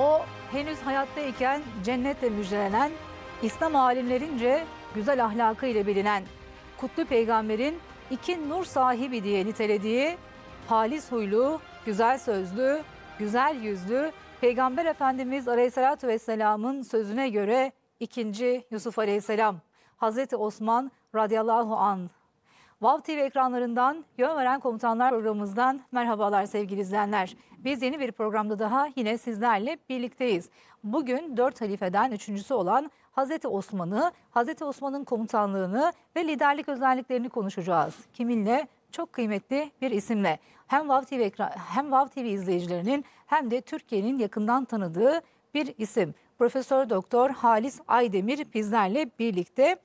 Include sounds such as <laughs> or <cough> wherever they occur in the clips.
O henüz hayattayken cennetle müjdelenen, İslam alimlerince güzel ahlakı ile bilinen, kutlu peygamberin iki nur sahibi diye nitelediği, halis huylu, güzel sözlü, güzel yüzlü, Peygamber Efendimiz Aleyhisselatü Vesselam'ın sözüne göre ikinci Yusuf Aleyhisselam, Hazreti Osman radıyallahu an. Vav TV ekranlarından yön veren komutanlar programımızdan merhabalar sevgili izleyenler. Biz yeni bir programda daha yine sizlerle birlikteyiz. Bugün dört halifeden üçüncüsü olan Hazreti Osman'ı, Hazreti Osman'ın komutanlığını ve liderlik özelliklerini konuşacağız. Kiminle? Çok kıymetli bir isimle. Hem Vav TV, hem Vav TV izleyicilerinin hem de Türkiye'nin yakından tanıdığı bir isim. Profesör Doktor Halis Aydemir bizlerle birlikte.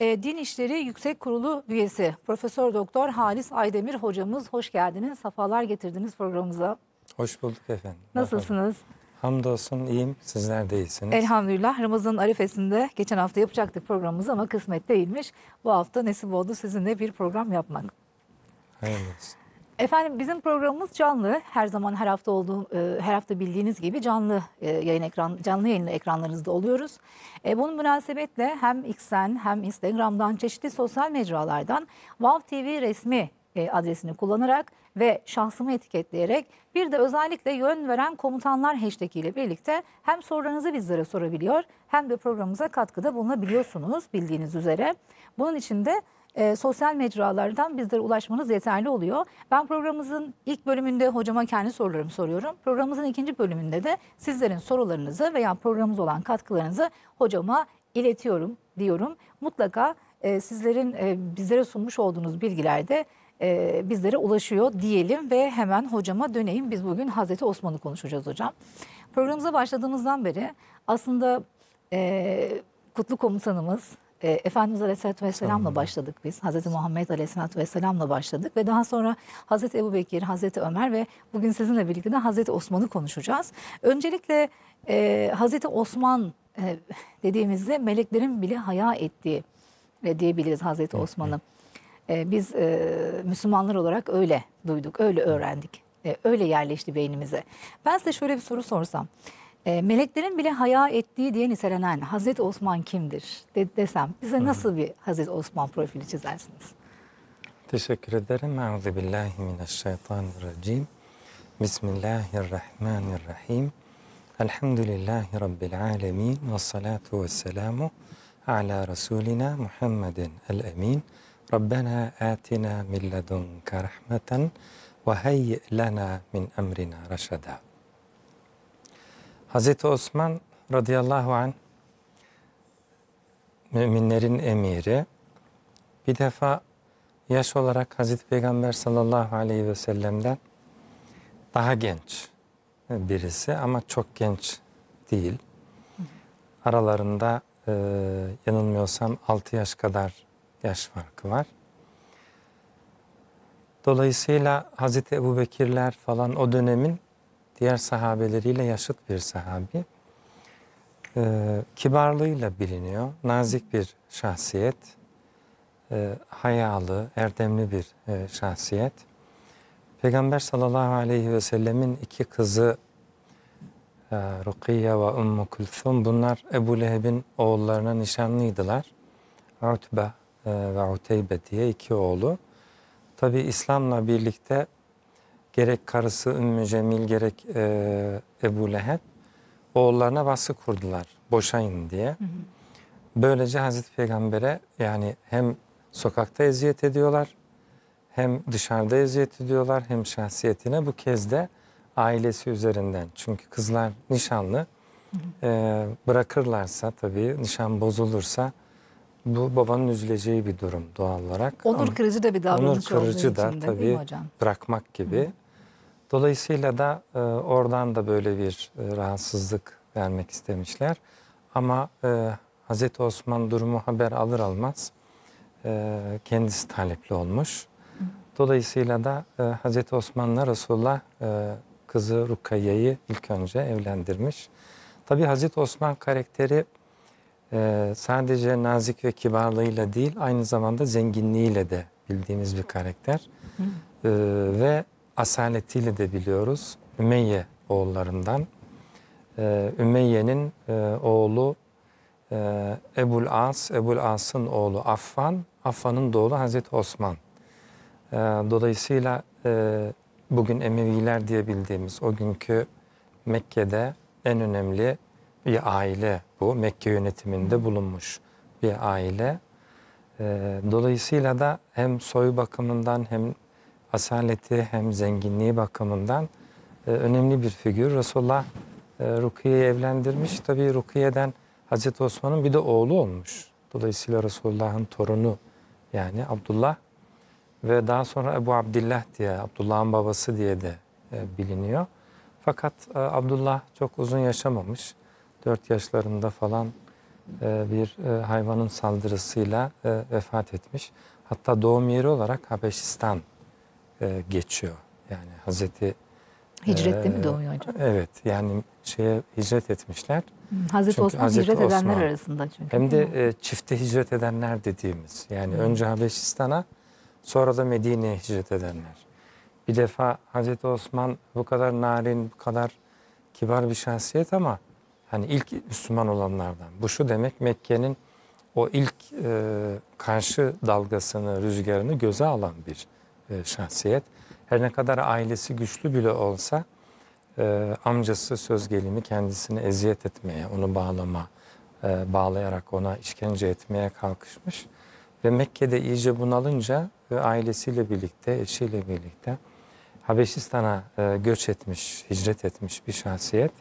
Ee, Din İşleri Yüksek Kurulu üyesi Profesör Doktor Halis Aydemir hocamız hoş geldiniz. Safalar getirdiniz programımıza. Hoş bulduk efendim. Nasılsınız? Hamdolsun iyiyim. Sizler de iyisiniz. Elhamdülillah. Ramazan'ın arifesinde geçen hafta yapacaktık programımızı ama kısmet değilmiş. Bu hafta nasip oldu sizinle bir program yapmak. Hayırlı olsun. Efendim bizim programımız canlı. Her zaman her hafta olduğu e, her hafta bildiğiniz gibi canlı e, yayın ekran canlı yayın ekranlarınızda oluyoruz. E, bunun münasebetle hem XN hem Instagram'dan çeşitli sosyal mecralardan Vav TV resmi e, adresini kullanarak ve şahsımı etiketleyerek bir de özellikle yön veren komutanlar hashtag ile birlikte hem sorularınızı bizlere sorabiliyor hem de programımıza katkıda bulunabiliyorsunuz bildiğiniz üzere. Bunun için de e, sosyal mecralardan bizlere ulaşmanız yeterli oluyor. Ben programımızın ilk bölümünde hocama kendi sorularımı soruyorum. Programımızın ikinci bölümünde de sizlerin sorularınızı veya programımız olan katkılarınızı hocama iletiyorum diyorum. Mutlaka e, sizlerin e, bizlere sunmuş olduğunuz bilgilerde e, bizlere ulaşıyor diyelim ve hemen hocama döneyim. Biz bugün Hazreti Osman'ı konuşacağız hocam. Programımıza başladığımızdan beri aslında e, kutlu komutanımız e, Efendimiz Aleyhisselatü Vesselam'la başladık biz. Hazreti Muhammed Aleyhisselatü Vesselam'la başladık ve daha sonra Hazreti Ebu Bekir, Hazreti Ömer ve bugün sizinle birlikte de Hazreti Osman'ı konuşacağız. Öncelikle e, Hazreti Osman e, dediğimizde meleklerin bile haya ettiği diyebiliriz Hazreti Osman'ı. Ee, biz e, Müslümanlar olarak öyle duyduk, öyle öğrendik. E, öyle yerleşti beynimize. Ben size şöyle bir soru sorsam. E, meleklerin bile haya ettiği diye nitelenen Hazreti Osman kimdir de, desem bize nasıl bir Hazreti Osman profili çizersiniz? Teşekkür ederim. Euzu billahi mineşşeytanirracim. Bismillahirrahmanirrahim. Elhamdülillahi rabbil alamin ve salatu ve vesselamu ala rasulina Muhammedin el emin. Rabbena atina min ledunke rahmeten ve heyyi lana min emrina reşeda. Hazreti Osman radıyallahu an müminlerin emiri bir defa yaş olarak Hazreti Peygamber sallallahu aleyhi ve sellem'den daha genç birisi ama çok genç değil. Aralarında e, yanılmıyorsam 6 yaş kadar yaş farkı var. Dolayısıyla Hazreti Ebu Bekirler falan o dönemin diğer sahabeleriyle yaşıt bir sahabi. Ee, kibarlığıyla biliniyor, nazik bir şahsiyet, e, hayalı, erdemli bir e, şahsiyet. Peygamber sallallahu aleyhi ve sellemin iki kızı e, Rukiye ve Ummu Kulthum bunlar Ebu Leheb'in oğullarına nişanlıydılar. Utbe ve Uteybe diye iki oğlu. Tabi İslam'la birlikte gerek karısı Ümmü Cemil gerek e, Ebu Leheb oğullarına baskı kurdular boşayın diye. Böylece Hazreti Peygamber'e yani hem sokakta eziyet ediyorlar hem dışarıda eziyet ediyorlar hem şahsiyetine bu kez de ailesi üzerinden. Çünkü kızlar nişanlı E, bırakırlarsa tabii nişan bozulursa bu babanın üzüleceği bir durum doğal olarak. Onur Ama, kırıcı da bir davranış Onur kırıcı da içinde, tabii bırakmak gibi. Hı. Dolayısıyla da e, oradan da böyle bir e, rahatsızlık vermek istemişler. Ama e, Hazreti Osman durumu haber alır almaz e, kendisi talepli olmuş. Hı. Dolayısıyla da e, Hazreti Osman'la Resulullah e, kızı Rukaye'yi ilk önce evlendirmiş. Tabi Hazreti Osman karakteri e, sadece nazik ve kibarlığıyla değil aynı zamanda zenginliğiyle de bildiğimiz bir karakter. E, ve asaletiyle de biliyoruz. Ümeyye oğullarından. E, Ümeyye'nin e, oğlu e, Ebul As, Ebul As'ın oğlu Affan, Affan'ın da oğlu Hazreti Osman. E, dolayısıyla e, bugün Emeviler diye bildiğimiz o günkü Mekke'de en önemli bir aile bu. Mekke yönetiminde bulunmuş bir aile. Ee, dolayısıyla da hem soy bakımından hem asaleti hem zenginliği bakımından e, önemli bir figür. Resulullah e, Rukiye'yi evlendirmiş. Tabi Rukiye'den Hazreti Osman'ın bir de oğlu olmuş. Dolayısıyla Resulullah'ın torunu yani Abdullah ve daha sonra Ebu Abdillah diye Abdullah'ın babası diye de e, biliniyor. Fakat Abdullah çok uzun yaşamamış. 4 yaşlarında falan e, bir e, hayvanın saldırısıyla e, vefat etmiş. Hatta doğum yeri olarak Habeşistan geçiyor. Yani Hazreti Hicretli ee, mi doğuyor acaba? Evet yani şeye hicret etmişler. Hmm, Hazreti çünkü Osman Hazreti hicret Osman, edenler arasında çünkü. Hem de e, çifte hicret edenler dediğimiz yani hmm. önce Habeşistan'a sonra da Medine'ye hicret edenler. Bir defa Hazreti Osman bu kadar narin bu kadar kibar bir şahsiyet ama hani ilk Müslüman olanlardan. Bu şu demek Mekke'nin o ilk e, karşı dalgasını, rüzgarını göze alan bir e, şahsiyet. Her ne kadar ailesi güçlü bile olsa e, amcası söz gelimi kendisini eziyet etmeye, onu bağlama, e, bağlayarak ona işkence etmeye kalkışmış. Ve Mekke'de iyice bunalınca ve ailesiyle birlikte, eşiyle birlikte Habeşistan'a e, göç etmiş, hicret etmiş bir şahsiyet.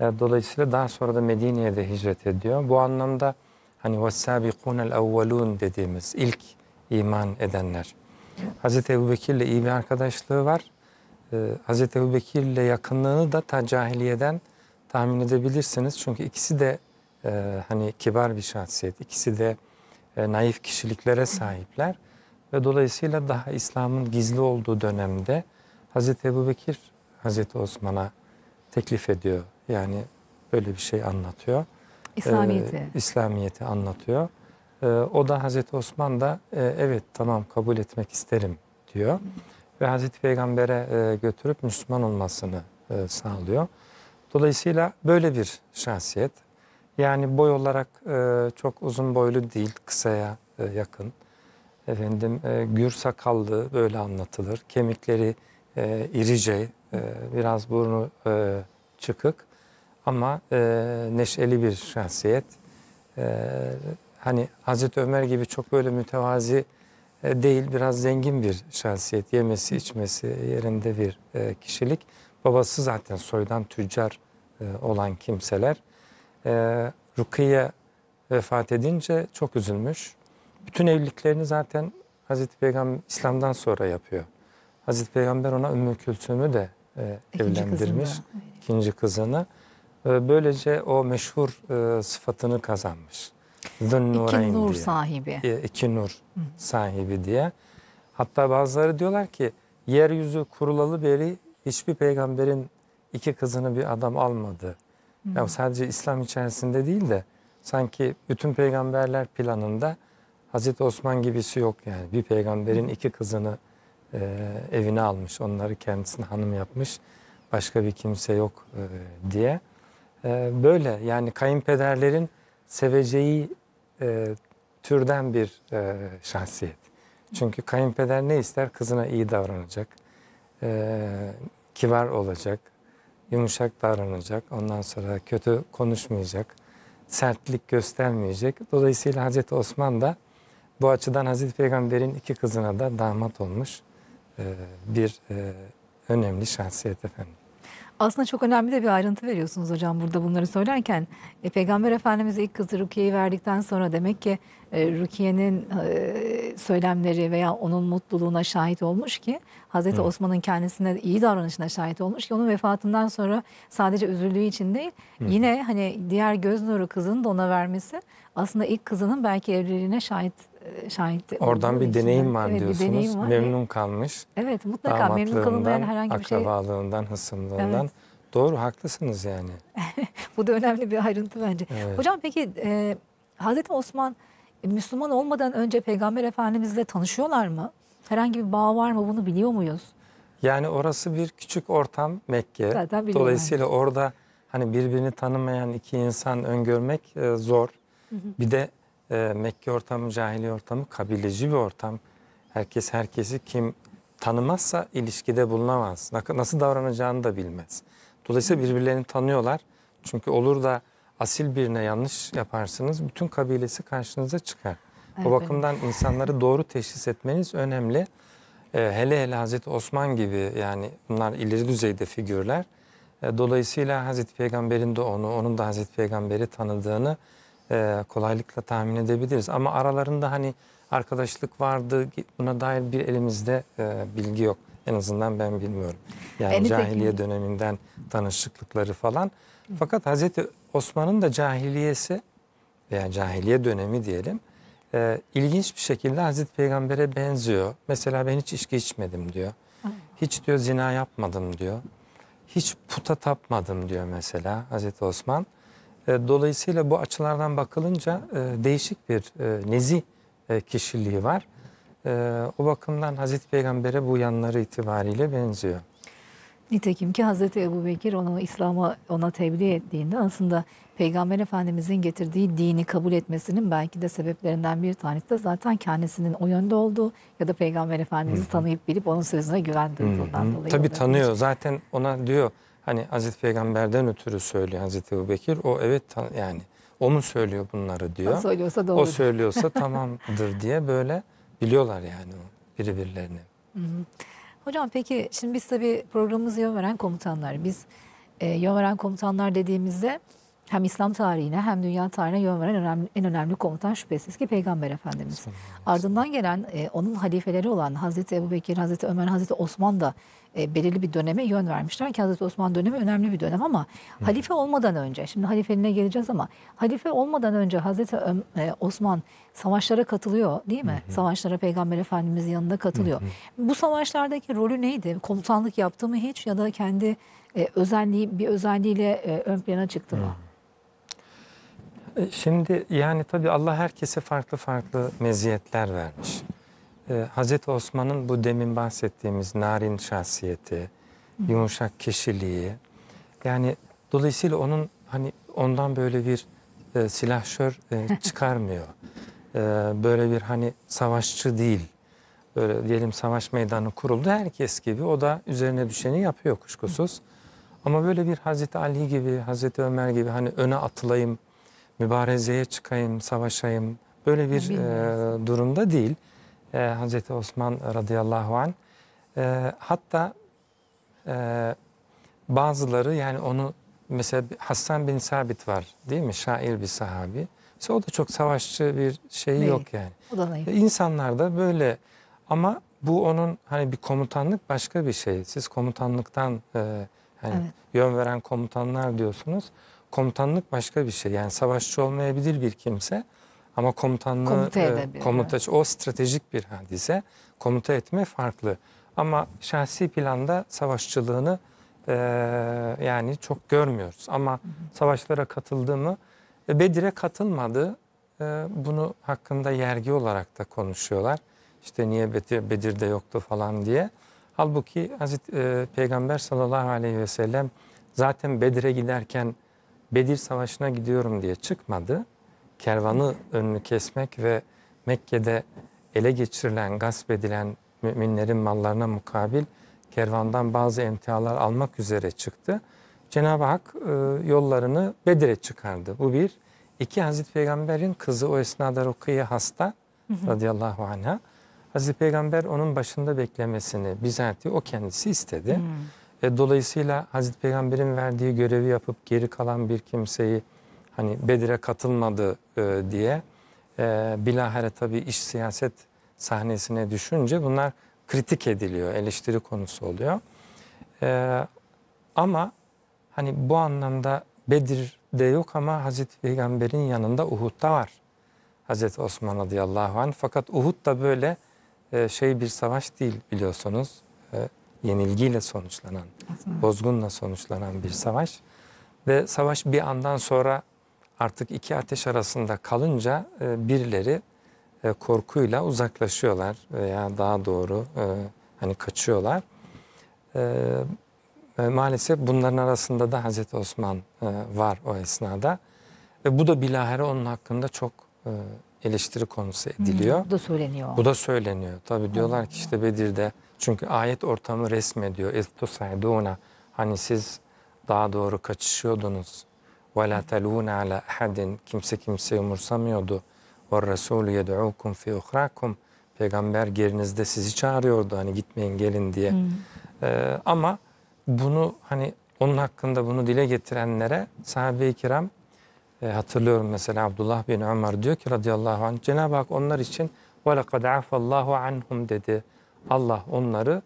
E, dolayısıyla daha sonra da Medine'ye de hicret ediyor. Bu anlamda hani وَالسَّابِقُونَ الْاَوَّلُونَ dediğimiz ilk iman edenler. Hz. Ebu ile iyi bir arkadaşlığı var. Ee, Hz. Ebu Bekir'le yakınlığını da ta cahiliyeden tahmin edebilirsiniz. Çünkü ikisi de e, hani kibar bir şahsiyet. İkisi de e, naif kişiliklere sahipler. Ve dolayısıyla daha İslam'ın gizli olduğu dönemde Hz. Ebu Bekir Hz. Osman'a teklif ediyor yani böyle bir şey anlatıyor. İslamiyeti. Ee, İslamiyeti anlatıyor. Ee, o da Hazreti Osman da e, evet tamam kabul etmek isterim diyor. Ve Hazreti Peygamber'e e, götürüp Müslüman olmasını e, sağlıyor. Dolayısıyla böyle bir şahsiyet. Yani boy olarak e, çok uzun boylu değil, kısaya e, yakın. Efendim e, gür sakallı böyle anlatılır. Kemikleri e, irice, e, biraz burnu e, çıkık. Ama e, neşeli bir şahsiyet. E, hani Hazreti Ömer gibi çok böyle mütevazi e, değil, biraz zengin bir şahsiyet. Yemesi, içmesi yerinde bir e, kişilik. Babası zaten soydan tüccar e, olan kimseler. E, Rukiye vefat edince çok üzülmüş. Bütün evliliklerini zaten Hazreti Peygamber İslam'dan sonra yapıyor. Hazreti Peygamber ona Ümmü kültümü de e, evlendirmiş. Kızında. İkinci kızını. Ee, böylece o meşhur e, sıfatını kazanmış. Zünnurayn iki nur sahibi. İki nur sahibi diye. Hatta bazıları diyorlar ki yeryüzü kurulalı beri hiçbir peygamberin iki kızını bir adam almadı. Hmm. Yani sadece İslam içerisinde değil de sanki bütün peygamberler planında Hazreti Osman gibisi yok yani. Bir peygamberin iki kızını e, evine almış, onları kendisine hanım yapmış. Başka bir kimse yok e, diye e, böyle yani kayınpederlerin seveceği e, türden bir e, şahsiyet. Çünkü kayınpeder ne ister? Kızına iyi davranacak, e, kibar olacak, yumuşak davranacak, ondan sonra kötü konuşmayacak, sertlik göstermeyecek. Dolayısıyla Hazreti Osman da bu açıdan Hazreti Peygamber'in iki kızına da damat olmuş e, bir e, önemli şahsiyet efendim. Aslında çok önemli de bir ayrıntı veriyorsunuz hocam burada bunları söylerken. E, Peygamber Efendimiz'e ilk kızı Rukiye'yi verdikten sonra demek ki e, Rukiye'nin e, söylemleri veya onun mutluluğuna şahit olmuş ki Hazreti Osman'ın kendisine iyi davranışına şahit olmuş ki onun vefatından sonra sadece üzüldüğü için değil Hı. yine hani diğer göz nuru kızının da ona vermesi aslında ilk kızının belki evliliğine şahit e, şahit Oradan bir deneyim için. var evet, diyorsunuz. Deneyim var. Memnun kalmış. Evet mutlaka memnun kalınmayan herhangi bir şey. Akrabalığından, hısımlığından. Evet. Doğru haklısınız yani. <laughs> Bu da önemli bir ayrıntı bence. Evet. Hocam peki e, Hazreti Osman e, Müslüman olmadan önce Peygamber Efendimizle tanışıyorlar mı? Herhangi bir bağ var mı bunu biliyor muyuz? Yani orası bir küçük ortam Mekke. Zaten Dolayısıyla yani. orada hani birbirini tanımayan iki insan öngörmek e, zor. Hı hı. Bir de e, Mekke ortamı, cahili ortamı kabileci bir ortam. Herkes herkesi kim tanımazsa ilişkide bulunamaz. Nasıl davranacağını da bilmez. Dolayısıyla birbirlerini tanıyorlar. Çünkü olur da asil birine yanlış yaparsınız bütün kabilesi karşınıza çıkar. Evet, o bakımdan insanları doğru teşhis etmeniz önemli. Ee, hele hele Hazreti Osman gibi yani bunlar ileri düzeyde figürler. Ee, dolayısıyla Hazreti Peygamber'in de onu, onun da Hazreti Peygamber'i tanıdığını e, kolaylıkla tahmin edebiliriz. Ama aralarında hani arkadaşlık vardı buna dair bir elimizde e, bilgi yok. En azından ben bilmiyorum. Yani Beni cahiliye peki. döneminden tanışıklıkları falan. Fakat Hazreti Osman'ın da cahiliyesi veya cahiliye dönemi diyelim e, ilginç bir şekilde Hazreti Peygamber'e benziyor. Mesela ben hiç içki içmedim diyor. Hiç diyor zina yapmadım diyor. Hiç puta tapmadım diyor mesela Hazreti Osman. E, dolayısıyla bu açılardan bakılınca e, değişik bir e, nezi kişiliği var. O bakımdan Hazreti Peygamber'e bu yanları itibariyle benziyor. Nitekim ki Hazreti Ebu Bekir onu İslam'a ona tebliğ ettiğinde aslında Peygamber Efendimizin getirdiği dini kabul etmesinin belki de sebeplerinden bir tanesi de zaten kendisinin o yönde olduğu ya da Peygamber Efendimiz'i tanıyıp bilip onun sözüne güvendiği duyduğundan dolayı. Tabii oluyor. tanıyor zaten ona diyor Hani Hazreti Peygamber'den ötürü söylüyor Hazreti Ebubekir, O evet yani o mu söylüyor bunları diyor. O söylüyorsa doğru. O söylüyorsa <laughs> tamamdır diye böyle biliyorlar yani birbirlerini. Hocam peki şimdi biz tabii programımızı Yön Komutanlar. Biz e, Yön Komutanlar dediğimizde hem İslam tarihine hem dünya tarihine yön veren önemli, en önemli komutan şüphesiz ki Peygamber Efendimiz. Ardından gelen e, onun halifeleri olan Hazreti Ebubekir, Hazreti Ömer, Hazreti Osman da e, belirli bir döneme yön vermişler Hazreti Osman dönemi önemli bir dönem ama Hı. halife olmadan önce şimdi halifeline geleceğiz ama halife olmadan önce Hazreti e, Osman savaşlara katılıyor değil mi? Hı hı. Savaşlara Peygamber Efendimiz'in yanında katılıyor. Hı hı. Bu savaşlardaki rolü neydi? Komutanlık yaptı mı hiç ya da kendi e, özelliği bir özelliğiyle e, ön plana çıktı mı? E, şimdi yani tabii Allah herkese farklı farklı meziyetler vermiş. Ee, Hazreti Osman'ın bu demin bahsettiğimiz narin şahsiyeti, yumuşak kişiliği yani dolayısıyla onun hani ondan böyle bir e, silahşör e, <laughs> çıkarmıyor. e, böyle bir hani savaşçı değil. Böyle diyelim savaş meydanı kuruldu herkes gibi o da üzerine düşeni yapıyor kuşkusuz. Ama böyle bir Hazreti Ali gibi, Hazreti Ömer gibi hani öne atılayım, mübarezeye çıkayım, savaşayım böyle bir e, durumda değil e, Hazreti Osman radıyallahu an. E, hatta e, bazıları yani onu mesela Hasan bin Sabit var değil mi? Şair bir sahabi. Mesela o da çok savaşçı bir şeyi değil. yok yani. O da değil. İnsanlar da böyle ama bu onun hani bir komutanlık başka bir şey. Siz komutanlıktan e, hani evet. yön veren komutanlar diyorsunuz. Komutanlık başka bir şey. Yani savaşçı olmayabilir bir kimse. Ama komutanlığı komuta, e, edebilir, komuta o stratejik bir hadise. Komuta etme farklı. Ama şahsi planda savaşçılığını e, yani çok görmüyoruz. Ama hı hı. savaşlara katıldı mı? E, Bedir'e katılmadı. E, bunu hakkında yergi olarak da konuşuyorlar. İşte niye Bedir, Bedir'de yoktu falan diye. Halbuki Hazreti e, Peygamber sallallahu aleyhi ve sellem zaten Bedir'e giderken Bedir Savaşı'na gidiyorum diye çıkmadı kervanı önünü kesmek ve Mekke'de ele geçirilen, gasp edilen müminlerin mallarına mukabil kervandan bazı emtialar almak üzere çıktı. Cenab-ı Hak e, yollarını Bedir'e çıkardı. Bu bir. İki Hazreti Peygamber'in kızı o esnada Rukiye hasta hı hı. radıyallahu anh'a. Hazreti Peygamber onun başında beklemesini bizatihi o kendisi istedi. Hı. E, dolayısıyla Hazreti Peygamber'in verdiği görevi yapıp geri kalan bir kimseyi hani Bedir'e katılmadı e, diye e, bilahare tabii iş siyaset sahnesine düşünce bunlar kritik ediliyor, eleştiri konusu oluyor. E, ama hani bu anlamda Bedir'de yok ama Hazreti Peygamber'in yanında Uhud'da var. Hazreti Osman radıyallahu anh. Fakat Uhud da böyle e, şey bir savaş değil biliyorsunuz. E, yenilgiyle sonuçlanan, bozgunla sonuçlanan bir savaş. Ve savaş bir andan sonra artık iki ateş arasında kalınca e, birileri e, korkuyla uzaklaşıyorlar veya daha doğru e, hani kaçıyorlar. E, e, maalesef bunların arasında da Hazreti Osman e, var o esnada. Ve bu da bilahare onun hakkında çok e, eleştiri konusu ediliyor. Hmm, bu da söyleniyor. Bu da söyleniyor. Tabii hmm. diyorlar ki işte Bedir'de çünkü ayet ortamı resmediyor. İltusayduna hani siz daha doğru kaçışıyordunuz ve la telûne ala ahadin kimse kimseyi umursamıyordu. Ve Resulü yed'ukum fi uhrakum peygamber gerinizde sizi çağırıyordu hani gitmeyin gelin diye. Hmm. Ee, ama bunu hani onun hakkında bunu dile getirenlere sahabe-i kiram e, hatırlıyorum mesela Abdullah bin Ömer diyor ki radıyallahu anh Cenab-ı Hak onlar için وَلَقَدْ عَفَ اللّٰهُ anhum dedi. Allah onları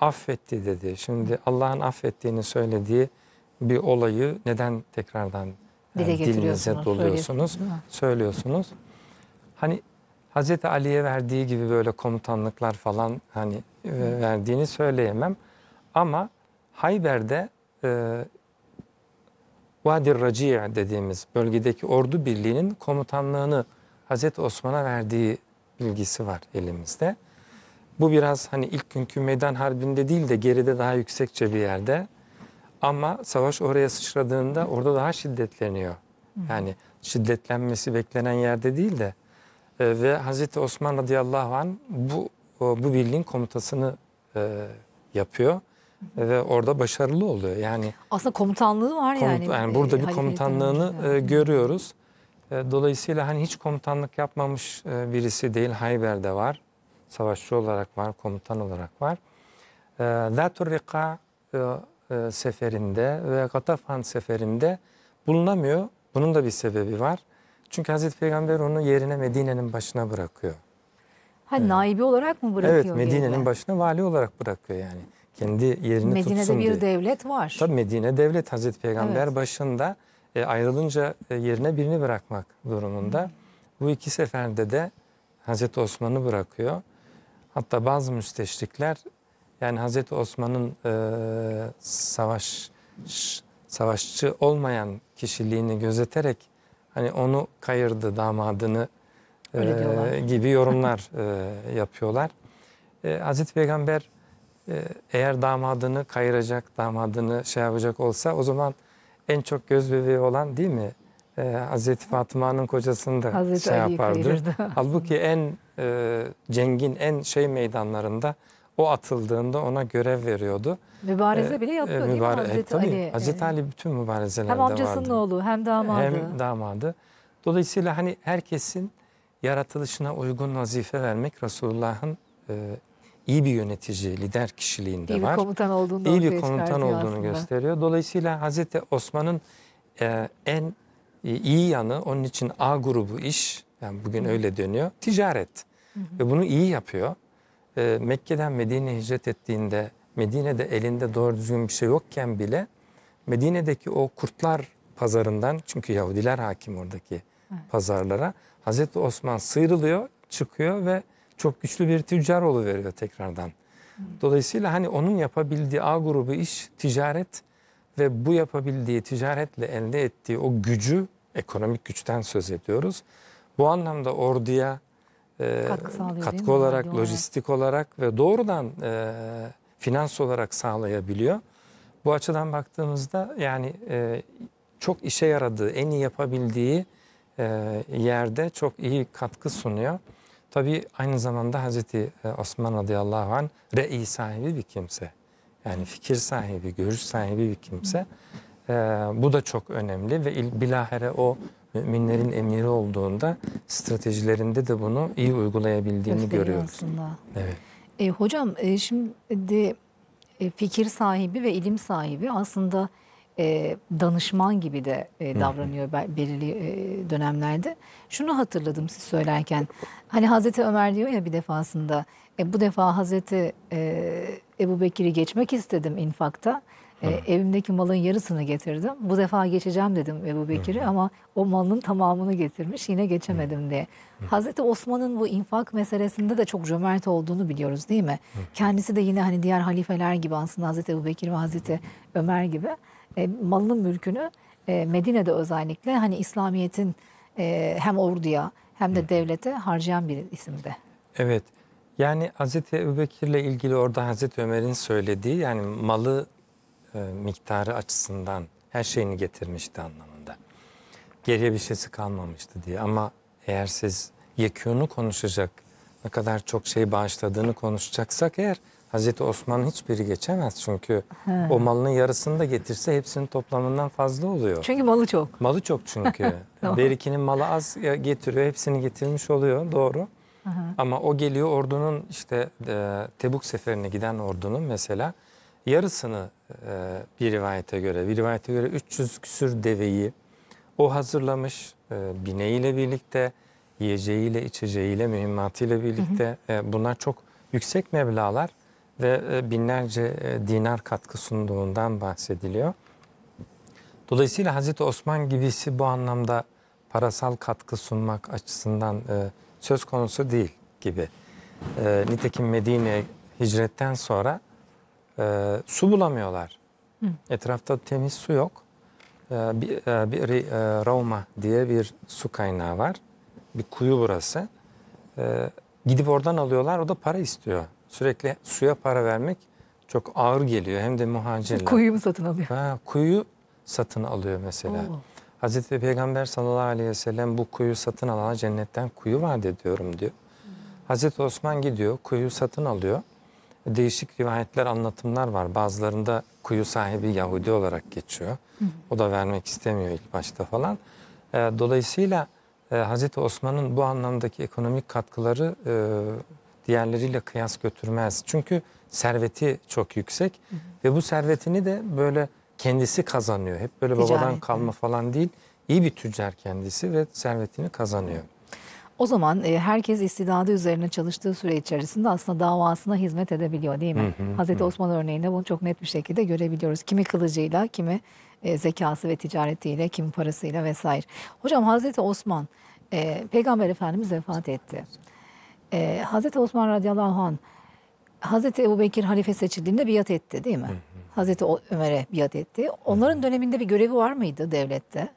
affetti dedi. Şimdi Allah'ın affettiğini söylediği bir olayı neden tekrardan Dile yani dilinize doluyorsunuz, söylüyorsunuz. Hani Hazreti Ali'ye verdiği gibi böyle komutanlıklar falan hani e, Hı. verdiğini söyleyemem. Ama Hayber'de e, Vadir Raciye dediğimiz bölgedeki ordu birliğinin komutanlığını Hazreti Osman'a verdiği bilgisi var elimizde. Bu biraz hani ilk günkü meydan harbinde değil de geride daha yüksekçe bir yerde ama savaş oraya sıçradığında orada daha şiddetleniyor. Yani şiddetlenmesi beklenen yerde değil de e, ve Hazreti Osman radıyallahu an bu o, bu birliğin komutasını e, yapıyor ve orada başarılı oluyor. Yani aslında komutanlığı var komut, yani. Yani e, burada bir komutanlığını e, görüyoruz. E, dolayısıyla hani hiç komutanlık yapmamış e, birisi değil. Hayber'de var. Savaşçı olarak var, komutan olarak var. Zatur e, Rika e, e, seferinde veya Katafan seferinde bulunamıyor. Bunun da bir sebebi var. Çünkü Hazreti Peygamber onu yerine Medine'nin başına bırakıyor. Ha ee, naibi olarak mı bırakıyor? Evet Medine'nin başına vali olarak bırakıyor yani. Kendi yerini Medine'de tutsun Medine'de bir diye. devlet var. Tabii Medine devlet Hazreti Peygamber evet. başında e, ayrılınca e, yerine birini bırakmak durumunda. Hı. Bu iki seferde de Hazreti Osman'ı bırakıyor. Hatta bazı müsteşrikler yani Hazreti Osman'ın e, savaş savaşçı olmayan kişiliğini gözeterek hani onu kayırdı damadını e, gibi yorumlar e, yapıyorlar. E, Hazreti Peygamber e, eğer damadını kayıracak, damadını şey yapacak olsa o zaman en çok göz bebeği olan değil mi? E, Hazreti Fatıma'nın kocasını da Hazreti şey Ali yapardı. Halbuki en e, cengin, en şey meydanlarında o atıldığında ona görev veriyordu. Mübareze ee, bile yapıyor mübare, değil mi e, Hazreti e, tabii, Ali? Hazreti Ali bütün mübarezelerde vardı. Hem amcasının vardı. oğlu hem damadı. Hem damadı. Dolayısıyla hani herkesin yaratılışına uygun vazife vermek Resulullah'ın e, iyi bir yönetici, lider kişiliğinde iyi var. İyi bir komutan olduğunu, İyi bir komutan olduğunu aslında. gösteriyor. Dolayısıyla Hazreti Osman'ın e, en e, iyi yanı onun için A grubu iş, yani bugün Hı. öyle dönüyor, ticaret. Hı. Ve bunu iyi yapıyor e, Mekke'den Medine'ye hicret ettiğinde Medine'de elinde doğru düzgün bir şey yokken bile Medine'deki o kurtlar pazarından çünkü Yahudiler hakim oradaki evet. pazarlara Hazreti Osman sıyrılıyor, çıkıyor ve çok güçlü bir tüccar veriyor tekrardan. Hmm. Dolayısıyla hani onun yapabildiği A grubu iş ticaret ve bu yapabildiği ticaretle elde ettiği o gücü ekonomik güçten söz ediyoruz. Bu anlamda orduya e, katkı, sağlıyor, katkı olarak, olarak, lojistik olarak ve doğrudan e, finans olarak sağlayabiliyor. Bu açıdan baktığımızda yani e, çok işe yaradığı, en iyi yapabildiği e, yerde çok iyi katkı sunuyor. Tabii aynı zamanda Hazreti e, Osman radıyallahu anh re'i sahibi bir kimse. Yani fikir sahibi, görüş sahibi bir kimse. E, bu da çok önemli ve il, bilahere o müminlerin emiri olduğunda stratejilerinde de bunu iyi uygulayabildiğini görüyoruz. Aslında. Evet. E, hocam e, şimdi e, fikir sahibi ve ilim sahibi aslında e, danışman gibi de e, davranıyor bel belirli e, dönemlerde. Şunu hatırladım siz söylerken. Hani Hazreti Ömer diyor ya bir defasında e, bu defa Hazreti e, Ebu Bekir'i geçmek istedim infakta. E, evimdeki malın yarısını getirdim. Bu defa geçeceğim dedim Ebu Bekir'i ama o malın tamamını getirmiş yine geçemedim diye. Hazreti Osman'ın bu infak meselesinde de çok cömert olduğunu biliyoruz değil mi? Kendisi de yine hani diğer halifeler gibi aslında Hazreti Ebu Bekir ve Hazreti Ömer gibi e, malının mülkünü e, Medine'de özellikle hani İslamiyet'in e, hem orduya hem de devlete harcayan bir isimde. Evet. Yani Hazreti Ebubekir'le ilgili orada Hazreti Ömer'in söylediği yani malı e, miktarı açısından her şeyini getirmişti anlamında. Geriye bir şeysi kalmamıştı diye ama eğer siz yekûnu konuşacak, ne kadar çok şey bağışladığını konuşacaksak eğer Hazreti Osman'ın hiçbiri geçemez çünkü He. o malın yarısını da getirse hepsinin toplamından fazla oluyor. Çünkü malı çok. Malı çok çünkü. <laughs> Berikinin malı az getiriyor, hepsini getirmiş oluyor doğru. hı. Ama o geliyor ordunun işte e, Tebuk seferine giden ordunun mesela yarısını e, bir rivayete göre, bir rivayete göre 300 küsür deveyi o hazırlamış e, bineğiyle birlikte, yiyeceğiyle, içeceğiyle, mühimmatıyla birlikte hı hı. E, bunlar çok yüksek meblalar ve e, binlerce e, dinar katkı sunduğundan bahsediliyor. Dolayısıyla Hazreti Osman gibisi bu anlamda parasal katkı sunmak açısından e, söz konusu değil gibi. E, nitekim Medine'ye hicretten sonra e, su bulamıyorlar. Hı. Etrafta temiz su yok. E, bir e, bir e, Rauma diye bir su kaynağı var. Bir kuyu burası. E, gidip oradan alıyorlar. O da para istiyor. Sürekli suya para vermek çok ağır geliyor. Hem de muhacirler. Kuyuyu mu satın alıyor? Ha, kuyu satın alıyor mesela. Oo. Hazreti Peygamber sallallahu aleyhi ve sellem bu kuyu satın alana cennetten kuyu vaat ediyorum diyor. Hmm. Hazreti Osman gidiyor kuyu satın alıyor değişik rivayetler, anlatımlar var. Bazılarında kuyu sahibi Yahudi olarak geçiyor. O da vermek istemiyor ilk başta falan. Ee, dolayısıyla e, Hazreti Osman'ın bu anlamdaki ekonomik katkıları e, diğerleriyle kıyas götürmez. Çünkü serveti çok yüksek ve bu servetini de böyle kendisi kazanıyor. Hep böyle babadan kalma falan değil. İyi bir tüccar kendisi ve servetini kazanıyor. O zaman e, herkes istidadı üzerine çalıştığı süre içerisinde aslında davasına hizmet edebiliyor değil mi? Hı hı, Hazreti hı. Osman örneğinde bunu çok net bir şekilde görebiliyoruz. Kimi kılıcıyla, kimi e, zekası ve ticaretiyle, kimi parasıyla vesaire. Hocam Hazreti Osman, e, Peygamber Efendimiz vefat etti. Hazreti Osman radıyallahu anh, Hazreti Ebu Bekir halife seçildiğinde biat etti değil mi? Hı hı. Hazreti Ömer'e biat etti. Onların döneminde bir görevi var mıydı devlette?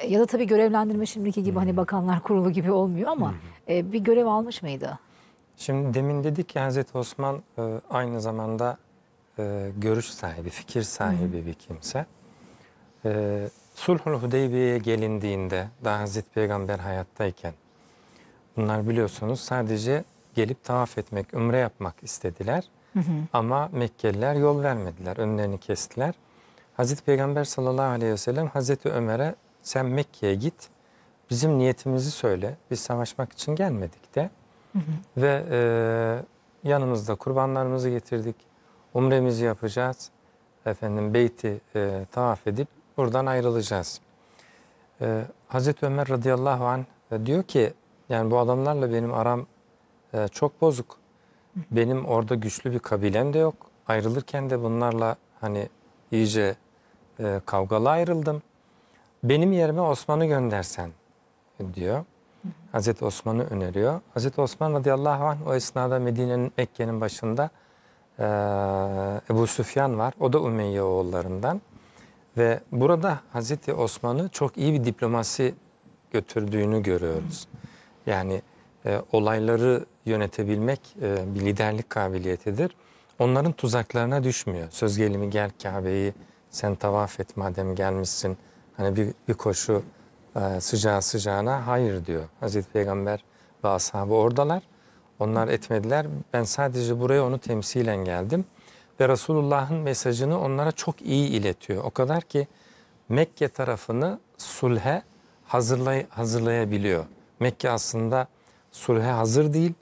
E, ya da tabii görevlendirme şimdiki gibi hani bakanlar kurulu gibi olmuyor ama e, bir görev almış mıydı? Şimdi demin dedik ki Hazreti Osman e, aynı zamanda görüş sahibi, fikir sahibi bir kimse. E, Sulhul Hudeybiye'ye gelindiğinde daha Hazreti Peygamber hayattayken bunlar biliyorsunuz sadece gelip tavaf etmek, ümre yapmak istediler. Ama Mekkeliler yol vermediler, önlerini kestiler. Hazreti Peygamber sallallahu aleyhi ve sellem Hazreti Ömer'e sen Mekke'ye git bizim niyetimizi söyle biz savaşmak için gelmedik de ve e, yanımızda kurbanlarımızı getirdik umremizi yapacağız efendim beyti e, tavaf edip buradan ayrılacağız. E, Hazreti Ömer radıyallahu an e, diyor ki yani bu adamlarla benim aram e, çok bozuk. Benim orada güçlü bir kabilem de yok. Ayrılırken de bunlarla hani iyice e, kavgalı ayrıldım benim yerime Osman'ı göndersen diyor. Hazreti Osman'ı öneriyor. Hazreti Osman radıyallahu anh o esnada Medine'nin Mekke'nin başında e, Ebu Süfyan var. O da Ümeyye oğullarından. Ve burada Hazreti Osman'ı çok iyi bir diplomasi götürdüğünü görüyoruz. Yani e, olayları yönetebilmek e, bir liderlik kabiliyetidir. Onların tuzaklarına düşmüyor. Söz gelimi gel Kabe'yi sen tavaf et madem gelmişsin Hani bir, bir koşu e, sıcağı sıcağına hayır diyor. Hazreti Peygamber ve ashabı oradalar. Onlar etmediler. Ben sadece buraya onu temsilen geldim. Ve Resulullah'ın mesajını onlara çok iyi iletiyor. O kadar ki Mekke tarafını sulhe hazırlay hazırlayabiliyor. Mekke aslında sulhe hazır değil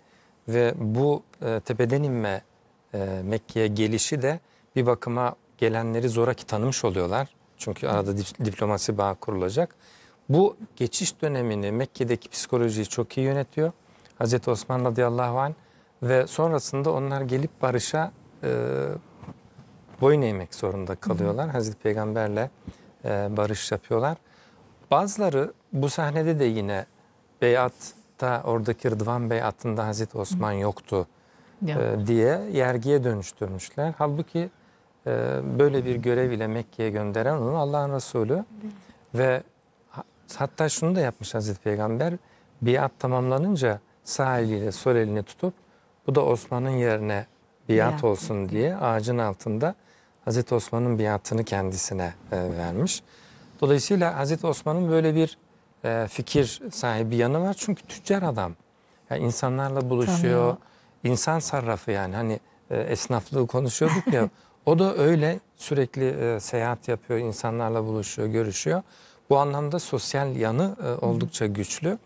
ve bu e, tepeden inme e, Mekke'ye gelişi de bir bakıma gelenleri zoraki tanımış oluyorlar. Çünkü arada diplomasi bağ kurulacak. Bu geçiş dönemini Mekke'deki psikolojiyi çok iyi yönetiyor. Hazreti Osman radıyallahu anh ve sonrasında onlar gelip barışa e, boyun eğmek zorunda kalıyorlar. Hı. Hazreti Peygamberle e, barış yapıyorlar. Bazıları bu sahnede de yine beyatta oradaki Rıdvan beyatında Hazreti Osman yoktu e, diye yergiye dönüştürmüşler. Halbuki ee, böyle bir görev ile Mekke'ye gönderen onu Allah'ın Resulü. Ve hatta şunu da yapmış Hazreti Peygamber. Biat tamamlanınca sağ eliyle sol elini tutup bu da Osman'ın yerine biat Biat. olsun diye ağacın altında Hazreti Osman'ın biatını kendisine e, vermiş. Dolayısıyla Hazreti Osman'ın böyle bir e, fikir sahibi yanı var. Çünkü tüccar adam. Yani insanlarla buluşuyor. Tanıyor. İnsan sarrafı yani hani e, esnaflığı konuşuyorduk ya <laughs> O da öyle sürekli e, seyahat yapıyor, insanlarla buluşuyor, görüşüyor. Bu anlamda sosyal yanı e, oldukça güçlü.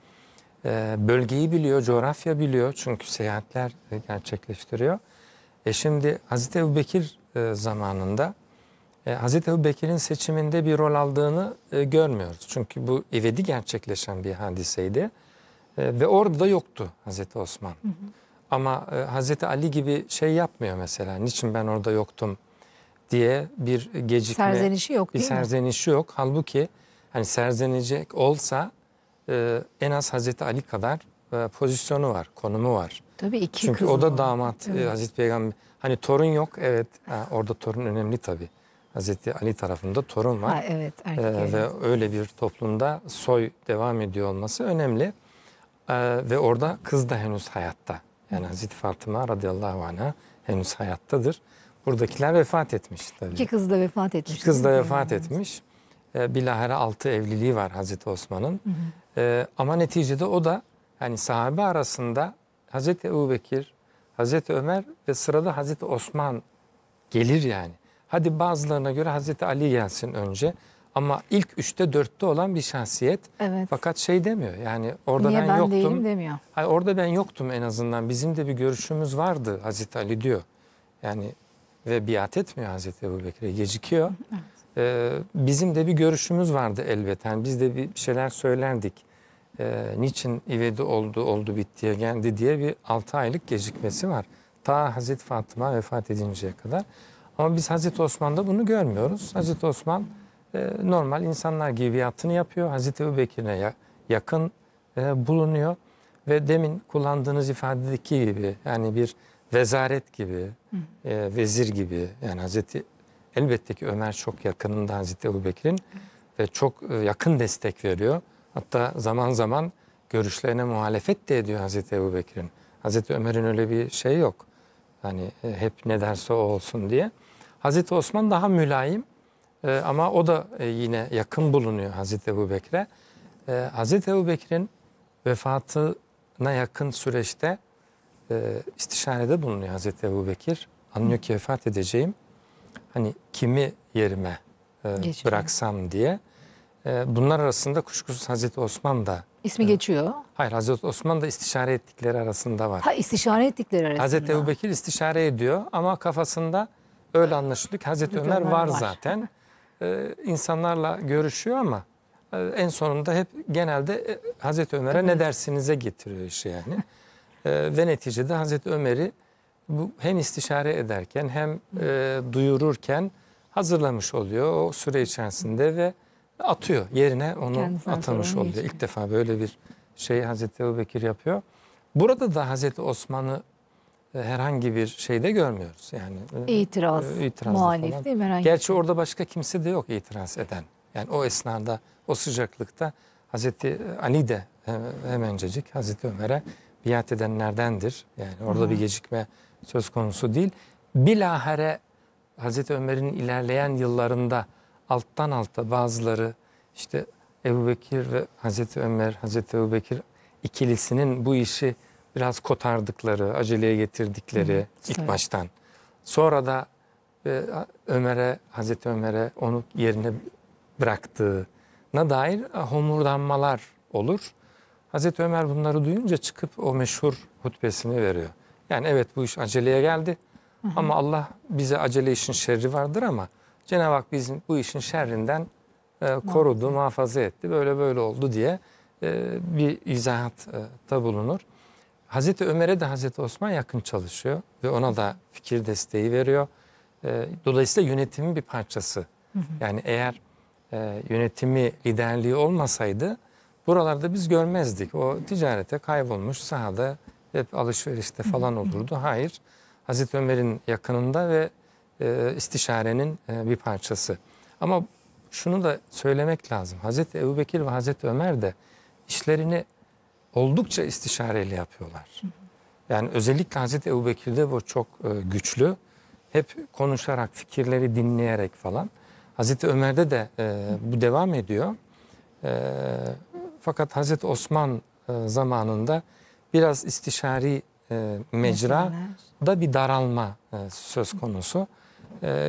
E, bölgeyi biliyor, coğrafya biliyor çünkü seyahatler e, gerçekleştiriyor. E şimdi Hazreti Ebu Bekir e, zamanında e, Hazreti Ebu Bekir'in seçiminde bir rol aldığını e, görmüyoruz. Çünkü bu ivedi gerçekleşen bir hadiseydi e, ve orada da yoktu Hazreti Osman. Hı hı. Ama e, Hazreti Ali gibi şey yapmıyor mesela. Niçin ben orada yoktum? diye bir gecikme. Serzenişi yok değil bir serzenişi mi? yok. Halbuki hani serzenecek olsa e, en az Hazreti Ali kadar e, pozisyonu var, konumu var. Tabii iki Çünkü o da var. damat e, Hazreti Peygamber. Hani torun yok evet ha, orada torun önemli tabii. Hazreti Ali tarafında torun var. Ha, evet, erkek, ee, evet. Ve öyle bir toplumda soy devam ediyor olması önemli. Ee, ve orada kız da henüz hayatta. Yani Hazreti Fatıma radıyallahu anh'a henüz hayattadır. Buradakiler vefat etmiş tabii. İki kız da vefat etmiş. İki kız da vefat etmiş. E, bilahare altı evliliği var Hazreti Osman'ın. E, ama neticede o da yani sahabe arasında Hazreti Ebu Bekir, Hazreti Ömer ve sırada Hazreti Osman gelir yani. Hadi bazılarına göre Hazreti Ali gelsin önce. Ama ilk üçte dörtte olan bir şahsiyet. Evet. Fakat şey demiyor yani orada Niye ben, ben yoktum. Değilim demiyor. Hayır, orada ben yoktum en azından. Bizim de bir görüşümüz vardı Hazreti Ali diyor. Yani ve biat etmiyor Hazreti Ebu Bekir'e gecikiyor. Ee, bizim de bir görüşümüz vardı elbette. Yani biz de bir şeyler söylerdik. Ee, niçin ivedi oldu, oldu bittiye geldi diye bir 6 aylık gecikmesi var. Ta Hazreti Fatıma vefat edinceye kadar. Ama biz Hazreti Osman'da bunu görmüyoruz. Hazreti Osman e, normal insanlar gibi biatını yapıyor. Hazreti Ebu Bekir'e ya, yakın e, bulunuyor. Ve demin kullandığınız ifadedeki gibi yani bir vezaret gibi, e, vezir gibi yani Hazreti elbette ki Ömer çok yakınında Hazreti Ebu ve çok e, yakın destek veriyor. Hatta zaman zaman görüşlerine muhalefet de ediyor Hazreti Ebu Hazreti Ömer'in öyle bir şey yok. Hani e, hep ne derse o olsun diye. Hazreti Osman daha mülayim e, ama o da e, yine yakın bulunuyor Hazreti Ebu E, Hazreti Ebu Bekir'in vefatına yakın süreçte e, istişarede bulunuyor Hazreti Ebu Bekir. Anlıyor ki vefat edeceğim. Hani kimi yerime e, bıraksam diye. E, bunlar arasında kuşkusuz Hazreti Osman da. İsmi e, geçiyor. Hayır Hazreti Osman da istişare ettikleri arasında var. Ha istişare ettikleri arasında. Hazreti Ebu Bekir istişare ediyor ama kafasında öyle anlaşılıyor ki Hazreti Ömer, Ömer var, var zaten. <laughs> E, insanlarla görüşüyor ama e, en sonunda hep genelde e, Hazreti Ömer'e ne dersinize getiriyor işi yani. <laughs> E, ve neticede Hazreti Ömer'i bu hem istişare ederken hem e, duyururken hazırlamış oluyor o süre içerisinde ve atıyor yerine onu Kendisinden atamış oluyor. Için. İlk defa böyle bir şeyi Hazreti Ebubekir yapıyor. Burada da Hazreti Osman'ı e, herhangi bir şeyde görmüyoruz. Yani e, itiraz, e, itiraz muhalif falan. değil mi? Herhangi Gerçi orada başka kimse de yok itiraz eden. Yani o esnada, o sıcaklıkta Hazreti Ali de hemencecik Hazreti Ömer'e biat edenlerdendir. Yani orada hmm. bir gecikme söz konusu değil. Bilahare Hazreti Ömer'in ilerleyen yıllarında alttan alta bazıları işte Ebu Bekir ve Hazreti Ömer, Hazreti Ebu Bekir ikilisinin bu işi biraz kotardıkları, aceleye getirdikleri Hı, ilk evet. baştan. Sonra da e, Ömer'e, Hazreti Ömer'e onu yerine bıraktığına dair homurdanmalar olur. Hazreti Ömer bunları duyunca çıkıp o meşhur hutbesini veriyor. Yani evet bu iş aceleye geldi hı hı. ama Allah bize acele işin şerri vardır ama Cenab-ı Hak bizim bu işin şerrinden e, korudu, muhafaza etti. Böyle böyle oldu diye e, bir e, da bulunur. Hazreti Ömer'e de Hazreti Osman yakın çalışıyor ve ona da fikir desteği veriyor. E, dolayısıyla yönetimin bir parçası. Hı hı. Yani eğer e, yönetimi, liderliği olmasaydı Buralarda biz görmezdik. O ticarete kaybolmuş sahada hep alışverişte falan olurdu. Hayır. Hazreti Ömer'in yakınında ve e, istişarenin e, bir parçası. Ama şunu da söylemek lazım. Hazreti Ebubekir ve Hazreti Ömer de işlerini oldukça istişareyle yapıyorlar. Yani özellikle Hazreti Ebubekir'de bu çok e, güçlü. Hep konuşarak, fikirleri dinleyerek falan. Hazreti Ömer'de de e, bu devam ediyor. E, fakat Hazreti Osman e, zamanında biraz istişari e, mecra da bir daralma e, söz konusu.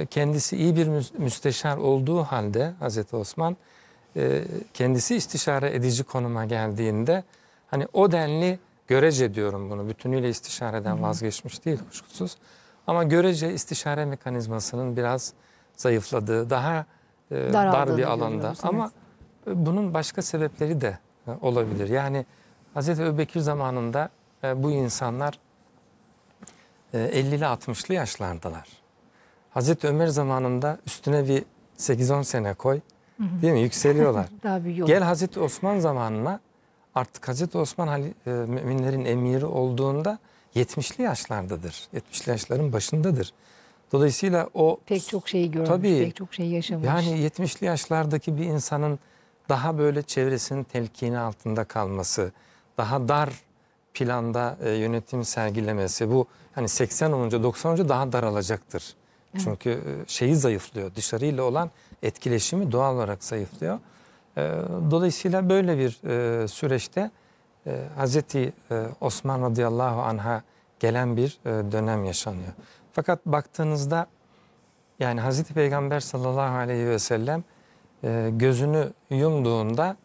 kendisi iyi bir müsteşar olduğu halde Hazreti Osman kendisi istişare edici konuma geldiğinde hani o denli görece diyorum bunu bütünüyle istişareden vazgeçmiş değil kuşkusuz. Ama görece istişare mekanizmasının biraz zayıfladığı daha e, dar bir alanda evet. ama bunun başka sebepleri de e, olabilir. Yani Hz. Öbekir zamanında e, bu insanlar 50'li e, 60'lı yaşlardalar. Hz. Ömer zamanında üstüne bir 8-10 sene koy değil mi yükseliyorlar. <laughs> Daha büyüyor. Gel Hazreti Osman zamanına artık Hazreti Osman hali, müminlerin emiri olduğunda 70'li yaşlardadır. 70'li yaşların başındadır. Dolayısıyla o pek çok şeyi görmüş, tabii, pek çok şeyi yaşamış. Yani 70'li yaşlardaki bir insanın daha böyle çevresinin telkini altında kalması, daha dar planda e, yönetim sergilemesi bu hani 80 olunca 90 olunca daha daralacaktır. Çünkü e, şeyi zayıflıyor. Dışarıyla olan etkileşimi doğal olarak zayıflıyor. E, dolayısıyla böyle bir e, süreçte e, Hz. E, Osman radıyallahu anh'a gelen bir e, dönem yaşanıyor. Fakat baktığınızda yani Hz. Peygamber sallallahu aleyhi ve sellem ee, gözünü yumduğunda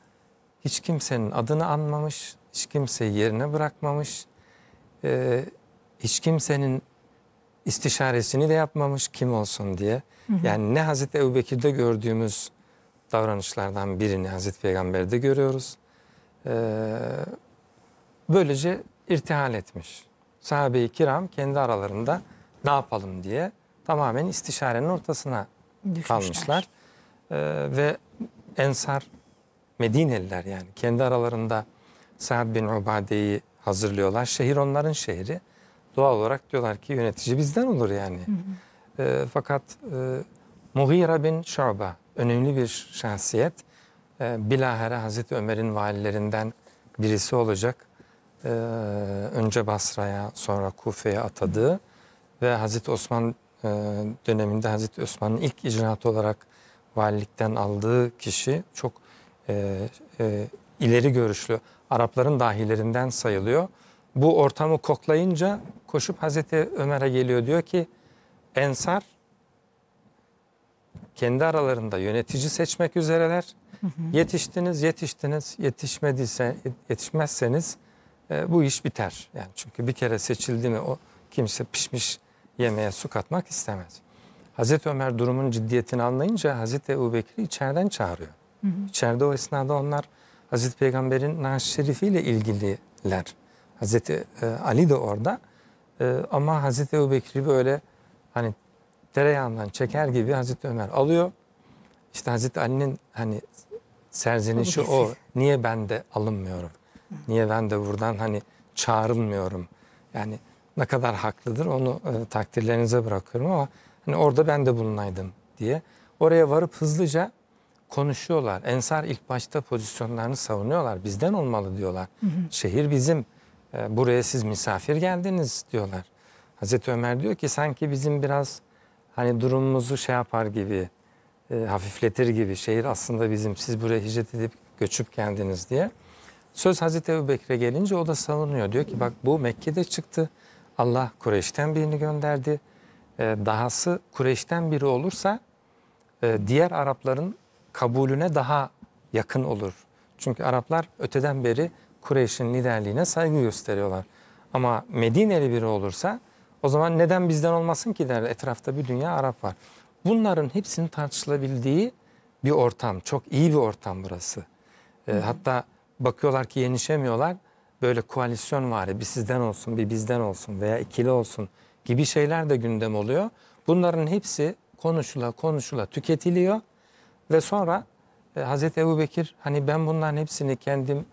hiç kimsenin adını anmamış, hiç kimseyi yerine bırakmamış, ee, hiç kimsenin istişaresini de yapmamış kim olsun diye. Hı hı. Yani ne Hazreti Ebubekir'de gördüğümüz davranışlardan birini Hazreti Peygamber'de görüyoruz. Ee, böylece irtihal etmiş. Sahabe-i kiram kendi aralarında ne yapalım diye tamamen istişarenin ortasına Düşmüşler. kalmışlar. Ee, ve Ensar Medineliler yani kendi aralarında Sa'd bin Ubade'yi hazırlıyorlar. Şehir onların şehri. Doğal olarak diyorlar ki yönetici bizden olur yani. Hı hı. E, fakat e, Mughira bin Şuba önemli bir şahsiyet. E, bilahare Hazreti Ömer'in valilerinden birisi olacak. E, önce Basra'ya sonra Kufe'ye atadığı ve Hazreti Osman e, döneminde Hazreti Osman'ın ilk icraatı olarak valilikten aldığı kişi çok e, e, ileri görüşlü Arapların dahilerinden sayılıyor. Bu ortamı koklayınca koşup Hazreti Ömer'e geliyor diyor ki Ensar kendi aralarında yönetici seçmek üzereler. Yetiştiniz, yetiştiniz, yetişmediyse, yetişmezseniz e, bu iş biter. Yani çünkü bir kere seçildi mi o kimse pişmiş yemeğe su katmak istemez. Hazreti Ömer durumun ciddiyetini anlayınca Hazreti Ebu Bekir'i içeriden çağırıyor. Hı hı. İçeride o esnada onlar Hazreti Peygamber'in naş şerifiyle ilgililer. Hazreti e, Ali de orada. E, ama Hazreti Ebu Bekir'i böyle hani tereyağından çeker gibi Hazreti Ömer alıyor. İşte Hazreti Ali'nin hani serzenişi o. Niye ben de alınmıyorum? Niye ben de buradan hani çağrılmıyorum? Yani ne kadar haklıdır onu e, takdirlerinize bırakıyorum ama Hani orada ben de bulunaydım diye. Oraya varıp hızlıca konuşuyorlar. Ensar ilk başta pozisyonlarını savunuyorlar. Bizden olmalı diyorlar. Hı hı. Şehir bizim. E, buraya siz misafir geldiniz diyorlar. Hazreti Ömer diyor ki sanki bizim biraz hani durumumuzu şey yapar gibi e, hafifletir gibi şehir aslında bizim siz buraya hicret edip göçüp geldiniz diye. Söz Hazreti Ebu Bekir'e gelince o da savunuyor. Diyor ki bak bu Mekke'de çıktı. Allah Kureyş'ten birini gönderdi. Ee, dahası Kureyş'ten biri olursa e, diğer Arapların kabulüne daha yakın olur. Çünkü Araplar öteden beri Kureyş'in liderliğine saygı gösteriyorlar. Ama Medineli biri olursa o zaman neden bizden olmasın ki der etrafta bir dünya Arap var. Bunların hepsinin tartışılabildiği bir ortam. Çok iyi bir ortam burası. E, hatta bakıyorlar ki yenişemiyorlar. Böyle koalisyon var bir sizden olsun bir bizden olsun veya ikili olsun gibi şeyler de gündem oluyor. Bunların hepsi konuşula konuşula tüketiliyor ve sonra e, Hazreti Ebubekir hani ben bunların hepsini kendim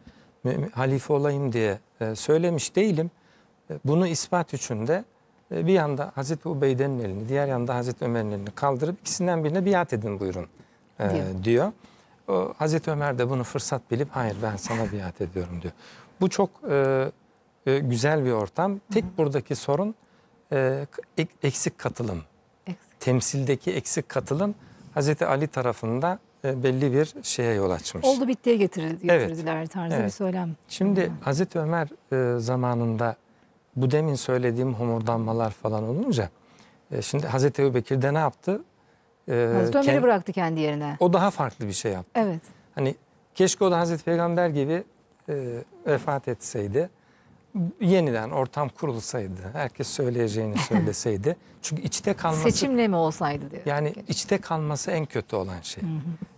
halife olayım diye e, söylemiş değilim. E, bunu ispat için de e, bir yanda Hazreti Ubeyde'nin elini diğer yanda Hazreti Ömer'in elini kaldırıp ikisinden birine biat edin buyurun e, diyor. O, Hazreti Ömer de bunu fırsat bilip hayır ben sana biat ediyorum diyor. Bu çok e, e, güzel bir ortam. Tek buradaki sorun e, eksik katılım, eksik. temsildeki eksik katılım Hazreti Ali tarafında e, belli bir şeye yol açmış. Oldu bittiye getirdiler evet. tarzı evet. bir söylem. Şimdi yani. Hazreti Ömer e, zamanında bu demin söylediğim homurdanmalar falan olunca e, şimdi Hazreti Ebu Bekir de ne yaptı? E, Hazreti Ömer'i kend... bıraktı kendi yerine. O daha farklı bir şey yaptı. Evet. Hani keşke o da Hazreti Peygamber gibi e, vefat etseydi yeniden ortam kurulsaydı, herkes söyleyeceğini <laughs> söyleseydi. Çünkü içte kalması... Seçimle mi olsaydı diyor. Yani içte kalması en kötü olan şey. Hı hı.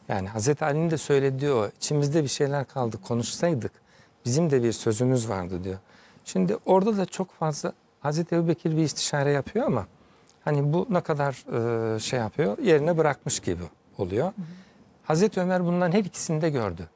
Yani Hazreti Ali'nin de söylediği o, içimizde bir şeyler kaldı, konuşsaydık bizim de bir sözümüz vardı diyor. Şimdi orada da çok fazla Hazreti Ebu Bekir bir istişare yapıyor ama hani bu ne kadar e, şey yapıyor, yerine bırakmış gibi oluyor. Hı hı. Hazreti Ömer bundan her ikisini de gördü.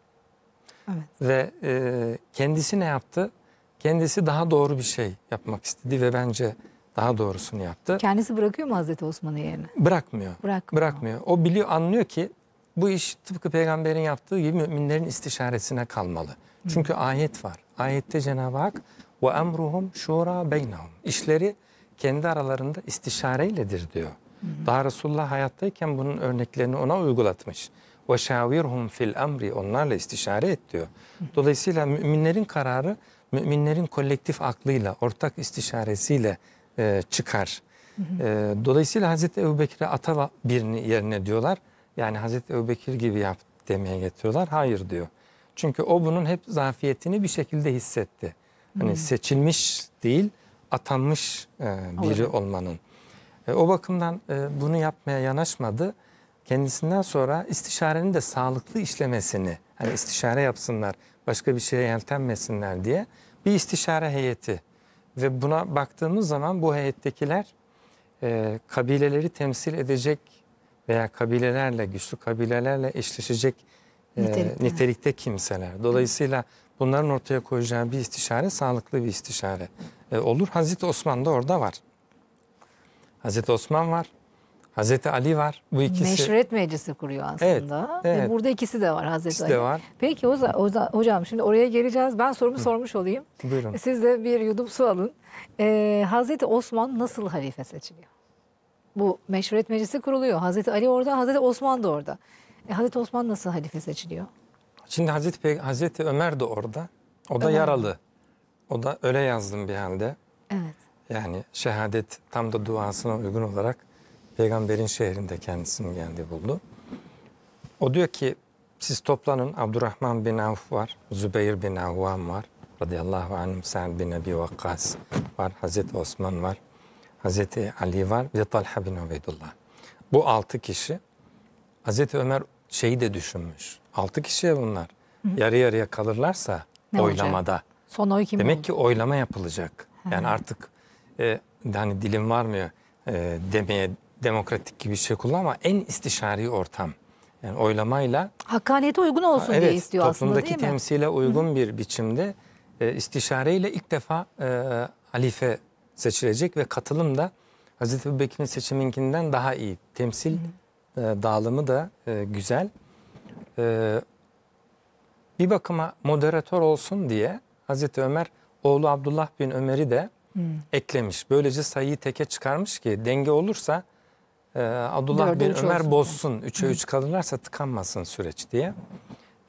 Evet. Ve e, kendisi ne yaptı? Kendisi daha doğru bir şey yapmak istedi ve bence daha doğrusunu yaptı. Kendisi bırakıyor mu Hazreti Osman'ı yerine? Bırakmıyor. Bırakmıyor. Bırakmıyor. O biliyor, anlıyor ki bu iş tıpkı peygamberin yaptığı gibi müminlerin istişaresine kalmalı. Hı. Çünkü ayet var. Ayette Cenab-ı Hak ve emruhum şura beynahum. İşleri kendi aralarında istişareyledir diyor. Hı. Daha Resulullah hayattayken bunun örneklerini ona uygulatmış. Ve şavirhum fil emri onlarla istişare et diyor. Dolayısıyla müminlerin kararı müminlerin kolektif aklıyla, ortak istişaresiyle e, çıkar. Hı hı. E, dolayısıyla Hazreti Ebubekir'e atava birini yerine diyorlar. Yani Hazreti Ebubekir gibi yap demeye getiriyorlar. Hayır diyor. Çünkü o bunun hep zafiyetini bir şekilde hissetti. Hani hı. seçilmiş değil, atanmış e, biri Olur. olmanın. E, o bakımdan e, bunu yapmaya yanaşmadı. Kendisinden sonra istişarenin de sağlıklı işlemesini, hani istişare yapsınlar, başka bir şeye yeltenmesinler diye bir istişare heyeti. Ve buna baktığımız zaman bu heyettekiler e, kabileleri temsil edecek veya kabilelerle, güçlü kabilelerle eşleşecek e, nitelikte, kimseler. Dolayısıyla bunların ortaya koyacağı bir istişare sağlıklı bir istişare e, olur. Hazreti Osman da orada var. Hazreti Osman var. Hazreti Ali var. Bu ikisi. Meşret meclisi kuruyor aslında. Evet, evet. Burada ikisi de var Hazreti ikisi Ali. De var. Peki Oza, Oza, hocam şimdi oraya geleceğiz. Ben sorumu Hı. sormuş olayım. Buyurun. Siz de bir yudum su alın. Ee, Hazreti Osman nasıl halife seçiliyor? Bu meşret meclisi kuruluyor. Hazreti Ali orada, Hazreti Osman da orada. E, Hazreti Osman nasıl halife seçiliyor? Şimdi Hazreti, Pey Hazreti Ömer de orada. O da Ömer. yaralı. O da öyle yazdım bir halde. Evet. Yani şehadet tam da duasına uygun olarak peygamberin şehrinde kendisini geldi buldu. O diyor ki siz toplanın Abdurrahman bin Avf var, Zübeyir bin Avvam var, radıyallahu anh Sa'd bin Ebi Vakkas var, Hazreti Osman var, Hazreti Ali var ve Talha bin Ubeydullah. Bu altı kişi Hazreti Ömer şeyi de düşünmüş. Altı kişiye bunlar. Yarı yarıya kalırlarsa ne oylamada. Olacak? Son oy kim Demek oldu? ki oylama yapılacak. Yani artık e, hani dilim varmıyor e, demeye demokratik gibi bir şey kullan ama en istişari ortam. Yani oylamayla... Hakkaniyete uygun olsun evet, diye istiyor aslında değil mi? Toplumdaki temsile uygun Hı bir biçimde e, istişareyle ilk defa e, halife seçilecek ve katılım da Hazreti Ebu seçiminkinden daha iyi. Temsil E, dağılımı da e, güzel. E, bir bakıma moderatör olsun diye Hazreti Ömer oğlu Abdullah bin Ömer'i de Hı. eklemiş. Böylece sayıyı teke çıkarmış ki denge olursa ee, Abdullah bin Ömer olsun. bozsun, 3'e 3 kalırlarsa tıkanmasın süreç diye.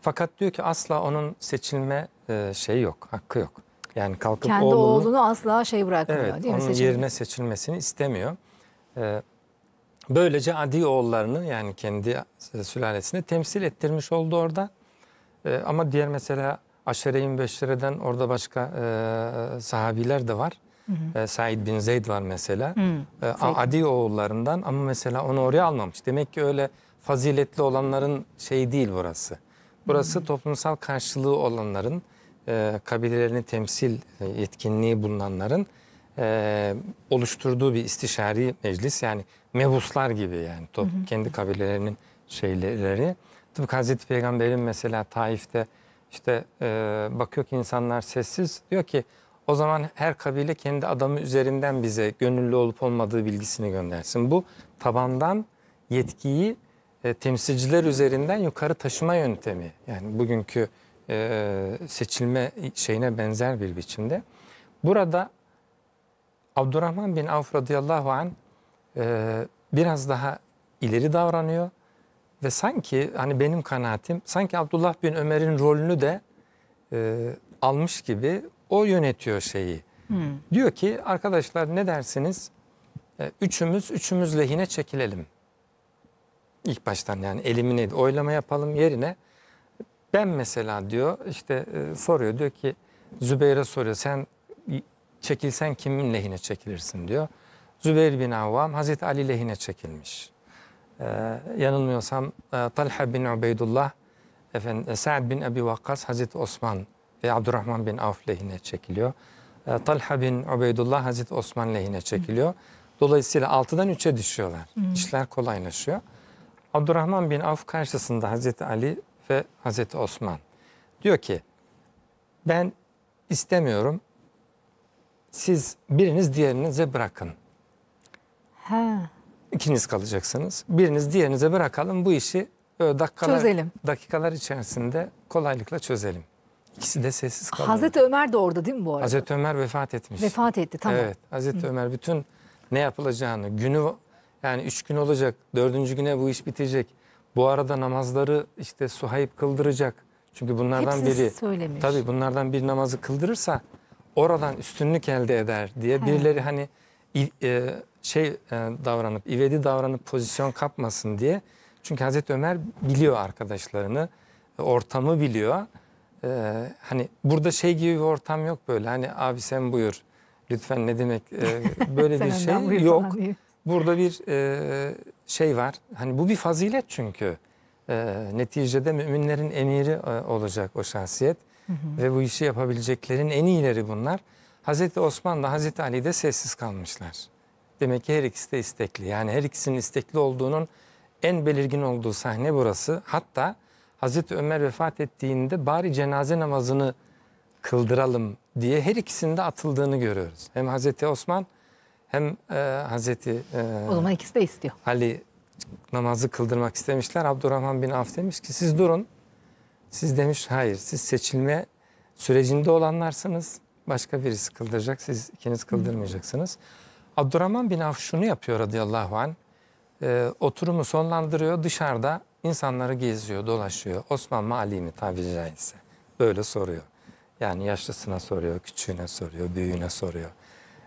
Fakat diyor ki asla onun seçilme e, şeyi yok, hakkı yok. Yani kalkıp Kendi oğlunu, oğlunu asla şey bırakmıyor evet, değil mi? Onun Seçim. yerine seçilmesini istemiyor. Ee, böylece adi oğullarını yani kendi e, sülalesini temsil ettirmiş oldu orada. Ee, ama diğer mesela aşere-i beşireden orada başka e, sahabiler de var. Hı ee, Said bin Zeyd var mesela. Hı, e, Adi oğullarından ama mesela onu oraya almamış. Demek ki öyle faziletli olanların şeyi değil burası. Burası hı hı. toplumsal karşılığı olanların, e, kabilelerini temsil e, yetkinliği bulunanların e, oluşturduğu bir istişari meclis. Yani mebuslar gibi yani top, hı hı. kendi kabilelerinin şeyleri. Tıpkı Hazreti Peygamber'in mesela Taif'te işte e, bakıyor ki insanlar sessiz. Diyor ki o zaman her kabile kendi adamı üzerinden bize gönüllü olup olmadığı bilgisini göndersin. Bu tabandan yetkiyi e, temsilciler üzerinden yukarı taşıma yöntemi. Yani bugünkü e, seçilme şeyine benzer bir biçimde. Burada Abdurrahman bin Avf radıyallahu an e, biraz daha ileri davranıyor ve sanki hani benim kanaatim sanki Abdullah bin Ömer'in rolünü de e, almış gibi o yönetiyor şeyi. Hmm. Diyor ki arkadaşlar ne dersiniz? E, üçümüz üçümüz lehine çekilelim. İlk baştan yani elimine oylama yapalım yerine. Ben mesela diyor işte e, soruyor diyor ki Zübeyir'e soruyor sen çekilsen kimin lehine çekilirsin diyor. Zübeyir bin Avvam Hazreti Ali lehine çekilmiş. Ee, yanılmıyorsam e, Talha bin Ubeydullah, efendim, Sa'd bin Ebi Vakkas Hazreti Osman ve Abdurrahman bin Avf lehine çekiliyor. E, Talha bin Ubeydullah Hazreti Osman lehine çekiliyor. Dolayısıyla 6'dan 3'e düşüyorlar. Hı. İşler kolaylaşıyor. Abdurrahman bin Avf karşısında Hazreti Ali ve Hazreti Osman. Diyor ki ben istemiyorum. Siz biriniz diğerinize bırakın. Ha. İkiniz kalacaksınız. Biriniz diğerinize bırakalım bu işi e, dakikalar, çözelim. dakikalar içerisinde kolaylıkla çözelim. İkisi de sessiz kalıyor. Hazreti Ömer de orada değil mi bu arada? Hazreti Ömer vefat etmiş. Vefat etti tamam. Evet Hazreti Hı. Ömer bütün ne yapılacağını günü yani üç gün olacak dördüncü güne bu iş bitecek. Bu arada namazları işte suhayıp kıldıracak. Çünkü bunlardan Hepsini biri söylemiş. tabii bunlardan bir namazı kıldırırsa oradan üstünlük elde eder diye He. birileri hani e, şey e, davranıp ivedi davranıp pozisyon kapmasın diye. Çünkü Hazreti Ömer biliyor arkadaşlarını, ortamı biliyor e, hani burada şey gibi bir ortam yok böyle hani abi sen buyur lütfen ne demek e, böyle bir şey yok. Burada bir e, şey var hani bu bir fazilet çünkü e, neticede müminlerin emiri e, olacak o şahsiyet hı hı. ve bu işi yapabileceklerin en iyileri bunlar. Hazreti Osman da Hazreti Ali de sessiz kalmışlar. Demek ki her ikisi de istekli yani her ikisinin istekli olduğunun en belirgin olduğu sahne burası hatta Hazreti Ömer vefat ettiğinde bari cenaze namazını kıldıralım diye her ikisinde atıldığını görüyoruz. Hem Hazreti Osman hem e, Hazreti e, O zaman ikisi de istiyor. Ali namazı kıldırmak istemişler. Abdurrahman bin Af demiş ki siz durun. Siz demiş hayır siz seçilme sürecinde olanlarsınız. Başka birisi kıldıracak siz ikiniz kıldırmayacaksınız. Abdurrahman bin Af şunu yapıyor radıyallahu anh. E, oturumu sonlandırıyor dışarıda insanları geziyor, dolaşıyor. Osman mı Ali mi tabiri caizse. Böyle soruyor. Yani yaşlısına soruyor, küçüğüne soruyor, büyüğüne soruyor.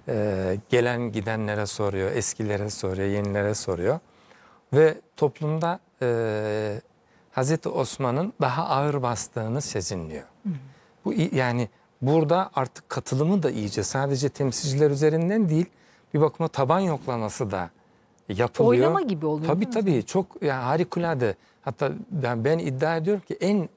Ee, gelen gidenlere soruyor, eskilere soruyor, yenilere soruyor. Ve toplumda e, Hazreti Osman'ın daha ağır bastığını sezinliyor. Hı. Bu yani burada artık katılımı da iyice sadece temsilciler üzerinden değil bir bakıma taban yoklaması da yapılıyor. Oynama gibi oluyor. Tabii tabii çok yani harikulade. Hatta yani ben iddia ediyorum ki en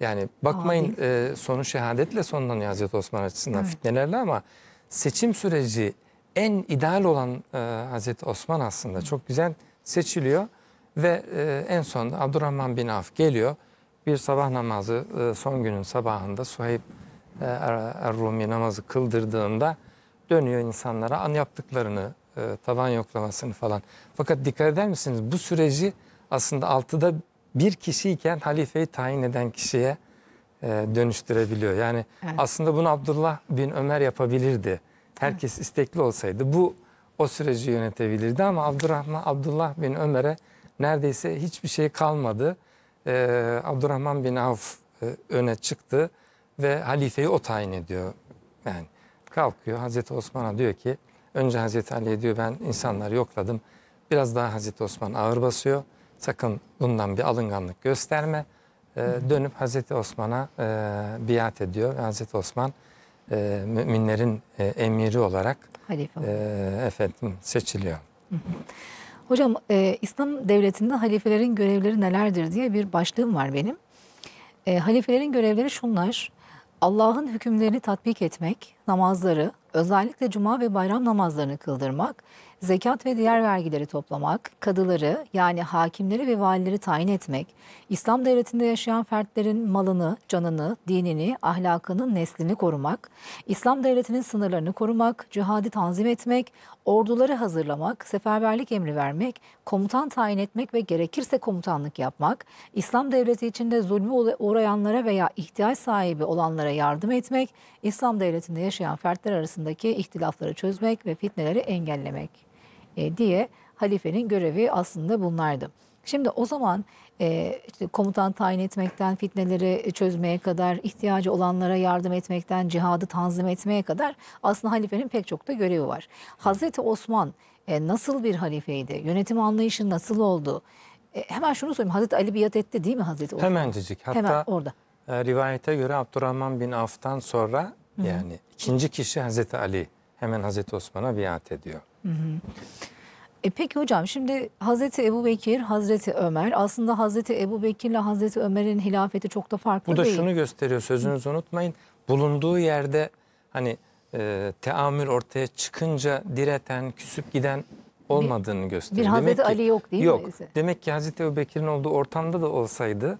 yani bakmayın Abi. e, sonu şehadetle sonlanıyor Hazreti Osman açısından evet. fitnelerle ama seçim süreci en ideal olan e, Hazreti Osman aslında Hı. çok güzel seçiliyor ve e, en son Abdurrahman bin Af geliyor. Bir sabah namazı e, son günün sabahında Suheyb e, er-, Er-Rumi namazı kıldırdığında dönüyor insanlara an yaptıklarını e, tavan yoklamasını falan. Fakat dikkat eder misiniz bu süreci aslında altıda bir kişiyken halifeyi tayin eden kişiye e, dönüştürebiliyor. Yani evet. aslında bunu Abdullah bin Ömer yapabilirdi. Herkes evet. istekli olsaydı bu o süreci yönetebilirdi ama Abdurrahman Abdullah bin Ömer'e neredeyse hiçbir şey kalmadı. E, Abdurrahman bin Avf e, öne çıktı ve halifeyi o tayin ediyor. Yani kalkıyor Hazreti Osman'a diyor ki Önce Hazreti Ali diyor ben insanları yokladım. Biraz daha Hazreti Osman ağır basıyor. Sakın bundan bir alınganlık gösterme. E, dönüp Hazreti Osman'a e, biat ediyor. Hazreti Osman e, müminlerin e, emiri olarak e, efendim, seçiliyor. Hocam e, İslam devletinde halifelerin görevleri nelerdir diye bir başlığım var benim. E, halifelerin görevleri şunlar. Allah'ın hükümlerini tatbik etmek, namazları, özellikle cuma ve bayram namazlarını kıldırmak zekat ve diğer vergileri toplamak, kadıları yani hakimleri ve valileri tayin etmek, İslam devletinde yaşayan fertlerin malını, canını, dinini, ahlakını, neslini korumak, İslam devletinin sınırlarını korumak, cihadi tanzim etmek, orduları hazırlamak, seferberlik emri vermek, komutan tayin etmek ve gerekirse komutanlık yapmak, İslam devleti içinde zulmü uğrayanlara veya ihtiyaç sahibi olanlara yardım etmek, İslam devletinde yaşayan fertler arasındaki ihtilafları çözmek ve fitneleri engellemek. E, diye halifenin görevi aslında bunlardı. Şimdi o zaman e, işte komutan tayin etmekten fitneleri çözmeye kadar, ihtiyacı olanlara yardım etmekten, cihadı tanzim etmeye kadar aslında halifenin pek çok da görevi var. Hazreti Osman e, nasıl bir halifeydi? Yönetim anlayışı nasıl oldu? hemen şunu söyleyeyim. Hazreti Ali biat etti değil mi Hazreti Osman? Hemencecik. Hatta hemen orada. E, rivayete göre Abdurrahman bin Af'tan sonra Hı-hı. yani ikinci kişi Hazreti Ali hemen Hazreti Osman'a biat ediyor. Hı E peki hocam şimdi Hazreti Ebu Bekir, Hazreti Ömer aslında Hazreti Ebu Bekir ile Hazreti Ömer'in hilafeti çok da farklı değil. Bu da değil. şunu gösteriyor sözünüzü unutmayın bulunduğu yerde hani e, teamül ortaya çıkınca direten, küsüp giden olmadığını gösteriyor. Bir Hazreti demek Ali yok değil mi? Yok. Demek ki Hazreti Ebu Bekir'in olduğu ortamda da olsaydı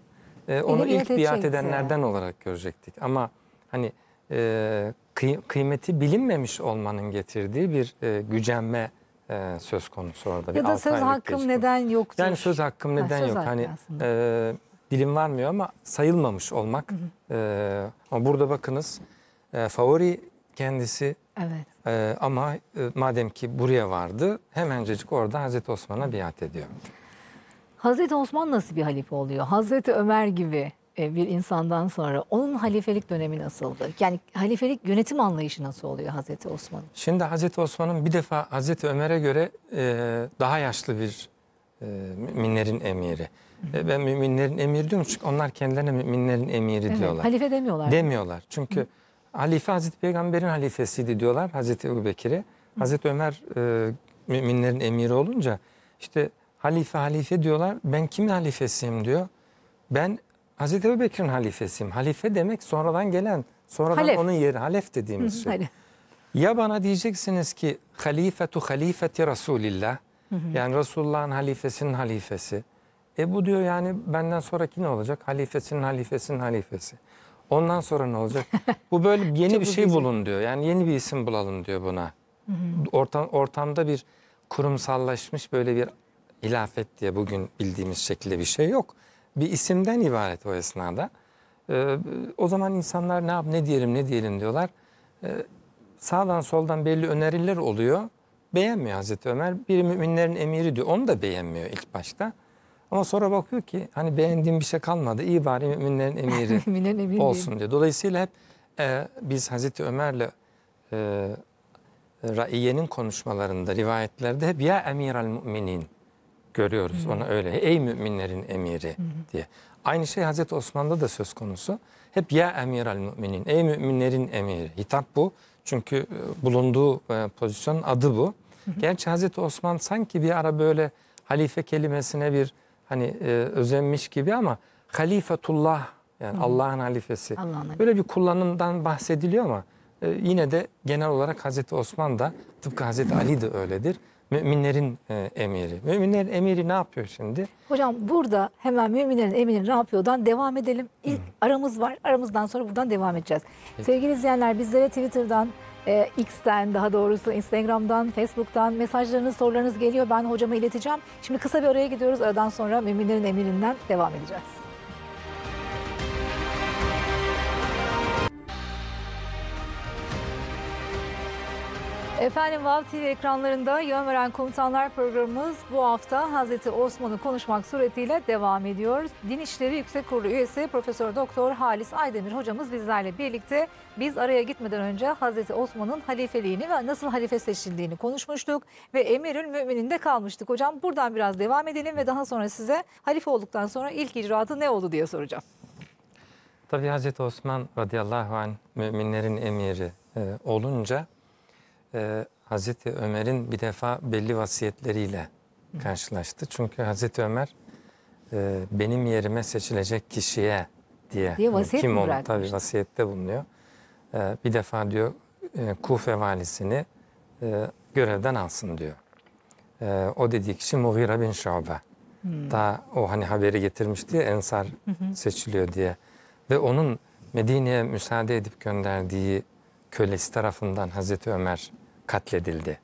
e, onu Biri ilk biat, biat edenlerden olarak görecektik. Ama hani e, kıy kıymeti bilinmemiş olmanın getirdiği bir e, gücenme e, söz konusu orada. Ya da söz hakkım neden yoktur. Yani söz hakkım neden ha, söz yok. Hani e, dilim varmıyor ama sayılmamış olmak. Hı hı. E, ama burada bakınız e, favori kendisi evet. e, ama e, madem ki buraya vardı hemencecik orada Hazreti Osman'a biat ediyor. Hazreti Osman nasıl bir halife oluyor? Hazreti Ömer gibi e, bir insandan sonra onun halifelik dönemi nasıldı? Yani halifelik yönetim anlayışı nasıl oluyor Hazreti Osman'ın? Şimdi Hazreti Osman'ın bir defa Hazreti Ömer'e göre e, daha yaşlı bir e, müminlerin emiri. ben müminlerin emiri diyorum çünkü onlar kendilerine müminlerin emiri evet, diyorlar. Halife demiyorlar. Demiyorlar. Çünkü Hı. halife Hazreti Peygamber'in halifesiydi diyorlar Hazreti Ebu Bekir'e. Hazreti Ömer müminlerin emiri olunca işte halife halife diyorlar. Ben kimin halifesiyim diyor. Ben Hazreti Ebu Bekir'in halifesiyim. Halife demek sonradan gelen, sonradan Halef. onun yeri halef dediğimiz şey. Ya bana diyeceksiniz ki halifetu halifeti Resulillah. Yani Resulullah'ın halifesinin halifesi. E bu diyor yani benden sonraki ne olacak? Halifesinin halifesinin halifesi. Ondan sonra ne olacak? <laughs> bu böyle yeni bir şey bulun diyor. Yani yeni bir isim bulalım diyor buna. Ortam, ortamda bir kurumsallaşmış böyle bir ilafet diye bugün bildiğimiz şekilde bir şey yok bir isimden ibaret o esnada. E, o zaman insanlar ne yap ne diyelim ne diyelim diyorlar. E, sağdan soldan belli öneriler oluyor. Beğenmiyor Hazreti Ömer. Bir müminlerin emiri diyor. Onu da beğenmiyor ilk başta. Ama sonra bakıyor ki hani beğendiğim bir şey kalmadı. İyi bari müminlerin <laughs> emiri, olsun diyor. Dolayısıyla hep e, biz Hazreti Ömer'le e, e Raiye'nin konuşmalarında, rivayetlerde hep ya Emir al müminin görüyoruz. Hı -hı. Onu öyle ey müminlerin emiri Hı -hı. diye. Aynı şey Hazreti Osman'da da söz konusu. Hep ya emir al müminin, ey müminlerin emiri. Hitap bu. Çünkü e, bulunduğu e, pozisyon adı bu. Hı -hı. Gerçi Hazreti Osman sanki bir ara böyle halife kelimesine bir hani e, özenmiş gibi ama halifetullah yani Allah'ın halifesi. Allah böyle bir kullanımdan bahsediliyor ama e, yine de genel olarak Hazreti Osman da tıpkı Hazreti Ali de öyledir müminlerin e, emiri. Müminlerin emiri ne yapıyor şimdi? Hocam burada hemen müminlerin emiri ne yapıyordan devam edelim. İlk Hı. aramız var. Aramızdan sonra buradan devam edeceğiz. Peki. Sevgili izleyenler bizlere Twitter'dan e, X'ten daha doğrusu Instagram'dan, Facebook'tan mesajlarınız, sorularınız geliyor. Ben hocama ileteceğim. Şimdi kısa bir araya gidiyoruz. Aradan sonra müminlerin emirinden devam edeceğiz. Efendim Vav TV ekranlarında Yön Komutanlar programımız bu hafta Hazreti Osman'ı konuşmak suretiyle devam ediyor. Din İşleri Yüksek Kurulu üyesi Profesör Doktor Halis Aydemir hocamız bizlerle birlikte biz araya gitmeden önce Hazreti Osman'ın halifeliğini ve nasıl halife seçildiğini konuşmuştuk ve Emirül Mümin'inde kalmıştık. Hocam buradan biraz devam edelim ve daha sonra size halife olduktan sonra ilk icraatı ne oldu diye soracağım. Tabii Hazreti Osman radıyallahu anh müminlerin emiri e, olunca e, Hazreti Ömer'in bir defa belli vasiyetleriyle karşılaştı. Çünkü Hazreti Ömer e, benim yerime seçilecek kişiye diye, diye hani kim olur tabii vasiyette bulunuyor. E, bir defa diyor e, Kufe valisini e, görevden alsın diyor. E, o dediği kişi Mughira bin Şabe. Hmm. Daha o hani haberi getirmişti ya Ensar seçiliyor diye. Ve onun Medine'ye müsaade edip gönderdiği kölesi tarafından Hazreti Ömer katledildi.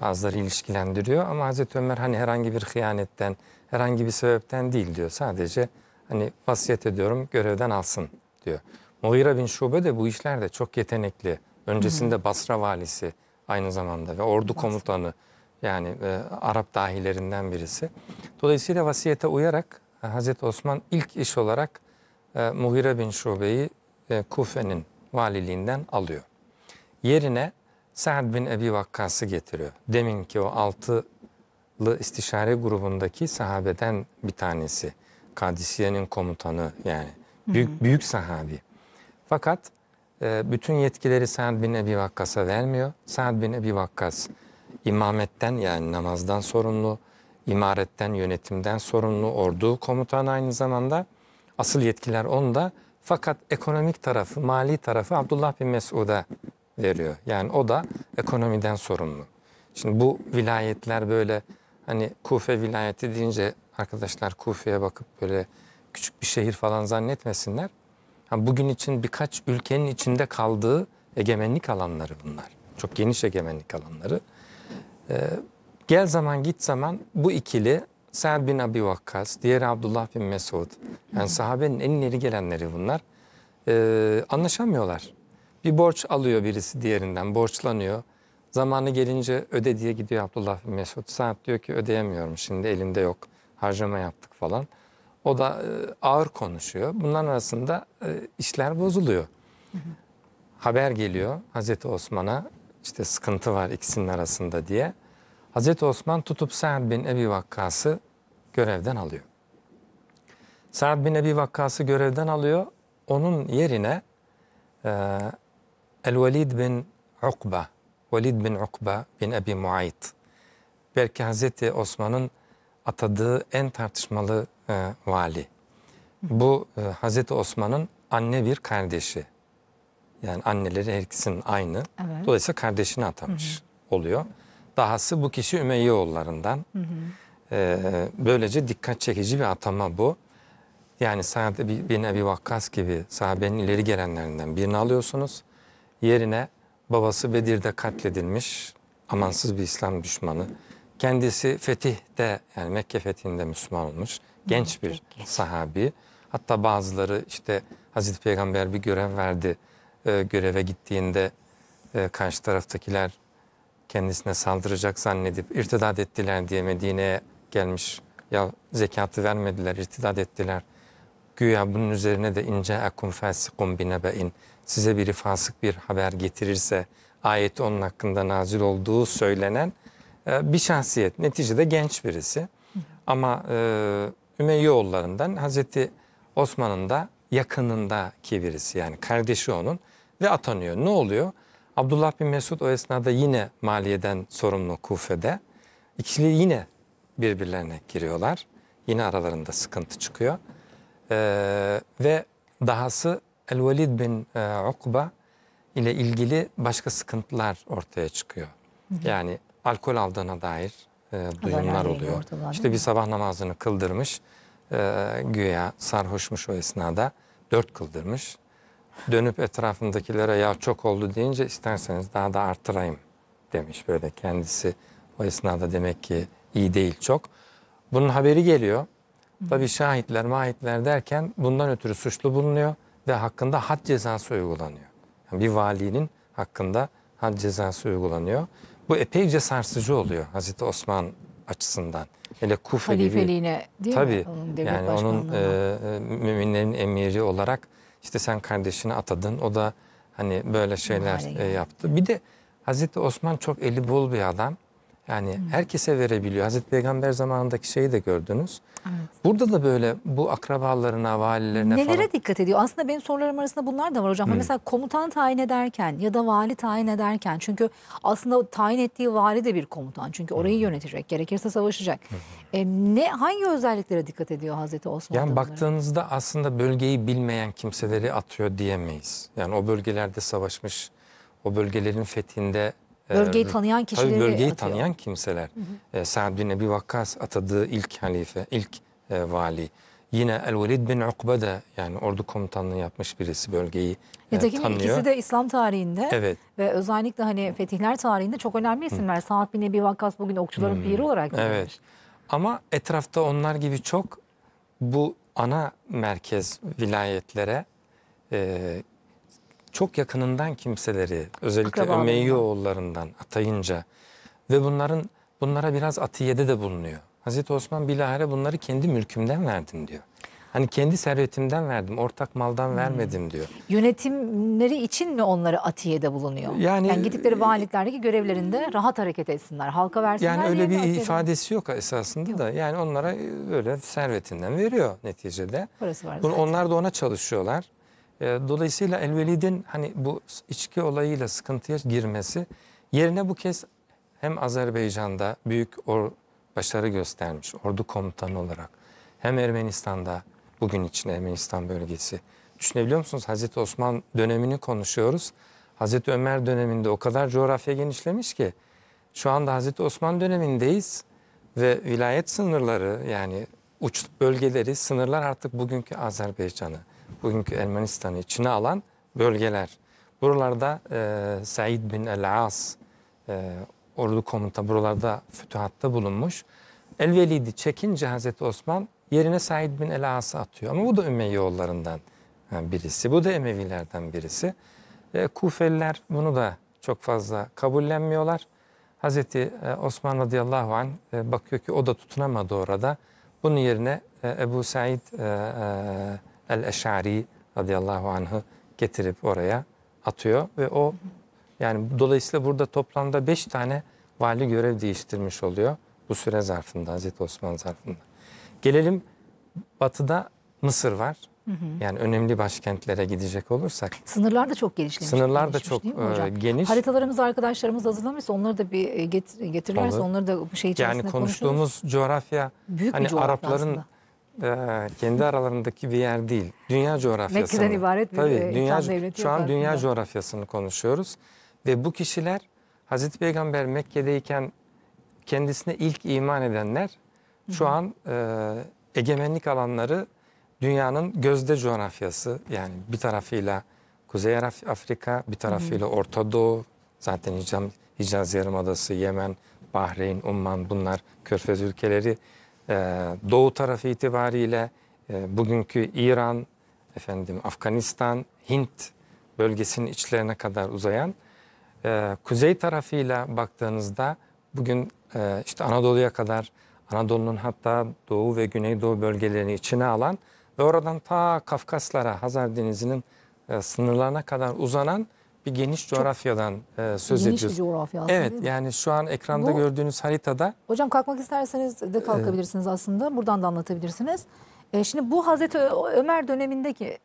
Bazıları ilişkilendiriyor ama Hazreti Ömer hani herhangi bir hıyanetten, herhangi bir sebepten değil diyor. Sadece hani vasiyet ediyorum görevden alsın diyor. Mughira bin Şube de bu işlerde çok yetenekli. Öncesinde Basra valisi aynı zamanda ve ordu komutanı yani e, Arap dahilerinden birisi. Dolayısıyla vasiyete uyarak e, Hazreti Osman ilk iş olarak e, Mughira bin Şube'yi e, Kufe'nin valiliğinden alıyor. Yerine Sa'd bin Ebi Vakkas'ı getiriyor. Demin ki o altılı istişare grubundaki sahabeden bir tanesi. Kadisiye'nin komutanı yani. Büyük, büyük sahabi. Fakat e, bütün yetkileri Sa'd bin Ebi Vakkas'a vermiyor. Sa'd bin Ebi Vakkas imametten yani namazdan sorumlu, imaretten, yönetimden sorumlu, ordu komutanı aynı zamanda. Asıl yetkiler onda. Fakat ekonomik tarafı, mali tarafı Abdullah bin Mesud'a veriyor. Yani o da ekonomiden sorumlu. Şimdi bu vilayetler böyle hani Kufe vilayeti deyince arkadaşlar Kufe'ye bakıp böyle küçük bir şehir falan zannetmesinler. Yani bugün için birkaç ülkenin içinde kaldığı egemenlik alanları bunlar. Çok geniş egemenlik alanları. Ee, gel zaman git zaman bu ikili Sa'd bin Abi Vakkas, diğeri Abdullah bin Mesud. Yani sahabenin en ileri gelenleri bunlar. Ee, anlaşamıyorlar. Bir borç alıyor birisi diğerinden, borçlanıyor. Zamanı gelince öde diye gidiyor Abdullah bin Mesud. Saat diyor ki ödeyemiyorum şimdi elimde yok, harcama yaptık falan. O da e, ağır konuşuyor. Bunların arasında e, işler bozuluyor. Haber geliyor Hazreti Osman'a işte sıkıntı var ikisinin arasında diye. Hazreti Osman tutup Sa'd bin Ebi Vakkas'ı görevden alıyor. Sa'd bin Ebi Vakkas'ı görevden alıyor. Onun yerine e, El-Velid bin Ukba, Velid bin Ukba bin Ebi Muayit. Belki Hazreti Osman'ın atadığı en tartışmalı e, vali. Bu e, Hazreti Osman'ın anne bir kardeşi. Yani anneleri herkesin aynı. Evet. Dolayısıyla kardeşini atamış hı hı. oluyor. Dahası bu kişi Ümeyyeoğullarından. Hı Ee, böylece dikkat çekici bir atama bu. Yani Sa'd bin Ebi Vakkas gibi sahabenin ileri gelenlerinden birini alıyorsunuz. Yerine babası Bedir'de katledilmiş amansız bir İslam düşmanı. Kendisi fetihte yani Mekke fethinde Müslüman olmuş genç bir sahabi. Hatta bazıları işte Hazreti Peygamber bir görev verdi. E, göreve gittiğinde e, karşı taraftakiler kendisine saldıracak zannedip irtidat ettiler diye Medine'ye gelmiş. Ya zekatı vermediler, irtidat ettiler. Güya bunun üzerine de ince akum fasikum binebein size biri fasık bir haber getirirse ayet onun hakkında nazil olduğu söylenen e, bir şahsiyet. Neticede genç birisi. Ama e, oğullarından Hazreti Osman'ın da yakınındaki birisi yani kardeşi onun ve atanıyor. Ne oluyor? Abdullah bin Mesud o esnada yine maliyeden sorumlu Kufe'de. İkili yine birbirlerine giriyorlar. Yine aralarında sıkıntı çıkıyor. Ee, ve dahası El-Velid bin e, Ukba ile ilgili başka sıkıntılar ortaya çıkıyor. Hı hı. Yani alkol aldığına dair e, duyumlar oluyor. İşte bir sabah namazını kıldırmış. E, güya sarhoşmuş o esnada. Dört kıldırmış. Dönüp etrafındakilere ya çok oldu deyince isterseniz daha da artırayım demiş. Böyle kendisi o esnada demek ki iyi değil çok. Bunun haberi geliyor. Tabi şahitler mahitler derken bundan ötürü suçlu bulunuyor ve hakkında had cezası uygulanıyor. Yani bir valinin hakkında had cezası uygulanıyor. Bu epeyce sarsıcı oluyor Hazreti Osman açısından. Hele Kufe Halifeliğine gibi. değil tabii, mi? Onun yani onun e, müminlerin emiri olarak işte sen kardeşini atadın o da hani böyle şeyler e, yaptı. Bir de Hazreti Osman çok eli bol bir adam. Yani hmm. herkese verebiliyor. Hazreti Peygamber zamanındaki şeyi de gördünüz. Evet. Burada da böyle bu akrabalarına, valilerine Nelere falan. Nelere dikkat ediyor? Aslında benim sorularım arasında bunlar da var hocam. Hmm. Mesela komutan tayin ederken ya da vali tayin ederken. Çünkü aslında tayin ettiği vali de bir komutan. Çünkü orayı hmm. yönetecek, gerekirse savaşacak. Hmm. E, ne Hangi özelliklere dikkat ediyor Hazreti Osman? Yani baktığınızda aslında bölgeyi bilmeyen kimseleri atıyor diyemeyiz. Yani o bölgelerde savaşmış, o bölgelerin fethinde ee, bölgeyi tanıyan kişileri Tabii bölgeyi atıyor. tanıyan kimseler. Ee, Sa'd bin Ebi Vakkas atadığı ilk halife, ilk e, vali. Yine El-Velid bin Ukbe de yani ordu komutanlığı yapmış birisi bölgeyi e, Nitekim tanıyor. ikisi de İslam tarihinde evet. ve özellikle hani fetihler tarihinde çok önemli isimler. Hı. Sa'd bin Ebi Vakkas bugün okçuların hmm. piri olarak bilinir. Evet. Ama etrafta onlar gibi çok bu ana merkez vilayetlere e, çok yakınından kimseleri özellikle Ömeyyi oğullarından atayınca ve bunların bunlara biraz atiyede de bulunuyor. Hazreti Osman bilahare bunları kendi mülkümden verdim diyor. Hani kendi servetimden verdim, ortak maldan hmm. vermedim diyor. Yönetimleri için mi onları atiyede bulunuyor? Yani, yani gidikleri e, valiliklerdeki görevlerinde rahat hareket etsinler, halka versinler. Yani öyle bir atiyede. ifadesi yok esasında yok. da. Yani onlara böyle servetinden veriyor neticede. Parası var Bunu, onlar da ona çalışıyorlar. Ee, dolayısıyla Elvelid'in hani bu içki olayıyla sıkıntıya girmesi yerine bu kez hem Azerbaycan'da büyük or başarı göstermiş ordu komutanı olarak hem Ermenistan'da bugün için Ermenistan bölgesi. Düşünebiliyor musunuz Hazreti Osman dönemini konuşuyoruz. Hazreti Ömer döneminde o kadar coğrafya genişlemiş ki şu anda Hazreti Osman dönemindeyiz ve vilayet sınırları yani uç bölgeleri sınırlar artık bugünkü Azerbaycan'ı bugünkü Ermenistan'ı içine alan bölgeler. Buralarda e, Said bin el-As e, ordu komuta buralarda fütuhatta bulunmuş. El-Velid'i çekince Hazreti Osman yerine Said bin el-As'ı atıyor. Ama bu da Ümeyye yollarından e, birisi. Bu da Emevilerden birisi. E, Kufeliler bunu da çok fazla kabullenmiyorlar. Hazreti e, Osman radıyallahu anh e, bakıyor ki o da tutunamadı orada. Bunun yerine Ebu Said e, e, el-Eş'ari radıyallahu anh'ı getirip oraya atıyor ve o yani dolayısıyla burada toplamda beş tane vali görev değiştirmiş oluyor bu süre zarfında Hazreti Osman zarfında. Gelelim batıda Mısır var. Hı hı. Yani önemli başkentlere gidecek olursak. Sınırlar da çok genişlemiş. Sınırlar da çok değil e, geniş. Haritalarımız arkadaşlarımız hazırlamışsa onları da bir e, getirirlerse Olur. onları da bu şey içerisinde Yani konuştuğumuz coğrafya Büyük hani Arapların aslında ee, kendi aralarındaki bir yer değil. Dünya coğrafyası. Mekke'den ibaret bir Tabii, dünya, devleti Şu an dünya aslında. coğrafyasını konuşuyoruz. Ve bu kişiler Hazreti Peygamber Mekke'deyken kendisine ilk iman edenler şu an e, egemenlik alanları dünyanın gözde coğrafyası. Yani bir tarafıyla Kuzey Afrika, bir tarafıyla Orta Doğu, zaten Hicaz, Hicaz Yarımadası, Yemen, Bahreyn, Umman bunlar körfez ülkeleri. Ee, doğu tarafı itibariyle e, bugünkü İran, efendim Afganistan, Hint bölgesinin içlerine kadar uzayan e, kuzey tarafıyla baktığınızda bugün e, işte Anadolu'ya kadar Anadolu'nun hatta doğu ve güneydoğu bölgelerini içine alan ve oradan ta Kafkaslara Hazar Denizi'nin e, sınırlarına kadar uzanan bir geniş coğrafyadan e, söz Geniş ediyoruz. bir coğrafya aslında Evet yani şu an ekranda Bu- gördüğünüz haritada Hocam kalkmak isterseniz de ee, kalkabilirsiniz aslında. Buradan da anlatabilirsiniz. E, şimdi bu Hazreti Ömer dönemindeki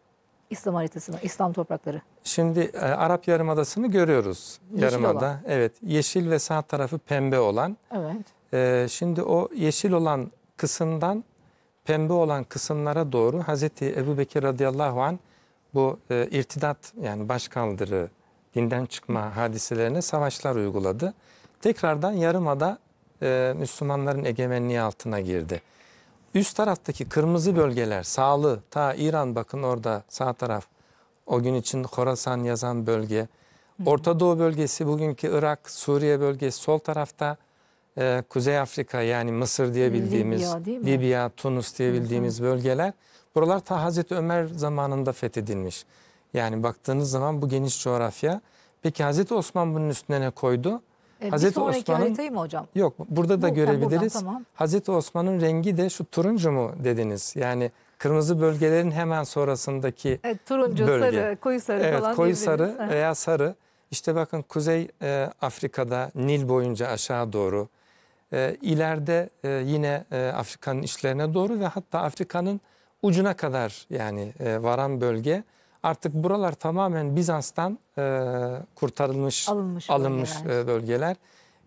İslam haritası, İslam toprakları. Şimdi e, Arap Yarımadası'nı görüyoruz. Yeşil Yarımada. olan. Evet. Yeşil ve sağ tarafı pembe olan. Evet. E, şimdi o yeşil olan kısımdan pembe olan kısımlara doğru Hazreti Ebu Bekir radıyallahu an bu e, irtidat yani başkaldırı dinden çıkma hadiselerine savaşlar uyguladı. Tekrardan Yarımada e, Müslümanların egemenliği altına girdi. Üst taraftaki kırmızı bölgeler, sağlı, ta İran bakın orada sağ taraf, o gün için Khorasan yazan bölge, Orta Doğu bölgesi, bugünkü Irak, Suriye bölgesi, sol tarafta e, Kuzey Afrika yani Mısır diye bildiğimiz, Libya, Libya Tunus diye bildiğimiz bölgeler, buralar ta Hazreti Ömer zamanında fethedilmiş. Yani baktığınız zaman bu geniş coğrafya. Peki Hazreti Osman bunun üstüne ne koydu? E, Hazreti bir sonraki Osman'ın, haritayı mı hocam? Yok burada da bu, görebiliriz. Buradan, tamam. Hazreti Osman'ın rengi de şu turuncu mu dediniz? Yani kırmızı bölgelerin hemen sonrasındaki evet, turuncu, bölge. sarı, koyu sarı evet, falan. Koyu sarı veya sarı. İşte bakın Kuzey e, Afrika'da Nil boyunca aşağı doğru. E, ileride e, yine e, Afrika'nın içlerine doğru ve hatta Afrika'nın ucuna kadar yani e, varan bölge Artık buralar tamamen Bizans'tan e, kurtarılmış, alınmış, alınmış bölgeler. E, bölgeler.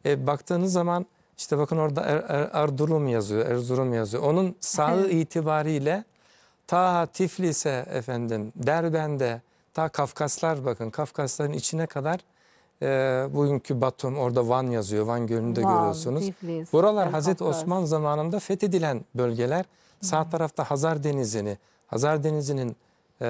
E, baktığınız zaman işte bakın orada er, er, Erzurum yazıyor, Erzurum yazıyor. Onun sağı evet. itibariyle ta Tiflis'e efendim, Derbende, ta Kafkaslar bakın, Kafkasların içine kadar e, bugünkü Batum, orada Van yazıyor, Van Gölü'nü de Van, görüyorsunuz. Tiflis, Buralar El Hazreti Kafkas. Osman zamanında fethedilen bölgeler. Sağ tarafta Hazar Denizi'ni, Hazar Denizi'nin e,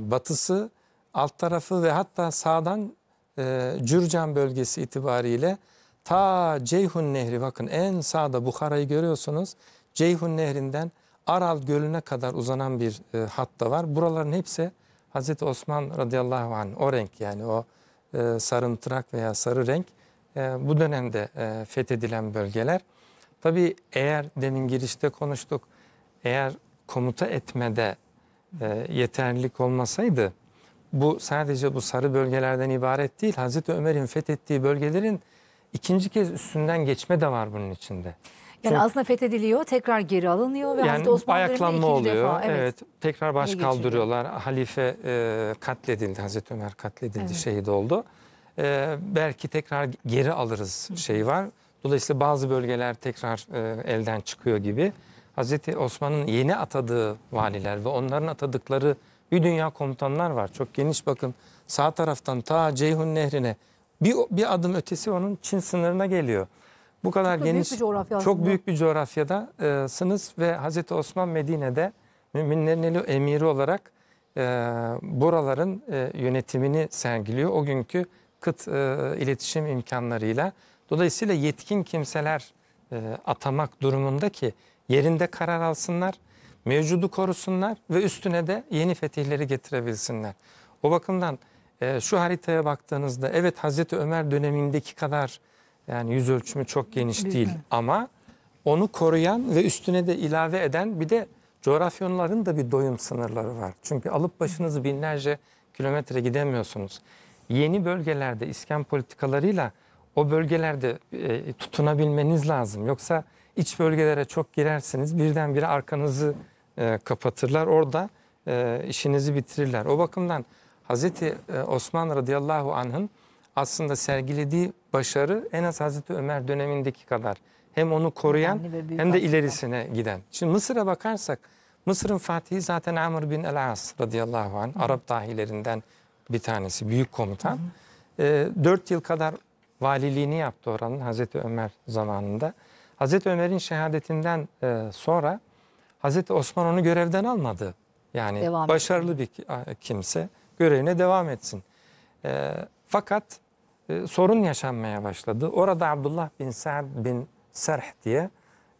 batısı, alt tarafı ve hatta sağdan e, Cürcan bölgesi itibariyle ta Ceyhun Nehri bakın en sağda Bukhara'yı görüyorsunuz. Ceyhun Nehri'nden Aral Gölü'ne kadar uzanan bir e, hat var. Buraların hepsi Hazreti Osman radıyallahu anh o renk yani o e, tırak veya sarı renk e, bu dönemde e, fethedilen bölgeler. Tabii eğer demin girişte konuştuk eğer komuta etmede e, yeterlilik olmasaydı bu sadece bu sarı bölgelerden ibaret değil. Hazreti Ömer'in fethettiği bölgelerin ikinci kez üstünden geçme de var bunun içinde. Yani Çünkü, aslında fethediliyor, tekrar geri alınıyor ve yani Hazreti ayaklanma oluyor. Defa, evet, evet, tekrar baş kaldırıyorlar. Halife e, katledildi, Hazreti Ömer katledildi, evet. şehit oldu. E, belki tekrar geri alırız şey var. Dolayısıyla bazı bölgeler tekrar e, elden çıkıyor gibi. Hazreti Osman'ın yeni atadığı valiler ve onların atadıkları bir dünya komutanlar var. Çok geniş bakın sağ taraftan ta Ceyhun Nehri'ne bir, bir adım ötesi onun Çin sınırına geliyor. Bu kadar çok geniş, büyük bir çok büyük bir coğrafyadasınız ve Hazreti Osman Medine'de müminlerin emiri olarak e, buraların e, yönetimini sergiliyor. O günkü kıt e, iletişim imkanlarıyla. Dolayısıyla yetkin kimseler e, atamak durumunda ki yerinde karar alsınlar, mevcudu korusunlar ve üstüne de yeni fetihleri getirebilsinler. O bakımdan e, şu haritaya baktığınızda evet Hazreti Ömer dönemindeki kadar yani yüz ölçümü çok geniş değil, ama onu koruyan ve üstüne de ilave eden bir de coğrafyonların da bir doyum sınırları var. Çünkü alıp başınızı binlerce kilometre gidemiyorsunuz. Yeni bölgelerde iskan politikalarıyla o bölgelerde e, tutunabilmeniz lazım. Yoksa iç bölgelere çok girersiniz birdenbire arkanızı e, kapatırlar. Orada e, işinizi bitirirler. O bakımdan Hazreti Osman radıyallahu anh'ın aslında sergilediği başarı en az Hazreti Ömer dönemindeki kadar. Hem onu koruyan hem de ilerisine giden. Şimdi Mısır'a bakarsak Mısır'ın fatihi zaten Amr bin el-As radıyallahu anh Hı. Arap dahilerinden bir tanesi büyük komutan. Hı. E, 4 yıl kadar valiliğini yaptı oranın Hazreti Ömer zamanında. Hazreti Ömer'in şehadetinden e, sonra Hazreti Osman onu görevden almadı. Yani devam başarılı etsin. bir kimse görevine devam etsin. E, fakat e, sorun yaşanmaya başladı. Orada Abdullah bin Sa'd bin Serh diye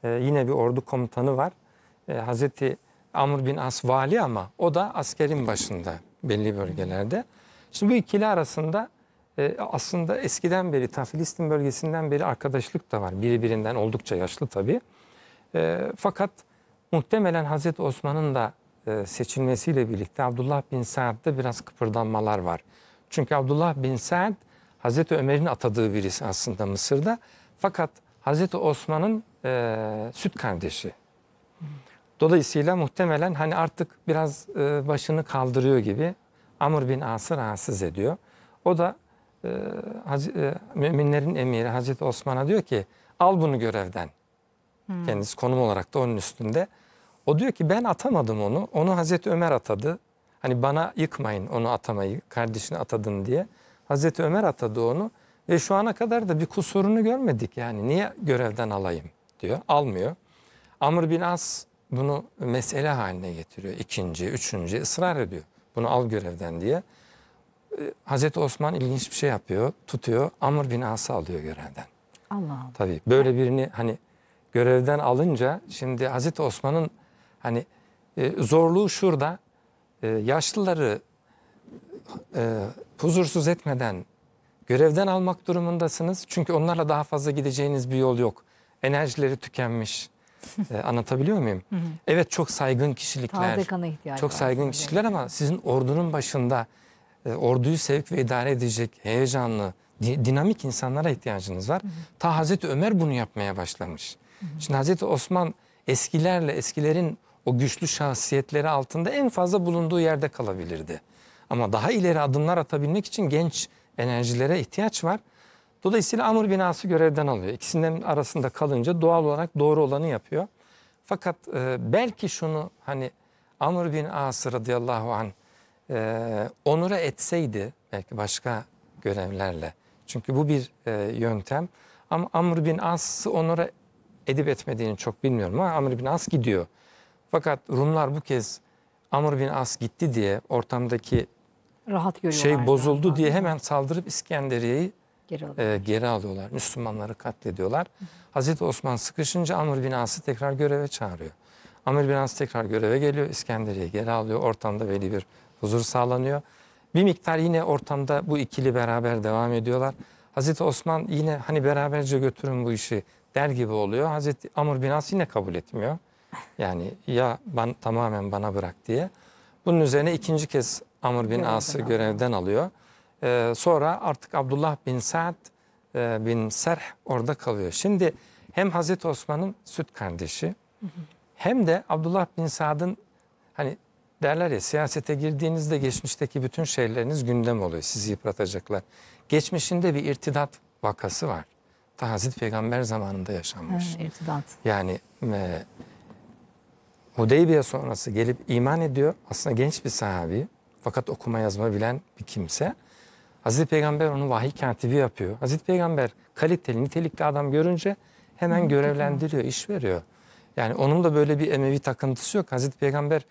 e, yine bir ordu komutanı var. E, Hazreti Amr bin As vali ama o da askerin başında belli bölgelerde. Şimdi bu ikili arasında e, aslında eskiden beri ta Filistin bölgesinden beri arkadaşlık da var. birbirinden oldukça yaşlı tabii. E, fakat muhtemelen Hazreti Osman'ın da e, seçilmesiyle birlikte Abdullah bin Saad'da biraz kıpırdanmalar var. Çünkü Abdullah bin Saad Hazreti Ömer'in atadığı birisi aslında Mısır'da. Fakat Hazreti Osman'ın e, süt kardeşi. Dolayısıyla muhtemelen hani artık biraz e, başını kaldırıyor gibi Amr bin As'ı rahatsız ediyor. O da ee, e, müminlerin emiri Hazreti Osman'a diyor ki al bunu görevden. Hmm. Kendisi konum olarak da onun üstünde. O diyor ki ben atamadım onu. Onu Hazreti Ömer atadı. Hani bana yıkmayın onu atamayı kardeşini atadın diye. Hazreti Ömer atadı onu. Ve şu ana kadar da bir kusurunu görmedik yani. Niye görevden alayım diyor. Almıyor. Amr bin As bunu mesele haline getiriyor. ikinci, üçüncü ısrar ediyor. Bunu al görevden diye. Ee, Hazreti Osman ilginç bir şey yapıyor. Tutuyor. Amr bin As'ı alıyor görevden. Allah Allah. Tabii böyle birini hani görevden alınca şimdi Hazreti Osman'ın hani e, zorluğu şurada. E, yaşlıları e, huzursuz etmeden görevden almak durumundasınız. Çünkü onlarla daha fazla gideceğiniz bir yol yok. Enerjileri tükenmiş. e, <laughs> anlatabiliyor muyum? Evet çok saygın kişilikler. Taze kana ihtiyacı Çok saygın kişilikler ama sizin ordunun başında e, orduyu sevk ve idare edecek heyecanlı, di, dinamik insanlara ihtiyacınız var. Hı hı. Ta Hazreti Ömer bunu yapmaya başlamış. Hı hı. Şimdi Hazreti Osman eskilerle eskilerin o güçlü şahsiyetleri altında en fazla bulunduğu yerde kalabilirdi. Ama daha ileri adımlar atabilmek için genç enerjilere ihtiyaç var. Dolayısıyla Amur binası görevden alıyor. İkisinin arasında kalınca doğal olarak doğru olanı yapıyor. Fakat e, belki şunu hani Amr bin As radıyallahu anh e, onura etseydi belki başka görevlerle. Çünkü bu bir e, yöntem. Ama Amr bin As'ı onura edip etmediğini çok bilmiyorum ama Amr bin As gidiyor. Fakat Rumlar bu kez Amr bin As gitti diye ortamdaki Rahat şey bozuldu yani. diye hemen saldırıp İskenderiye'yi geri, alıyorlar. e, geri alıyorlar. Müslümanları katlediyorlar. Hı. Hazreti Osman sıkışınca Amr bin As'ı tekrar göreve çağırıyor. Amr bin As tekrar göreve geliyor. İskenderiye geri alıyor. Ortamda belli bir huzur sağlanıyor. Bir miktar yine ortamda bu ikili beraber devam ediyorlar. Hazreti Osman yine hani beraberce götürün bu işi der gibi oluyor. Hazreti Amr bin As yine kabul etmiyor. Yani ya ben, tamamen bana bırak diye. Bunun üzerine ikinci kez Amr bin As'ı görevden alıyor. Ee, sonra artık Abdullah bin Sa'd e, bin Serh orada kalıyor. Şimdi hem Hazreti Osman'ın süt kardeşi hem de Abdullah bin Sa'd'ın hani derler ya siyasete girdiğinizde geçmişteki bütün şeyleriniz gündem oluyor. Sizi yıpratacaklar. Geçmişinde bir irtidat vakası var. Ta Hazreti Peygamber zamanında yaşanmış. Evet, irtidat. Yani e, Hudeybiye sonrası gelip iman ediyor. Aslında genç bir sahabi fakat okuma yazma bilen bir kimse. Hazreti Peygamber onu vahiy katibi yapıyor. Hazreti Peygamber kaliteli, nitelikli adam görünce hemen görevlendiriyor, iş veriyor. Yani onun da böyle bir emevi takıntısı yok. Hazreti Peygamber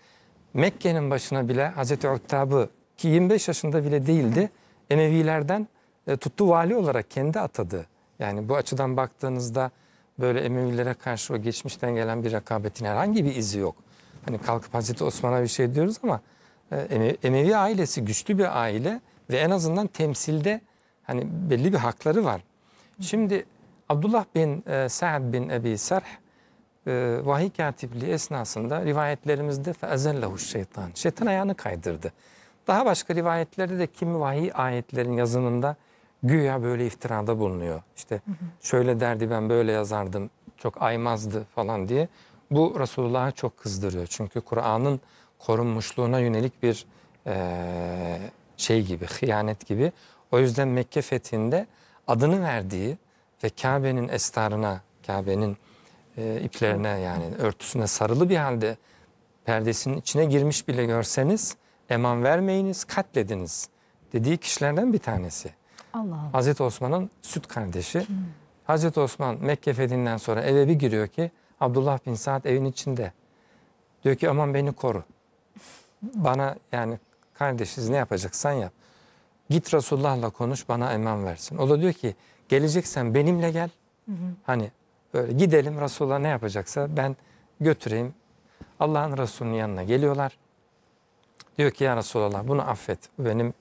Mekke'nin başına bile Hazreti Uttab'ı ki 25 yaşında bile değildi Emevilerden e, tuttu vali olarak kendi atadı. Yani bu açıdan baktığınızda böyle Emevilere karşı o geçmişten gelen bir rekabetin herhangi bir izi yok. Hani kalkıp Hazreti Osman'a bir şey diyoruz ama e, Emevi ailesi güçlü bir aile ve en azından temsilde hani belli bir hakları var. Şimdi Abdullah bin e, Sa'd bin Ebi Sarh ee, vahiy katipliği esnasında rivayetlerimizde feezellehu şeytan. Şeytan ayağını kaydırdı. Daha başka rivayetlerde de kimi vahiy ayetlerin yazımında güya böyle iftirada bulunuyor. İşte şöyle derdi ben böyle yazardım çok aymazdı falan diye. Bu Resulullah'ı çok kızdırıyor. Çünkü Kur'an'ın korunmuşluğuna yönelik bir şey gibi, hıyanet gibi. O yüzden Mekke fethinde adını verdiği ve Kabe'nin estarına, Kabe'nin e, iplerine yani örtüsüne sarılı bir halde perdesinin içine girmiş bile görseniz eman vermeyiniz katlediniz dediği kişilerden bir tanesi. Allah Allah. Hazreti Osman'ın süt kardeşi. Hmm. Hazreti Osman Mekke fethinden sonra eve bir giriyor ki Abdullah bin Saad evin içinde. Diyor ki aman beni koru. Bana yani kardeşiz ne yapacaksan yap. Git Resulullah'la konuş bana eman versin. O da diyor ki geleceksen benimle gel. Hı hı. Hani Böyle gidelim Resulullah ne yapacaksa ben götüreyim. Allah'ın Resulü'nün yanına geliyorlar. Diyor ki ya Resulallah bunu affet. Bu benim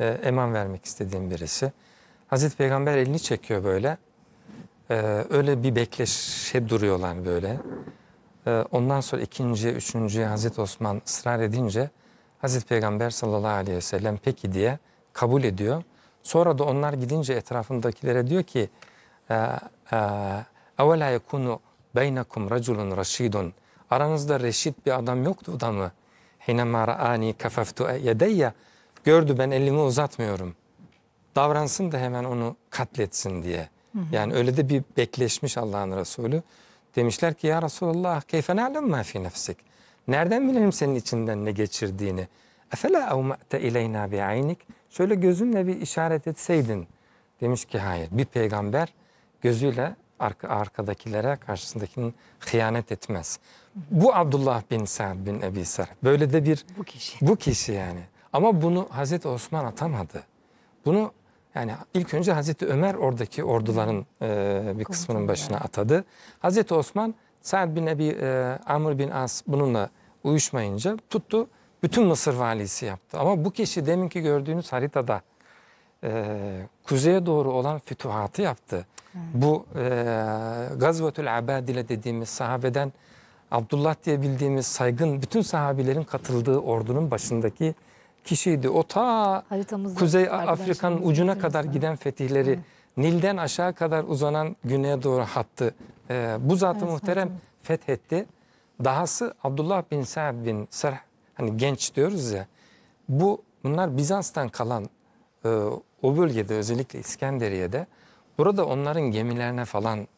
e, eman vermek istediğim birisi. Hazreti Peygamber elini çekiyor böyle. E, öyle bir bekleşe duruyorlar böyle. E, ondan sonra ikinci üçüncü Hazreti Osman ısrar edince Hazreti Peygamber sallallahu aleyhi ve sellem peki diye kabul ediyor. Sonra da onlar gidince etrafındakilere diyor ki e, e, Evela yekunu beynekum reculun reşidun. Aranızda reşit bir adam yoktu da mı? Hinemâ ra'ani kefeftu e yedeyye. Gördü ben elimi uzatmıyorum. Davransın da hemen onu katletsin diye. Yani öyle de bir bekleşmiş Allah'ın Resulü. Demişler ki ya Resulallah keyfe ne'lem ma fi nefsik. Nereden bilelim senin içinden ne geçirdiğini? Efela avma'te ileyna bi'aynik. Şöyle gözünle bir işaret etseydin. Demiş ki hayır bir peygamber gözüyle arka, arkadakilere karşısındakinin hıyanet etmez. Bu Abdullah bin Sa'd bin Ebi Sar. Böyle de bir bu kişi. bu kişi yani. Ama bunu Hazreti Osman atamadı. Bunu yani ilk önce Hazreti Ömer oradaki orduların e, bir kısmının başına atadı. Hazreti Osman Sa'd bin Ebi e, Amr bin As bununla uyuşmayınca tuttu. Bütün Mısır valisi yaptı. Ama bu kişi deminki gördüğünüz haritada e, kuzeye doğru olan fütuhatı yaptı. Bu e, Gazvetül Abadile dediğimiz sahabeden Abdullah diye bildiğimiz saygın bütün sahabilerin katıldığı ordunun başındaki kişiydi. O ta Haritamızda Kuzey Afrika'nın ucuna kadar giden fetihleri evet. Nil'den aşağı kadar uzanan güneye doğru hattı. E, bu zatı evet, muhterem evet. fethetti. Dahası Abdullah bin Sa'd bin Sarh hani genç diyoruz ya. Bu bunlar Bizans'tan kalan e, o bölgede özellikle İskenderiye'de Burada onların gemilerine falan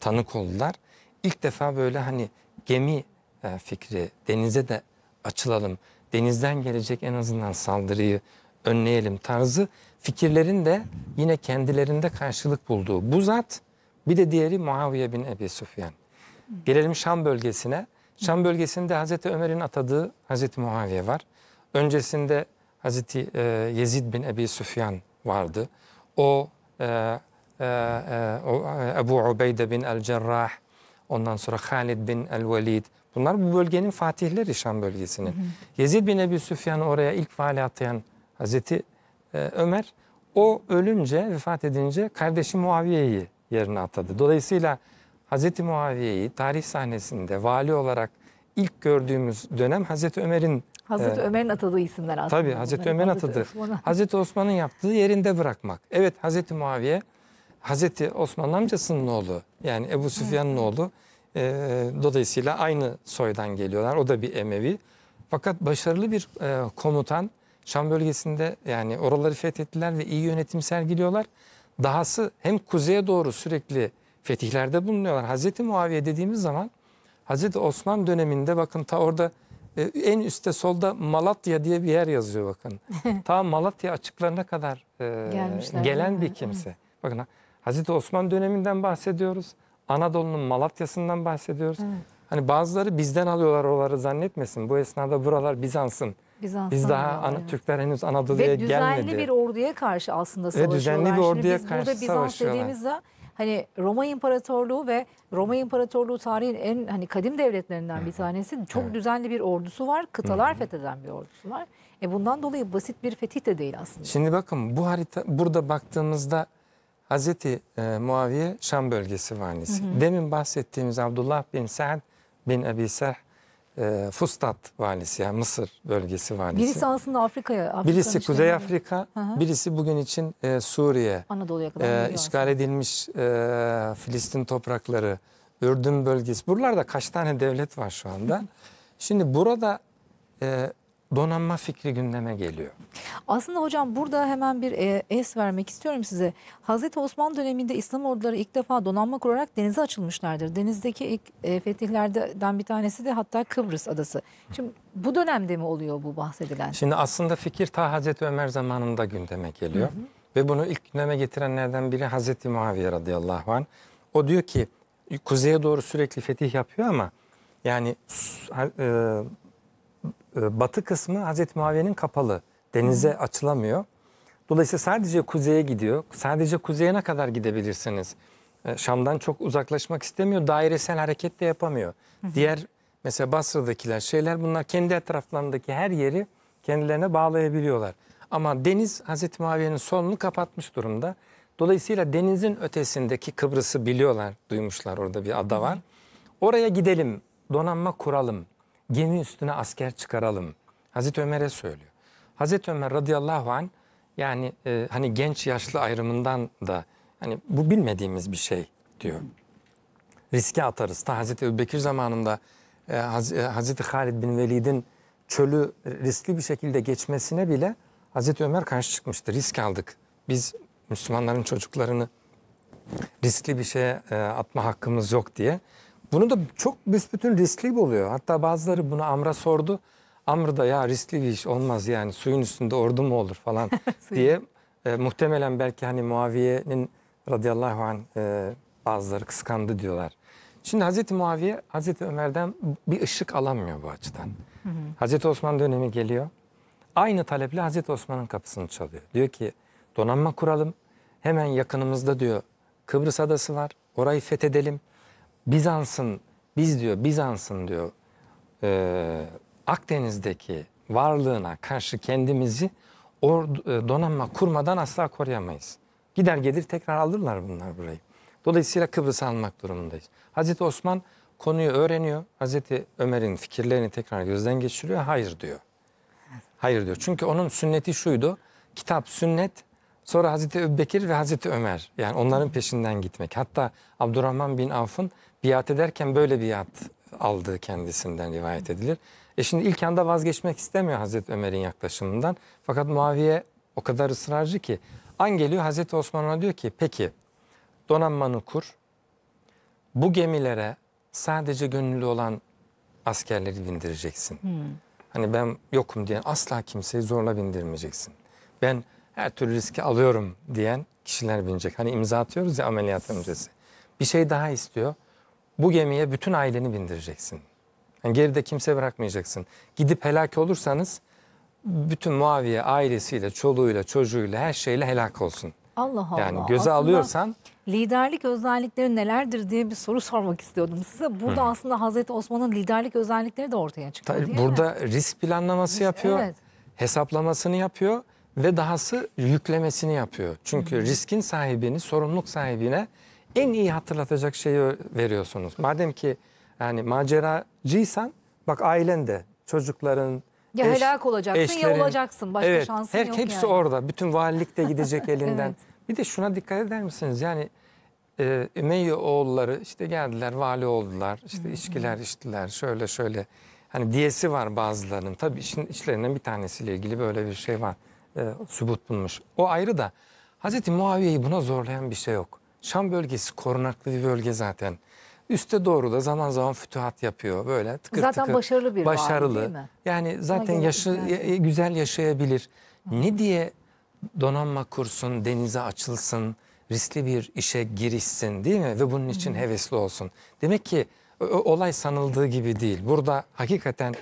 tanık oldular. İlk defa böyle hani gemi e, fikri denize de açılalım. Denizden gelecek en azından saldırıyı önleyelim tarzı fikirlerin de yine kendilerinde karşılık bulduğu bu zat bir de diğeri Muaviye bin Ebi Sufyan. Gelelim Şam bölgesine. Şam bölgesinde Hazreti Ömer'in atadığı Hazreti Muaviye var. Öncesinde Hazreti e, Yezid bin Ebi Sufyan vardı. O e, ee, e, e, Ebu Ubeyde bin el-Cerrah, ondan sonra Halid bin el-Velid. Bunlar bu bölgenin fatihleri Şam bölgesinin. Hı hı. Yezid bin Ebi Süfyan'ı oraya ilk vali atayan Hazreti e, Ömer, o ölünce, vefat edince kardeşi Muaviye'yi yerine atadı. Dolayısıyla Hazreti Muaviye'yi tarih sahnesinde vali olarak ilk gördüğümüz dönem Hazreti Ömer'in Hazreti e, Ömer'in atadığı isimler aslında. Tabii Hazreti Ömer'in atadığı. Hazreti Osman'ın yaptığı yerinde bırakmak. Evet Hazreti Muaviye Hazreti Osman amcasının oğlu yani Ebu Süfyan'ın oğlu e, dolayısıyla aynı soydan geliyorlar. O da bir Emevi. Fakat başarılı bir e, komutan Şam bölgesinde yani oraları fethettiler ve iyi yönetim sergiliyorlar. Dahası hem kuzeye doğru sürekli fetihlerde bulunuyorlar. Hazreti Muaviye dediğimiz zaman Hazreti Osman döneminde bakın ta orada e, en üstte solda Malatya diye bir yer yazıyor bakın. <laughs> ta Malatya açıklarına kadar e, gelen bir kimse. Bakın Hazreti Osman döneminden bahsediyoruz. Anadolu'nun Malatya'sından bahsediyoruz. Evet. Hani bazıları bizden alıyorlar oraları zannetmesin. Bu esnada buralar Bizans'ın. Bizans'ın Biz daha yani. ana, Türkler henüz Anadolu'ya gelmedi. Ve düzenli bir orduya karşı aslında savaşıyorlar. Ve düzenli bir orduya Şimdi biz burada Bizans dediğimizde hani Roma İmparatorluğu ve Roma İmparatorluğu tarihin en hani kadim devletlerinden bir tanesi. Çok evet. düzenli bir ordusu var. Kıtalar Hı-hı. fetheden bir ordusu var. E bundan dolayı basit bir fetih de değil aslında. Şimdi bakın bu harita burada baktığımızda Hazreti e, Muaviye Şam bölgesi valisi. Hı hı. Demin bahsettiğimiz Abdullah bin Sa'd bin Ebi Serh e, Fustat valisi yani Mısır bölgesi valisi. Birisi aslında Afrika'ya. Afrika birisi Kuzey Afrika, hı hı. birisi bugün için e, Suriye. Anadolu'ya kadar. E, işgal edilmiş e, Filistin toprakları, Ürdün bölgesi. Buralarda kaç tane devlet var şu anda? Şimdi burada e, donanma fikri gündeme geliyor. Aslında hocam burada hemen bir e, es vermek istiyorum size. Hazreti Osman döneminde İslam orduları ilk defa donanma kurarak denize açılmışlardır. Denizdeki ilk e, fetihlerden bir tanesi de hatta Kıbrıs adası. Şimdi bu dönemde mi oluyor bu bahsedilen? Şimdi aslında fikir ta Hazreti Ömer zamanında gündeme geliyor. Hı hı. Ve bunu ilk gündeme getirenlerden biri Hazreti Muaviye radıyallahu anh. O diyor ki kuzeye doğru sürekli fetih yapıyor ama yani e, e, batı kısmı Hazreti Muaviye'nin kapalı. Denize Hı. açılamıyor. Dolayısıyla sadece kuzeye gidiyor. Sadece kuzeye ne kadar gidebilirsiniz? E, Şam'dan çok uzaklaşmak istemiyor. Dairesel hareket de yapamıyor. Hı Diğer mesela Basra'dakiler şeyler bunlar kendi etraflarındaki her yeri kendilerine bağlayabiliyorlar. Ama deniz Hazreti Muaviye'nin solunu kapatmış durumda. Dolayısıyla denizin ötesindeki Kıbrıs'ı biliyorlar, duymuşlar orada bir ada var. Oraya gidelim, donanma kuralım gemi üstüne asker çıkaralım. Hazreti Ömer'e söylüyor. Hazreti Ömer radıyallahu an yani e, hani genç yaşlı ayrımından da hani bu bilmediğimiz bir şey diyor. Riske atarız. Ta Hazreti Ebubekir zamanında e, Haz e, Hazreti Halid bin Velid'in çölü riskli bir şekilde geçmesine bile Hazreti Ömer karşı çıkmıştı. Risk aldık. Biz Müslümanların çocuklarını riskli bir şeye e, atma hakkımız yok diye. Bunu da çok büsbütün riskli buluyor. Hatta bazıları bunu Amr'a sordu. Amr da ya riskli bir iş olmaz yani suyun üstünde ordu mu olur falan <laughs> diye e, muhtemelen belki hani Muaviye'nin radıyallahu anh e, bazıları kıskandı diyorlar. Şimdi Hazreti Muaviye Hazreti Ömer'den bir ışık alamıyor bu açıdan. Hı hı. Hazreti Osman dönemi geliyor. Aynı taleple Hazreti Osman'ın kapısını çalıyor. Diyor ki donanma kuralım. Hemen yakınımızda diyor Kıbrıs adası var. Orayı fethedelim. Bizans'ın biz diyor Bizans'ın diyor e, Akdeniz'deki varlığına karşı kendimizi or, e, donanma kurmadan asla koruyamayız. Gider gelir tekrar alırlar bunlar burayı. Dolayısıyla Kıbrıs'ı almak durumundayız. Hazreti Osman konuyu öğreniyor. Hazreti Ömer'in fikirlerini tekrar gözden geçiriyor. Hayır diyor. Hayır diyor. Çünkü onun sünneti şuydu. Kitap, sünnet, sonra Hazreti Öbubekir ve Hazreti Ömer. Yani onların peşinden gitmek. Hatta Abdurrahman bin Avf'ın biat ederken böyle biat aldığı kendisinden rivayet edilir. E şimdi ilk anda vazgeçmek istemiyor Hazreti Ömer'in yaklaşımından. Fakat Muaviye o kadar ısrarcı ki an geliyor Hazreti Osman diyor ki peki donanmanı kur. Bu gemilere sadece gönüllü olan askerleri bindireceksin. Hmm. Hani ben yokum diyen asla kimseyi zorla bindirmeyeceksin. Ben her türlü riski alıyorum diyen kişiler binecek. Hani imza atıyoruz ya ameliyat öncesi. Bir şey daha istiyor bu gemiye bütün aileni bindireceksin. Yani geride kimse bırakmayacaksın. Gidip helak olursanız bütün Muaviye ailesiyle, çoluğuyla, çocuğuyla her şeyle helak olsun. Allah Allah. Yani göze aslında alıyorsan liderlik özellikleri nelerdir diye bir soru sormak istiyordum size. Burada Hı. aslında Hazreti Osman'ın liderlik özellikleri de ortaya çıkıyor Tabii değil burada mi? risk planlaması risk, yapıyor. Evet. Hesaplamasını yapıyor ve dahası yüklemesini yapıyor. Çünkü Hı. riskin sahibini sorumluluk sahibine en iyi hatırlatacak şeyi veriyorsunuz. Madem ki yani maceracıysan bak ailen de çocukların ya eş, helak olacaksın eşlerin, ya olacaksın. Başka evet, şansın her, yok hepsi yani. orada. Bütün valilik de gidecek <laughs> elinden. evet. Bir de şuna dikkat eder misiniz? Yani e, Ümeyye oğulları işte geldiler vali oldular. işte içkiler içtiler şöyle şöyle. Hani diyesi var bazılarının. Tabii işin içlerinden bir tanesiyle ilgili böyle bir şey var. E, sübut bulmuş. O ayrı da Hazreti Muaviye'yi buna zorlayan bir şey yok. Şam bölgesi korunaklı bir bölge zaten. Üste doğru da zaman zaman fütühat yapıyor böyle tıkır zaten tıkır. başarılı bir başarılı. Var, değil mi? Yani zaten yaşı güzel. E, e, güzel yaşayabilir. Hı. Ne diye donanma kursun, denize açılsın, riskli bir işe girişsin değil mi? Ve bunun için Hı. hevesli olsun. Demek ki olay sanıldığı gibi değil. Burada hakikaten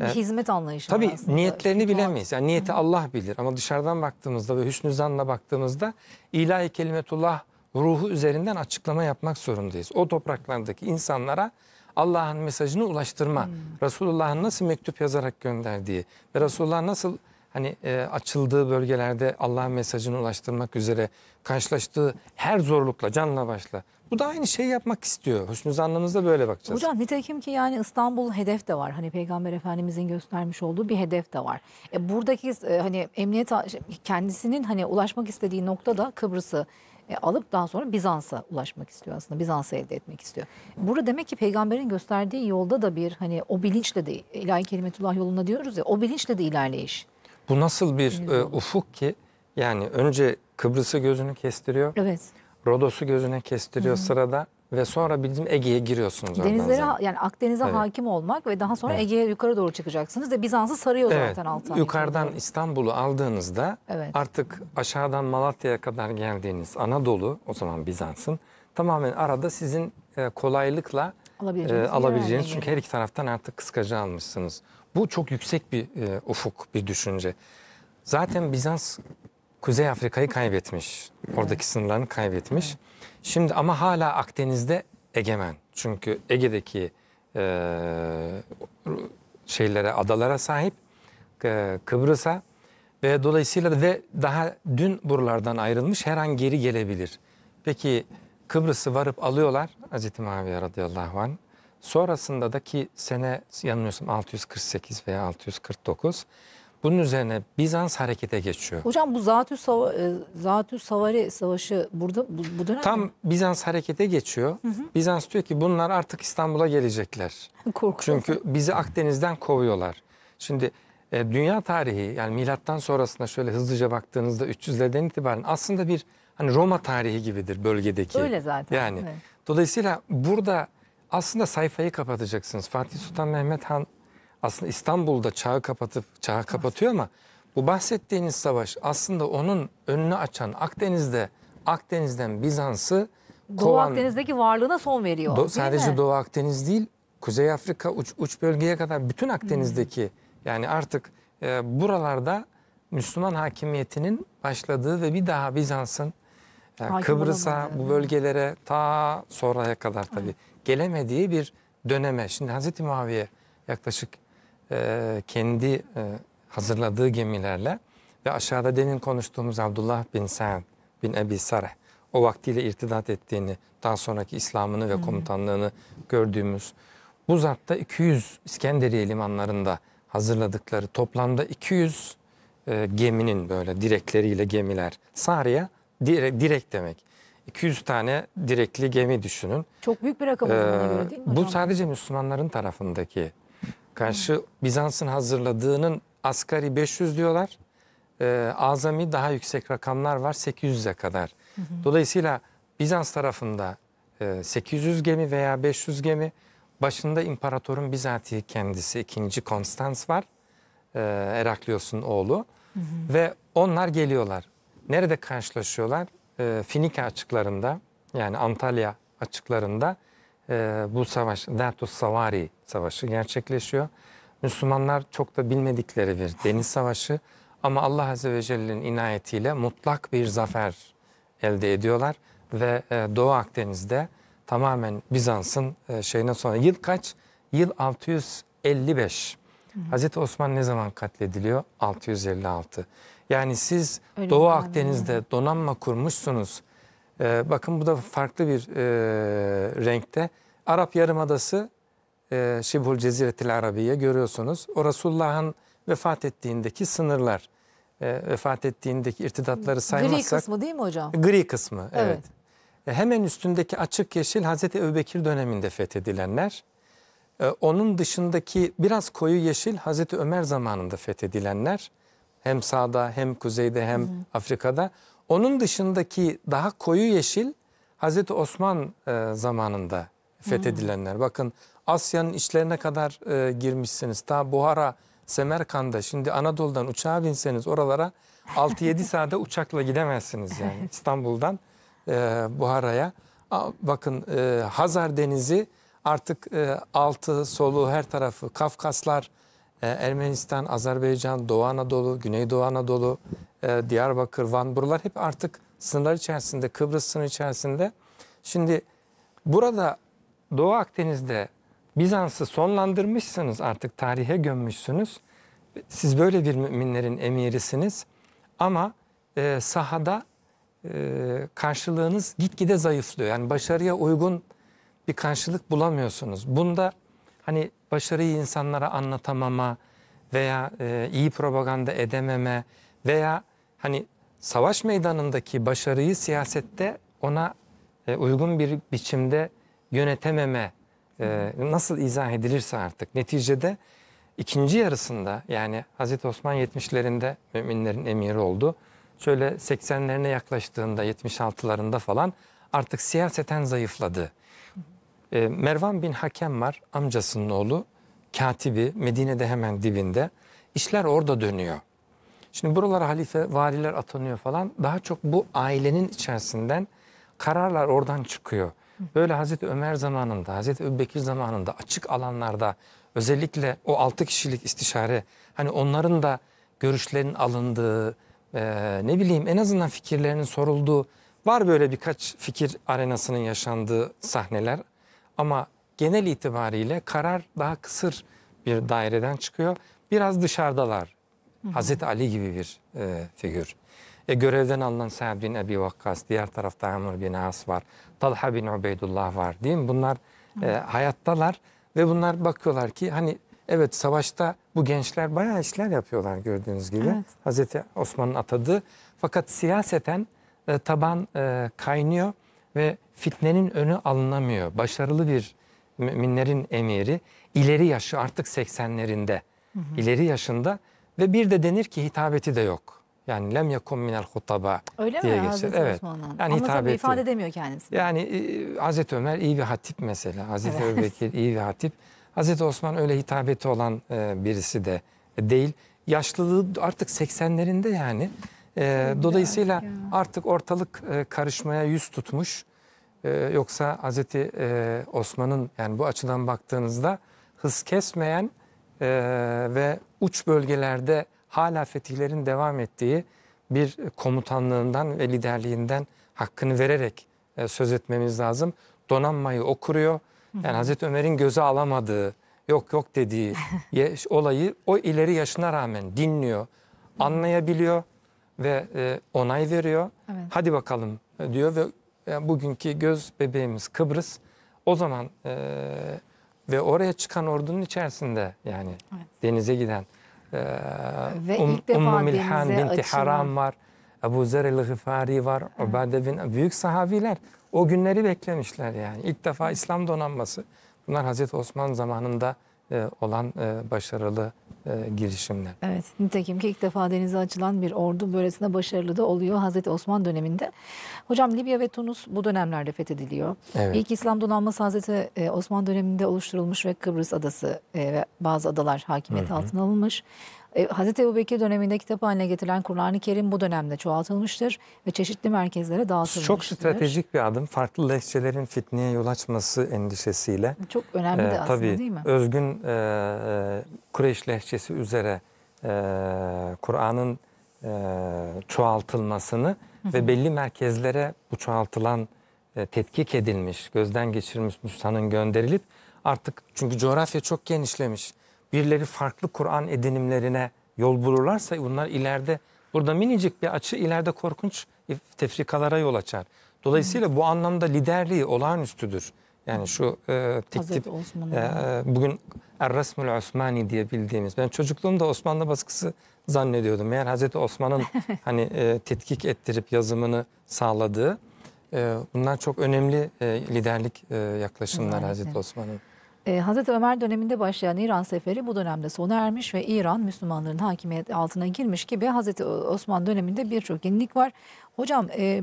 bir e, hizmet anlayışı. Tabii aslında. niyetlerini Hikmet. bilemeyiz. Yani niyeti Hı. Allah bilir ama dışarıdan baktığımızda ve hüsnü zanla baktığımızda ilahi kelimetullah ruhu üzerinden açıklama yapmak zorundayız. O topraklardaki insanlara Allah'ın mesajını ulaştırma, hmm. Resulullah'ın nasıl mektup yazarak gönderdiği ve Resulullah nasıl hani e, açıldığı bölgelerde Allah'ın mesajını ulaştırmak üzere karşılaştığı her zorlukla canla başla. Bu da aynı şeyi yapmak istiyor. Hüsnü zannınızda böyle bakacağız. Hocam nitekim ki yani İstanbul hedef de var. Hani Peygamber Efendimizin göstermiş olduğu bir hedef de var. E, buradaki e, hani emniyet şey, kendisinin hani ulaşmak istediği nokta da Kıbrıs'ı e, alıp daha sonra Bizans'a ulaşmak istiyor aslında. Bizans'ı elde etmek istiyor. Burada demek ki peygamberin gösterdiği yolda da bir hani o bilinçle de ilahi kelimetullah yoluna diyoruz ya o bilinçle de ilerleyiş. Bu nasıl bir e, ufuk ki yani önce Kıbrıs'ı gözünü kestiriyor. Evet. Rodos'u gözüne kestiriyor Hı -hı. sırada ve sonra bizim Ege'ye giriyorsunuz Denizlere yani Akdeniz'e evet. hakim olmak ve daha sonra evet. Ege'ye yukarı doğru çıkacaksınız da Bizans'ı sarıyor evet. zaten altı Yukarıdan İstanbul'u aldığınızda evet. artık aşağıdan Malatya'ya kadar geldiğiniz Anadolu o zaman Bizans'ın tamamen arada sizin e, kolaylıkla alabileceğiniz, e, alabileceğiniz çünkü her iki taraftan artık kıskacı almışsınız. Bu çok yüksek bir e, ufuk bir düşünce. Zaten Bizans Kuzey Afrika'yı kaybetmiş. Oradaki sınırlarını kaybetmiş. Şimdi ama hala Akdeniz'de egemen. Çünkü Ege'deki e, şeylere, adalara sahip. E, Kıbrıs'a ve dolayısıyla ve daha dün buralardan ayrılmış her an geri gelebilir. Peki Kıbrıs'ı varıp alıyorlar Hazreti Muaviye radıyallahu anh. Sonrasında da ki sene yanılmıyorsam 648 veya 649 bunun üzerine Bizans harekete geçiyor. Hocam bu Zatü, Sava e, Zatü Savari Savaşı burada bu, bu dönem Tam mi? Bizans harekete geçiyor. Hı hı. Bizans diyor ki bunlar artık İstanbul'a gelecekler. <laughs> Korkuyorum. Çünkü bizi Akdeniz'den kovuyorlar. Şimdi e, dünya tarihi yani milattan sonrasına şöyle hızlıca baktığınızda 300'lerden itibaren aslında bir hani Roma tarihi gibidir bölgedeki. Öyle zaten. Yani evet. dolayısıyla burada aslında sayfayı kapatacaksınız. Fatih Sultan Mehmet Han aslında İstanbul'da çağı kapatıp çağı kapatıyor ama bu bahsettiğiniz savaş aslında onun önünü açan Akdeniz'de Akdeniz'den Bizans'ı Doğu kovan, Akdeniz'deki varlığına son veriyor. Do, sadece mi? Doğu Akdeniz değil, Kuzey Afrika uç, uç bölgeye kadar bütün Akdeniz'deki hmm. yani artık e, buralarda Müslüman hakimiyetinin başladığı ve bir daha Bizans'ın yani e, Kıbrıs'a bu bölgelere ta sonraya kadar tabii evet. gelemediği bir döneme. Şimdi Hazreti Muaviye yaklaşık e, kendi e, hazırladığı gemilerle ve aşağıda demin konuştuğumuz Abdullah bin Sa'd bin Ebi Sareh o vaktiyle irtidat ettiğini, daha sonraki İslam'ını ve komutanlığını gördüğümüz bu zatta 200 İskenderiye limanlarında hazırladıkları toplamda 200 e, geminin böyle direkleriyle gemiler. Sarıya direk, direk demek. 200 tane direkli gemi düşünün. Çok büyük bir rakam ee, Bu sadece Müslümanların tarafındaki karşı Bizans'ın hazırladığının asgari 500 diyorlar. E, azami daha yüksek rakamlar var 800'e kadar. Hı hı. Dolayısıyla Bizans tarafında e, 800 gemi veya 500 gemi başında imparatorun bizatihi kendisi 2. Konstans var. E, Heraklios'un oğlu. Hı hı. Ve onlar geliyorlar. Nerede karşılaşıyorlar? E, Finike açıklarında yani Antalya açıklarında e, bu savaş, Dertu Savari Savaşı gerçekleşiyor. Müslümanlar çok da bilmedikleri bir deniz savaşı ama Allah Azze ve Celle'nin inayetiyle mutlak bir zafer elde ediyorlar. Ve e, Doğu Akdeniz'de tamamen Bizans'ın e, şeyine sonra yıl kaç? Yıl 655. Hazreti Osman ne zaman katlediliyor? 656. Yani siz Öyle Doğu Akdeniz'de donanma kurmuşsunuz. Ee, bakın bu da farklı bir e, renkte. Arap Yarımadası e, Şibhul Ceziretil Arabiye görüyorsunuz. O Resulullah'ın vefat ettiğindeki sınırlar, e, vefat ettiğindeki irtidatları saymazsak. Gri kısmı değil mi hocam? Gri kısmı evet. evet. E, hemen üstündeki açık yeşil Hazreti Ebubekir döneminde fethedilenler. E, onun dışındaki biraz koyu yeşil Hazreti Ömer zamanında fethedilenler. Hem sağda hem kuzeyde hem Hı. Afrika'da. Onun dışındaki daha koyu yeşil Hazreti Osman e, zamanında fethedilenler. Hmm. Bakın Asya'nın içlerine kadar e, girmişsiniz. Ta Buhara, Semerkand'a şimdi Anadolu'dan uçağa binseniz oralara 6-7 <laughs> saate uçakla gidemezsiniz yani İstanbul'dan e, Buhara'ya. Bakın e, Hazar Denizi artık e, altı, solu her tarafı Kafkaslar ee, Ermenistan, Azerbaycan, Doğu Anadolu, Güneydoğu Anadolu, e, Diyarbakır, Van buralar hep artık sınırlar içerisinde, Kıbrıs sınırı içerisinde. Şimdi burada Doğu Akdeniz'de Bizans'ı sonlandırmışsınız artık tarihe gömmüşsünüz. Siz böyle bir müminlerin emirisiniz ama e, sahada e, karşılığınız gitgide zayıflıyor. Yani başarıya uygun bir karşılık bulamıyorsunuz. Bunda hani başarıyı insanlara anlatamama veya e, iyi propaganda edememe veya hani savaş meydanındaki başarıyı siyasette ona e, uygun bir biçimde yönetememe e, nasıl izah edilirse artık neticede ikinci yarısında yani Hazreti Osman 70'lerinde müminlerin emiri oldu. Şöyle 80'lerine yaklaştığında 76'larında falan artık siyaseten zayıfladı. E, Mervan bin Hakem var amcasının oğlu katibi Medine'de hemen dibinde. İşler orada dönüyor. Şimdi buralara halife variler atanıyor falan daha çok bu ailenin içerisinden kararlar oradan çıkıyor. Böyle Hazreti Ömer zamanında, Hazreti Ebubekir zamanında açık alanlarda özellikle o altı kişilik istişare hani onların da görüşlerinin alındığı e, ne bileyim en azından fikirlerinin sorulduğu var böyle birkaç fikir arenasının yaşandığı sahneler ama genel itibariyle karar daha kısır bir daireden çıkıyor. Biraz dışarıdalar. Hı hı. Hazreti Ali gibi bir e, figür. E, görevden alınan Sa'd bin Ebi Vakkas, diğer tarafta Amr bin As var, Talha bin Ubeydullah var değil mi? Bunlar e, hayattalar ve bunlar bakıyorlar ki hani evet savaşta bu gençler bayağı işler yapıyorlar gördüğünüz gibi. Evet. Hazreti Osman'ın atadığı fakat siyaseten e, taban e, kaynıyor ve fitnenin önü alınamıyor. Başarılı bir müminlerin emiri ileri yaşı artık 80'lerinde ileri yaşında ve bir de denir ki hitabeti de yok. Yani lem yakun minel hutaba Öyle diye mi? geçer. Hazreti evet. Osman'dan. Yani Ama tabii ifade edemiyor kendisini. Yani e, Hazreti Ömer iyi bir hatip mesela. Hazreti evet. Öbekir iyi bir hatip. Hazreti Osman öyle hitabeti olan e, birisi de değil. Yaşlılığı artık 80'lerinde yani. E, dolayısıyla artık ortalık e, karışmaya yüz tutmuş. Ee, yoksa Hazreti ee, Osman'ın yani bu açıdan baktığınızda hız kesmeyen ee, ve uç bölgelerde hala fetihlerin devam ettiği bir komutanlığından ve liderliğinden hakkını vererek e, söz etmemiz lazım. Donanmayı o kuruyor. Yani Hazreti Ömer'in göze alamadığı, yok yok dediği <laughs> olayı o ileri yaşına rağmen dinliyor, anlayabiliyor ve e, onay veriyor. Evet. Hadi bakalım e, diyor ve yani e, bugünkü göz bebeğimiz Kıbrıs. O zaman e, ve oraya çıkan ordunun içerisinde yani evet. denize giden e, ve um, ilk defa Ummu Milhan binti Haram var. Ebu Zer el-Gıfari var. Evet. Ubade bin büyük sahabiler o günleri beklemişler yani. İlk defa İslam donanması. Bunlar Hazreti Osman zamanında e, olan e, başarılı e, girişimler. Evet, nitekim ki ilk defa denize açılan bir ordu böylesine başarılı da oluyor Hazreti Osman döneminde. Hocam Libya ve Tunus bu dönemlerde fethediliyor. Evet. İlk İslam donanması Hazreti e, Osman döneminde oluşturulmuş ve Kıbrıs adası e, ve bazı adalar hakimiyet Hı-hı. altına alınmış. E, Hazreti Ebu Bekir döneminde kitap haline getiren Kur'an-ı Kerim bu dönemde çoğaltılmıştır ve çeşitli merkezlere dağıtılmıştır. Çok stratejik bir adım. Farklı lehçelerin fitneye yol açması endişesiyle. Çok önemli de e, aslında tabii, değil mi? Özgün e, e, Kureyş lehçesi üzere e, Kur'an'ın e, çoğaltılmasını ve belli merkezlere bu çoğaltılan e, tetkik edilmiş, gözden geçirilmiş nüshanın gönderilip artık çünkü coğrafya çok genişlemiş birileri farklı Kur'an edinimlerine yol bulurlarsa bunlar ileride burada minicik bir açı ileride korkunç tefrikalara yol açar. Dolayısıyla bu anlamda liderliği olağanüstüdür. Yani şu e, tek tip e, bugün Er-Resmül Osmani diye bildiğimiz. Ben çocukluğumda Osmanlı baskısı zannediyordum. Meğer Hazreti Osman'ın <laughs> hani e, tetkik ettirip yazımını sağladığı. E, bunlar çok önemli e, liderlik e, yaklaşımlar Hazreti Osman'ın. E, Hazreti Ömer döneminde başlayan İran seferi bu dönemde sona ermiş ve İran Müslümanların hakimiyet altına girmiş gibi Hazreti Osman döneminde birçok yenilik var. Hocam e,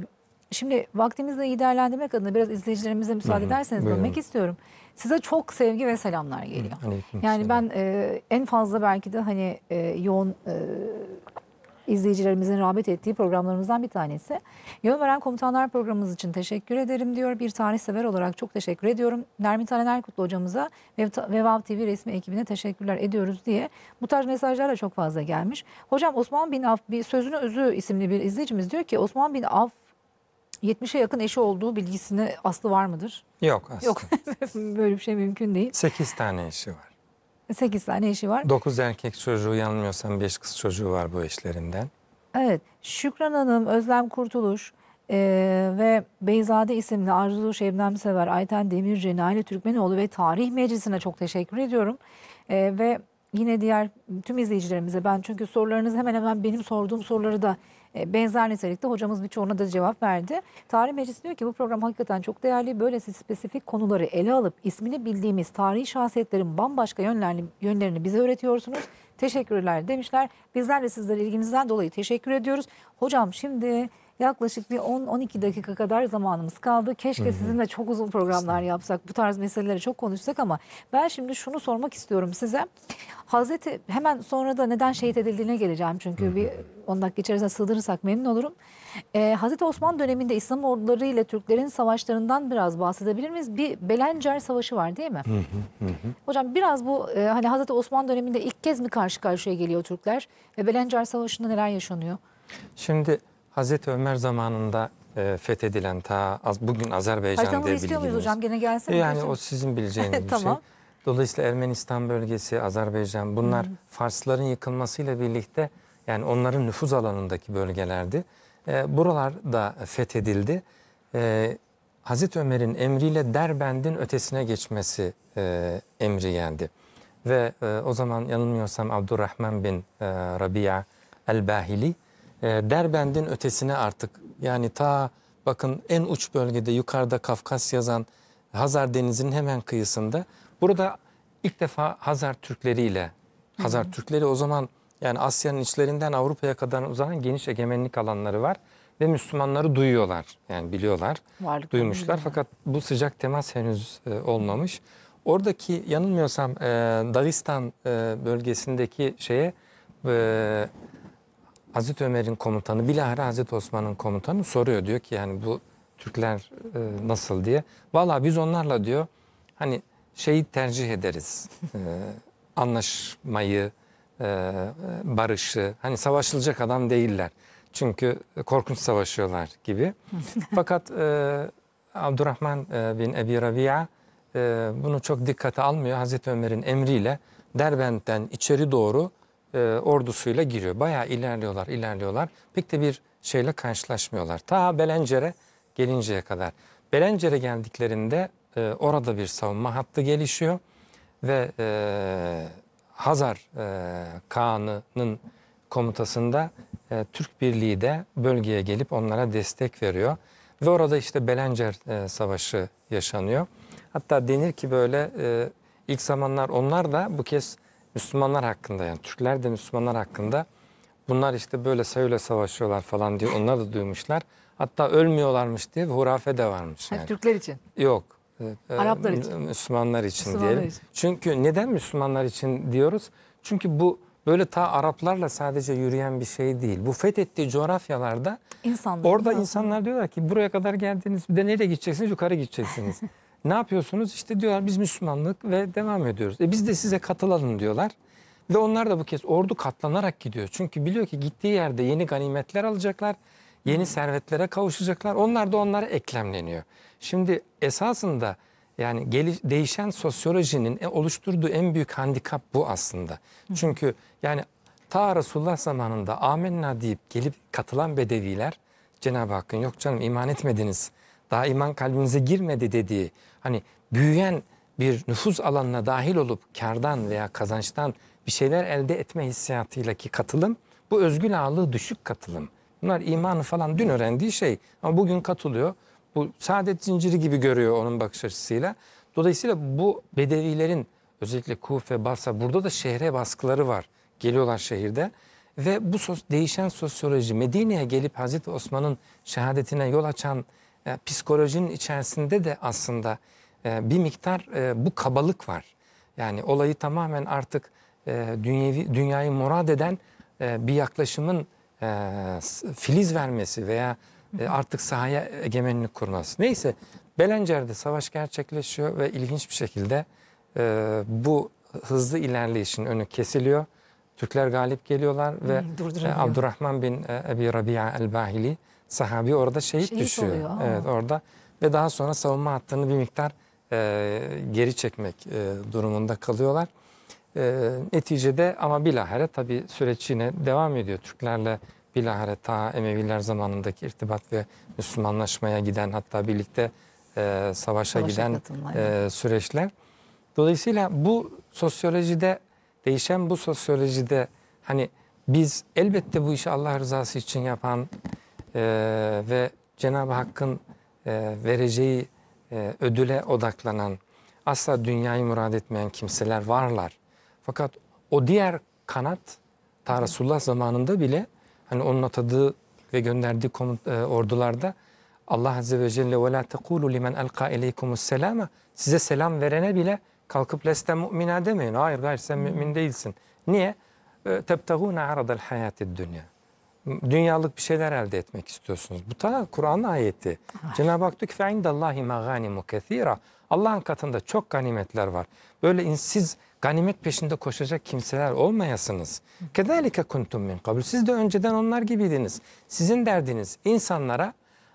şimdi vaktimizle iyi değerlendirmek adına biraz izleyicilerimize müsaade Hı-hı. ederseniz dönmek istiyorum. Size çok sevgi ve selamlar geliyor. Hı, yani ben e, en fazla belki de hani e, yoğun e, izleyicilerimizin rağbet ettiği programlarımızdan bir tanesi. Yön veren komutanlar programımız için teşekkür ederim diyor. Bir tarih sever olarak çok teşekkür ediyorum. Nermin Taner Erkutlu hocamıza ve Vevav TV resmi ekibine teşekkürler ediyoruz diye. Bu tarz mesajlar da çok fazla gelmiş. Hocam Osman Bin Af bir sözünü özü isimli bir izleyicimiz diyor ki Osman Bin Af 70'e yakın eşi olduğu bilgisini aslı var mıdır? Yok aslı. Yok. <laughs> Böyle bir şey mümkün değil. 8 tane eşi var. 8 tane eşi var. 9 erkek çocuğu yanılmıyorsam 5 kız çocuğu var bu eşlerinden. Evet. Şükran Hanım, Özlem Kurtuluş e, ve Beyzade isimli Arzu Şebnem Sever, Ayten Demirci, Nail Türkmenoğlu ve Tarih Meclisi'ne çok teşekkür ediyorum. E, ve yine diğer tüm izleyicilerimize ben çünkü sorularınız hemen hemen benim sorduğum soruları da e, benzer nitelikte hocamız birçoğuna da cevap verdi. Tarih Meclisi diyor ki bu program hakikaten çok değerli. Böylesi spesifik konuları ele alıp ismini bildiğimiz tarihi şahsiyetlerin bambaşka yönlerini, yönlerini bize öğretiyorsunuz. Teşekkürler demişler. Bizler de sizlere ilginizden dolayı teşekkür ediyoruz. Hocam şimdi Yaklaşık bir 10-12 dakika kadar zamanımız kaldı. Keşke sizinle çok uzun programlar yapsak. Bu tarz meseleleri çok konuşsak ama ben şimdi şunu sormak istiyorum size. Hazreti hemen sonra da neden şehit edildiğine geleceğim. Çünkü bir 10 dakika içerisinde sığdırırsak memnun olurum. Ee, Hazreti Osman döneminde İslam orduları ile Türklerin savaşlarından biraz bahsedebilir miyiz? Bir Belencer Savaşı var değil mi? Hocam biraz bu e, hani Hazreti Osman döneminde ilk kez mi karşı karşıya geliyor Türkler? Ve Belencer Savaşı'nda neler yaşanıyor? Şimdi Hazreti Ömer zamanında e, fethedilen ta az, bugün Azerbaycan Haritamızı diye istiyor muyuz hocam? Gene gelsin. mi Yani diyorsun? o sizin bileceğiniz <laughs> bir şey. Tamam. şey. Dolayısıyla Ermenistan bölgesi, Azerbaycan bunlar hmm. Farsların yıkılmasıyla birlikte yani onların nüfuz alanındaki bölgelerdi. E, buralar da fethedildi. E, Hazreti Ömer'in emriyle Derbend'in ötesine geçmesi e, emri geldi. Ve e, o zaman yanılmıyorsam Abdurrahman bin e, Rabia el-Bahili e, ee, Derbent'in ötesine artık yani ta bakın en uç bölgede yukarıda Kafkas yazan Hazar Denizi'nin hemen kıyısında burada ilk defa Hazar Türkleri ile Hazar Hı -hı. Türkleri o zaman yani Asya'nın içlerinden Avrupa'ya kadar uzanan geniş egemenlik alanları var ve Müslümanları duyuyorlar. Yani biliyorlar, Varlık duymuşlar bilmiyor. fakat bu sıcak temas henüz e, olmamış. Oradaki yanılmıyorsam e, Dagistan e, bölgesindeki şeye e, Hazreti Ömer'in komutanı bilahare Hazreti Osman'ın komutanı soruyor diyor ki yani bu Türkler e, nasıl diye. Valla biz onlarla diyor hani şeyi tercih ederiz. E, anlaşmayı, e, barışı hani savaşılacak adam değiller. Çünkü korkunç savaşıyorlar gibi. <laughs> Fakat e, Abdurrahman e, bin Ebi Rabia e, bunu çok dikkate almıyor. Hazreti Ömer'in emriyle Derbent'ten içeri doğru e, ordusuyla giriyor. Bayağı ilerliyorlar, ilerliyorlar. Pek de bir şeyle karşılaşmıyorlar. Ta Belencere gelinceye kadar. Belencere geldiklerinde e, orada bir savunma hattı gelişiyor ve e, Hazar e, Kağan'ın komutasında e, Türk Birliği de bölgeye gelip onlara destek veriyor. Ve orada işte Belencer e, Savaşı yaşanıyor. Hatta denir ki böyle e, ilk zamanlar onlar da bu kez Müslümanlar hakkında yani Türkler de Müslümanlar hakkında bunlar işte böyle sayıyla savaşıyorlar falan diye onlar da duymuşlar. Hatta ölmüyorlarmış diye bir hurafe de varmış. Yani. Türkler için? Yok. Ee, e, Araplar için. Müslümanlar için Müslümanlar diyelim. Çünkü neden Müslümanlar için diyoruz? Çünkü bu böyle ta Araplarla sadece yürüyen bir şey değil. Bu fethettiği coğrafyalarda insanlar, orada insanlar. insanlar diyorlar ki buraya kadar geldiniz bir de nereye gideceksiniz? Yukarı gideceksiniz. <laughs> Ne yapıyorsunuz? İşte diyorlar biz Müslümanlık ve devam ediyoruz. E biz de size katılalım diyorlar. Ve onlar da bu kez ordu katlanarak gidiyor. Çünkü biliyor ki gittiği yerde yeni ganimetler alacaklar. Yeni servetlere kavuşacaklar. Onlar da onlara eklemleniyor. Şimdi esasında yani geliş, değişen sosyolojinin e, oluşturduğu en büyük handikap bu aslında. Çünkü yani ta Resulullah zamanında amenna deyip gelip katılan bedeviler Cenab-ı Hakk'ın yok canım iman etmediniz. Daha iman kalbinize girmedi dediği hani büyüyen bir nüfuz alanına dahil olup kardan veya kazançtan bir şeyler elde etme hissiyatıyla ki katılım bu özgül ağırlığı düşük katılım. Bunlar imanı falan dün öğrendiği şey ama bugün katılıyor. Bu saadet zinciri gibi görüyor onun bakış açısıyla. Dolayısıyla bu bedevilerin özellikle Kuf ve Basra burada da şehre baskıları var. Geliyorlar şehirde ve bu sos, değişen sosyoloji Medine'ye gelip Hazreti Osman'ın şehadetine yol açan e, psikolojinin içerisinde de aslında ee, bir miktar e, bu kabalık var. Yani olayı tamamen artık e, dünyevi, dünyayı murad eden e, bir yaklaşımın filiz vermesi veya artık sahaya egemenlik kurması. Neyse Belencer'de savaş gerçekleşiyor ve ilginç bir şekilde bu hızlı ilerleyişin önü kesiliyor. Türkler galip geliyorlar ve Abdurrahman bin Ebi Rabia el-Bahili sahabi orada şehit, şehit düşüyor. Oluyor, evet orada ve daha sonra savunma hattını bir miktar e, geri çekmek e, durumunda kalıyorlar. E, neticede ama bilahare tabi süreç yine devam ediyor. Türklerle bilahare ta Emeviler zamanındaki irtibat ve Müslümanlaşmaya giden hatta birlikte e, savaşa, savaşa giden e, süreçler. Dolayısıyla bu sosyolojide değişen bu sosyolojide hani biz elbette bu işi Allah rızası için yapan e, ve Cenab-ı Hakk'ın e, vereceği e, ödüle odaklanan, asla dünyayı murad etmeyen kimseler varlar. Fakat o diğer kanat ta Resulullah zamanında bile hani onun atadığı ve gönderdiği komut, e, ordularda Allah Azze ve Celle وَلَا تَقُولُوا لِمَنْ أَلْقَى اِلَيْكُمُ السَّلَامَ Size selam verene bile kalkıp leste mu'mina demeyin. Hayır gayr sen mümin değilsin. Niye? تَبْتَغُونَ عَرَضَ الْحَيَاتِ الدُّنْيَا dünyalık bir şeyler elde etmek istiyorsunuz. Bu da Kur'an ayeti. Cenab-ı Hak diyor ki فَاِنْدَ مَغَانِمُ كَثِيرًا Allah'ın katında çok ganimetler var. Böyle siz ganimet peşinde koşacak kimseler olmayasınız. كَذَٰلِكَ kuntum min kabul. Siz de önceden onlar gibiydiniz. Sizin derdiniz insanlara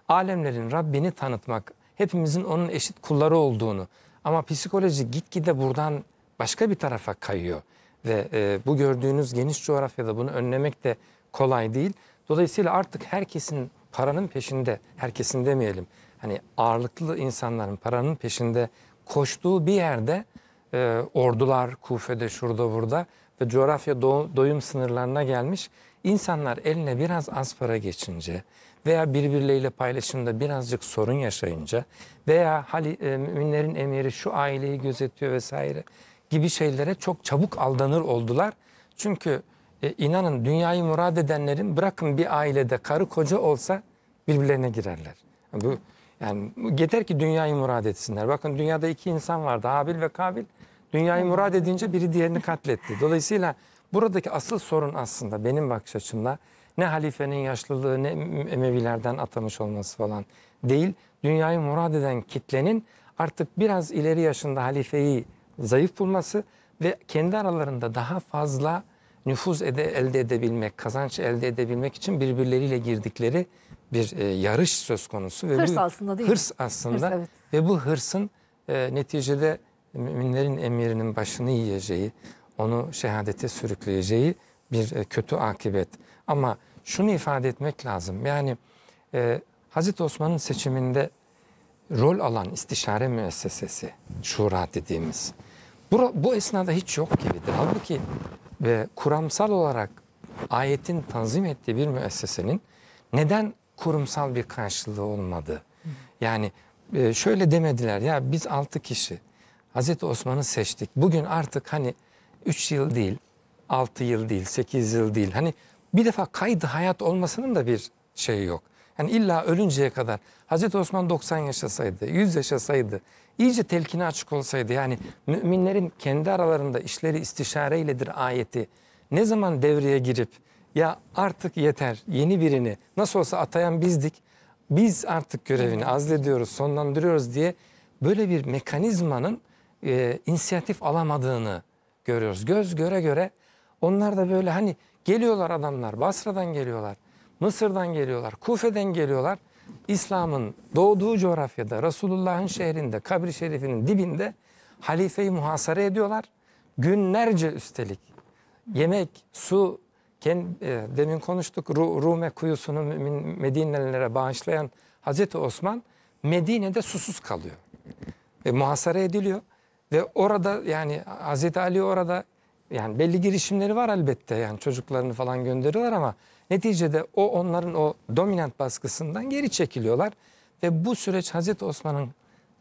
alemlerin Rabbini tanıtmak, hepimizin onun eşit kulları olduğunu. Ama psikoloji gitgide buradan başka bir tarafa kayıyor. Ve e, bu gördüğünüz geniş coğrafyada bunu önlemek de kolay değil. Dolayısıyla artık herkesin paranın peşinde, herkesin demeyelim. Hani ağırlıklı insanların paranın peşinde koştuğu bir yerde e, ordular Kufe'de şurada burada ve coğrafya do doyum sınırlarına gelmiş. insanlar eline biraz az para geçince veya birbirleriyle paylaşımda birazcık sorun yaşayınca veya hali, e, müminlerin emiri şu aileyi gözetiyor vesaire gibi şeylere çok çabuk aldanır oldular. Çünkü e, inanın dünyayı murad edenlerin bırakın bir ailede karı koca olsa birbirlerine girerler. Bu yani yeter ki dünyayı murad etsinler. Bakın dünyada iki insan vardı Abil ve Kabil. Dünyayı murad edince biri diğerini katletti. Dolayısıyla buradaki asıl sorun aslında benim bakış açımla ne halifenin yaşlılığı ne Emevilerden atamış olması falan değil. Dünyayı murad eden kitlenin artık biraz ileri yaşında halifeyi zayıf bulması ve kendi aralarında daha fazla nüfuz ede, elde edebilmek, kazanç elde edebilmek için birbirleriyle girdikleri bir e, yarış söz konusu. Ve hırs bu, aslında değil hırs mi? Aslında. Hırs aslında ve bu hırsın e, neticede müminlerin emirinin başını yiyeceği, onu şehadete sürükleyeceği bir e, kötü akibet. Ama şunu ifade etmek lazım yani e, Hazreti Osman'ın seçiminde rol alan istişare müessesesi, şura dediğimiz. Bu, bu esnada hiç yok gibiydi. Halbuki ve kuramsal olarak ayetin tanzim ettiği bir müessesenin neden kurumsal bir karşılığı olmadı? Yani e, şöyle demediler ya biz altı kişi Hazreti Osman'ı seçtik. Bugün artık hani üç yıl değil, altı yıl değil, sekiz yıl değil. Hani bir defa kaydı hayat olmasının da bir şeyi yok. Yani illa ölünceye kadar Hazreti Osman 90 yaşasaydı, 100 yaşasaydı iyice telkine açık olsaydı yani müminlerin kendi aralarında işleri istişareyledir ayeti ne zaman devreye girip ya artık yeter yeni birini nasıl olsa atayan bizdik biz artık görevini azlediyoruz sonlandırıyoruz diye böyle bir mekanizmanın e, inisiyatif alamadığını görüyoruz. Göz göre göre onlar da böyle hani geliyorlar adamlar Basra'dan geliyorlar Mısır'dan geliyorlar Kufe'den geliyorlar İslam'ın doğduğu coğrafyada Resulullah'ın şehrinde kabri şerifinin dibinde halifeyi muhasara ediyorlar. Günlerce üstelik yemek, su, kend, e, demin konuştuk Ru, Rume kuyusunu Medinelilere bağışlayan Hazreti Osman Medine'de susuz kalıyor. Ve muhasara ediliyor. Ve orada yani Hazreti Ali orada yani belli girişimleri var elbette yani çocuklarını falan gönderiyorlar ama Neticede o onların o dominant baskısından geri çekiliyorlar ve bu süreç Hazreti Osman'ın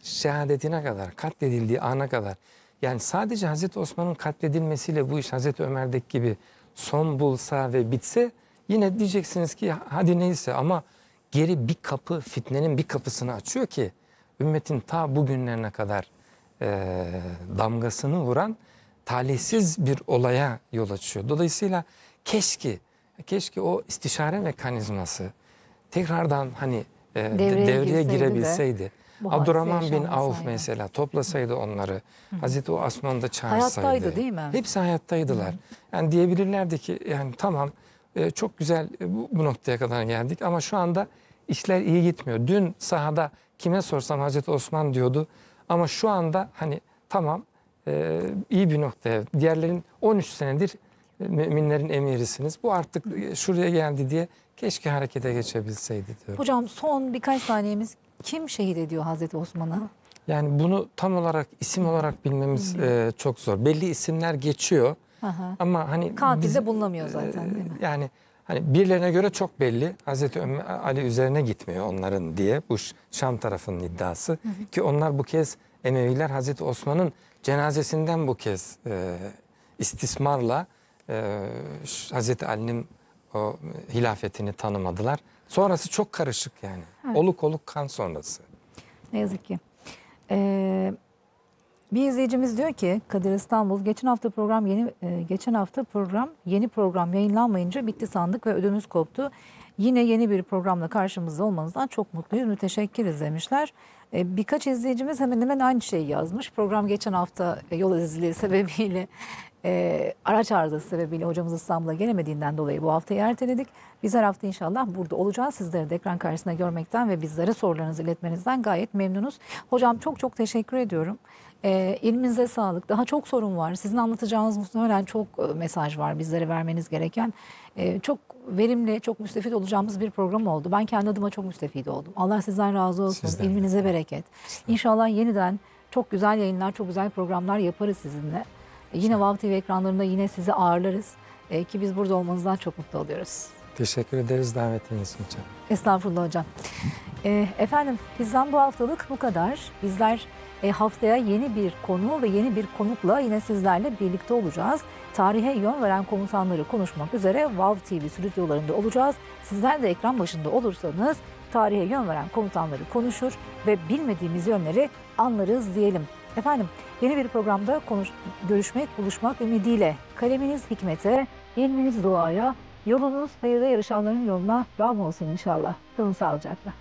şehadetine kadar, katledildiği ana kadar yani sadece Hazreti Osman'ın katledilmesiyle bu iş Hazreti Ömer'deki gibi son bulsa ve bitse yine diyeceksiniz ki hadi neyse ama geri bir kapı fitnenin bir kapısını açıyor ki ümmetin ta bugünlerine kadar e, damgasını vuran talihsiz bir olaya yol açıyor. Dolayısıyla keşke keşke o istişare mekanizması tekrardan hani e, devreye, devreye girebilseydi. De. Abdurrahman bin Avf mesela toplasaydı onları. Hı. Hazreti o Asman'da çağırsaydı. Hayattaydı değil mi? Hepsi hayattaydılar. Hı. Yani diyebilirlerdi ki yani tamam e, çok güzel e, bu, bu noktaya kadar geldik ama şu anda işler iyi gitmiyor. Dün sahada kime sorsam Hazreti Osman diyordu ama şu anda hani tamam e, iyi bir noktaya diğerlerin 13 senedir müminlerin emirisiniz. Bu artık şuraya geldi diye keşke harekete geçebilseydi diyorum. Hocam son birkaç saniyemiz kim şehit ediyor Hazreti Osman'ı? Yani bunu tam olarak isim olarak bilmemiz e, çok zor. Belli isimler geçiyor. Aha. Ama hani katil biz, bulunamıyor e, zaten değil mi? Yani hani birilerine göre çok belli. Hazreti Ömer, Ali üzerine gitmiyor onların diye bu Şam tarafının iddiası hı hı. ki onlar bu kez Emeviler Hazreti Osman'ın cenazesinden bu kez e, istismarla e, Hazreti Ali'nin o hilafetini tanımadılar. Sonrası çok karışık yani. Evet. Oluk oluk kan sonrası. Ne yazık ki. Ee, bir izleyicimiz diyor ki Kadir İstanbul geçen hafta program yeni e, geçen hafta program yeni program yayınlanmayınca bitti sandık ve ödümüz koptu. Yine yeni bir programla karşımızda olmanızdan çok mutluyuz. Müteşekkiriz demişler. E, birkaç izleyicimiz hemen hemen aynı şeyi yazmış. Program geçen hafta e, yol azizliği <laughs> sebebiyle e, araç arızası sebebiyle hocamız İstanbul'a gelemediğinden dolayı bu haftayı erteledik. Biz her hafta inşallah burada olacağız. Sizleri de ekran karşısında görmekten ve bizlere sorularınızı iletmenizden gayet memnunuz. Hocam çok çok teşekkür ediyorum. E, ee, ilminize sağlık. Daha çok sorun var. Sizin anlatacağınız muhtemelen çok e, mesaj var bizlere vermeniz gereken. E, çok verimli, çok müstefit olacağımız bir program oldu. Ben kendi adıma çok müstefit oldum. Allah sizden razı olsun. Sizden İlminize de. bereket. Sizden. İnşallah yeniden çok güzel yayınlar, çok güzel programlar yaparız sizinle. Yine Vav TV ekranlarında yine sizi ağırlarız. E, ki biz burada olmanızdan çok mutlu oluyoruz. Teşekkür ederiz davetiniz için. Estağfurullah hocam. E, efendim bizden bu haftalık bu kadar. Bizler e, haftaya yeni bir konu ve yeni bir konukla yine sizlerle birlikte olacağız. Tarihe yön veren komutanları konuşmak üzere Vav TV stüdyolarında olacağız. Sizler de ekran başında olursanız tarihe yön veren komutanları konuşur ve bilmediğimiz yönleri anlarız diyelim. Efendim yeni bir programda konuş, görüşmek, buluşmak ümidiyle kaleminiz hikmete, ilminiz duaya, yolunuz hayırda yarışanların yoluna ram olsun inşallah. Kalın sağlıcakla.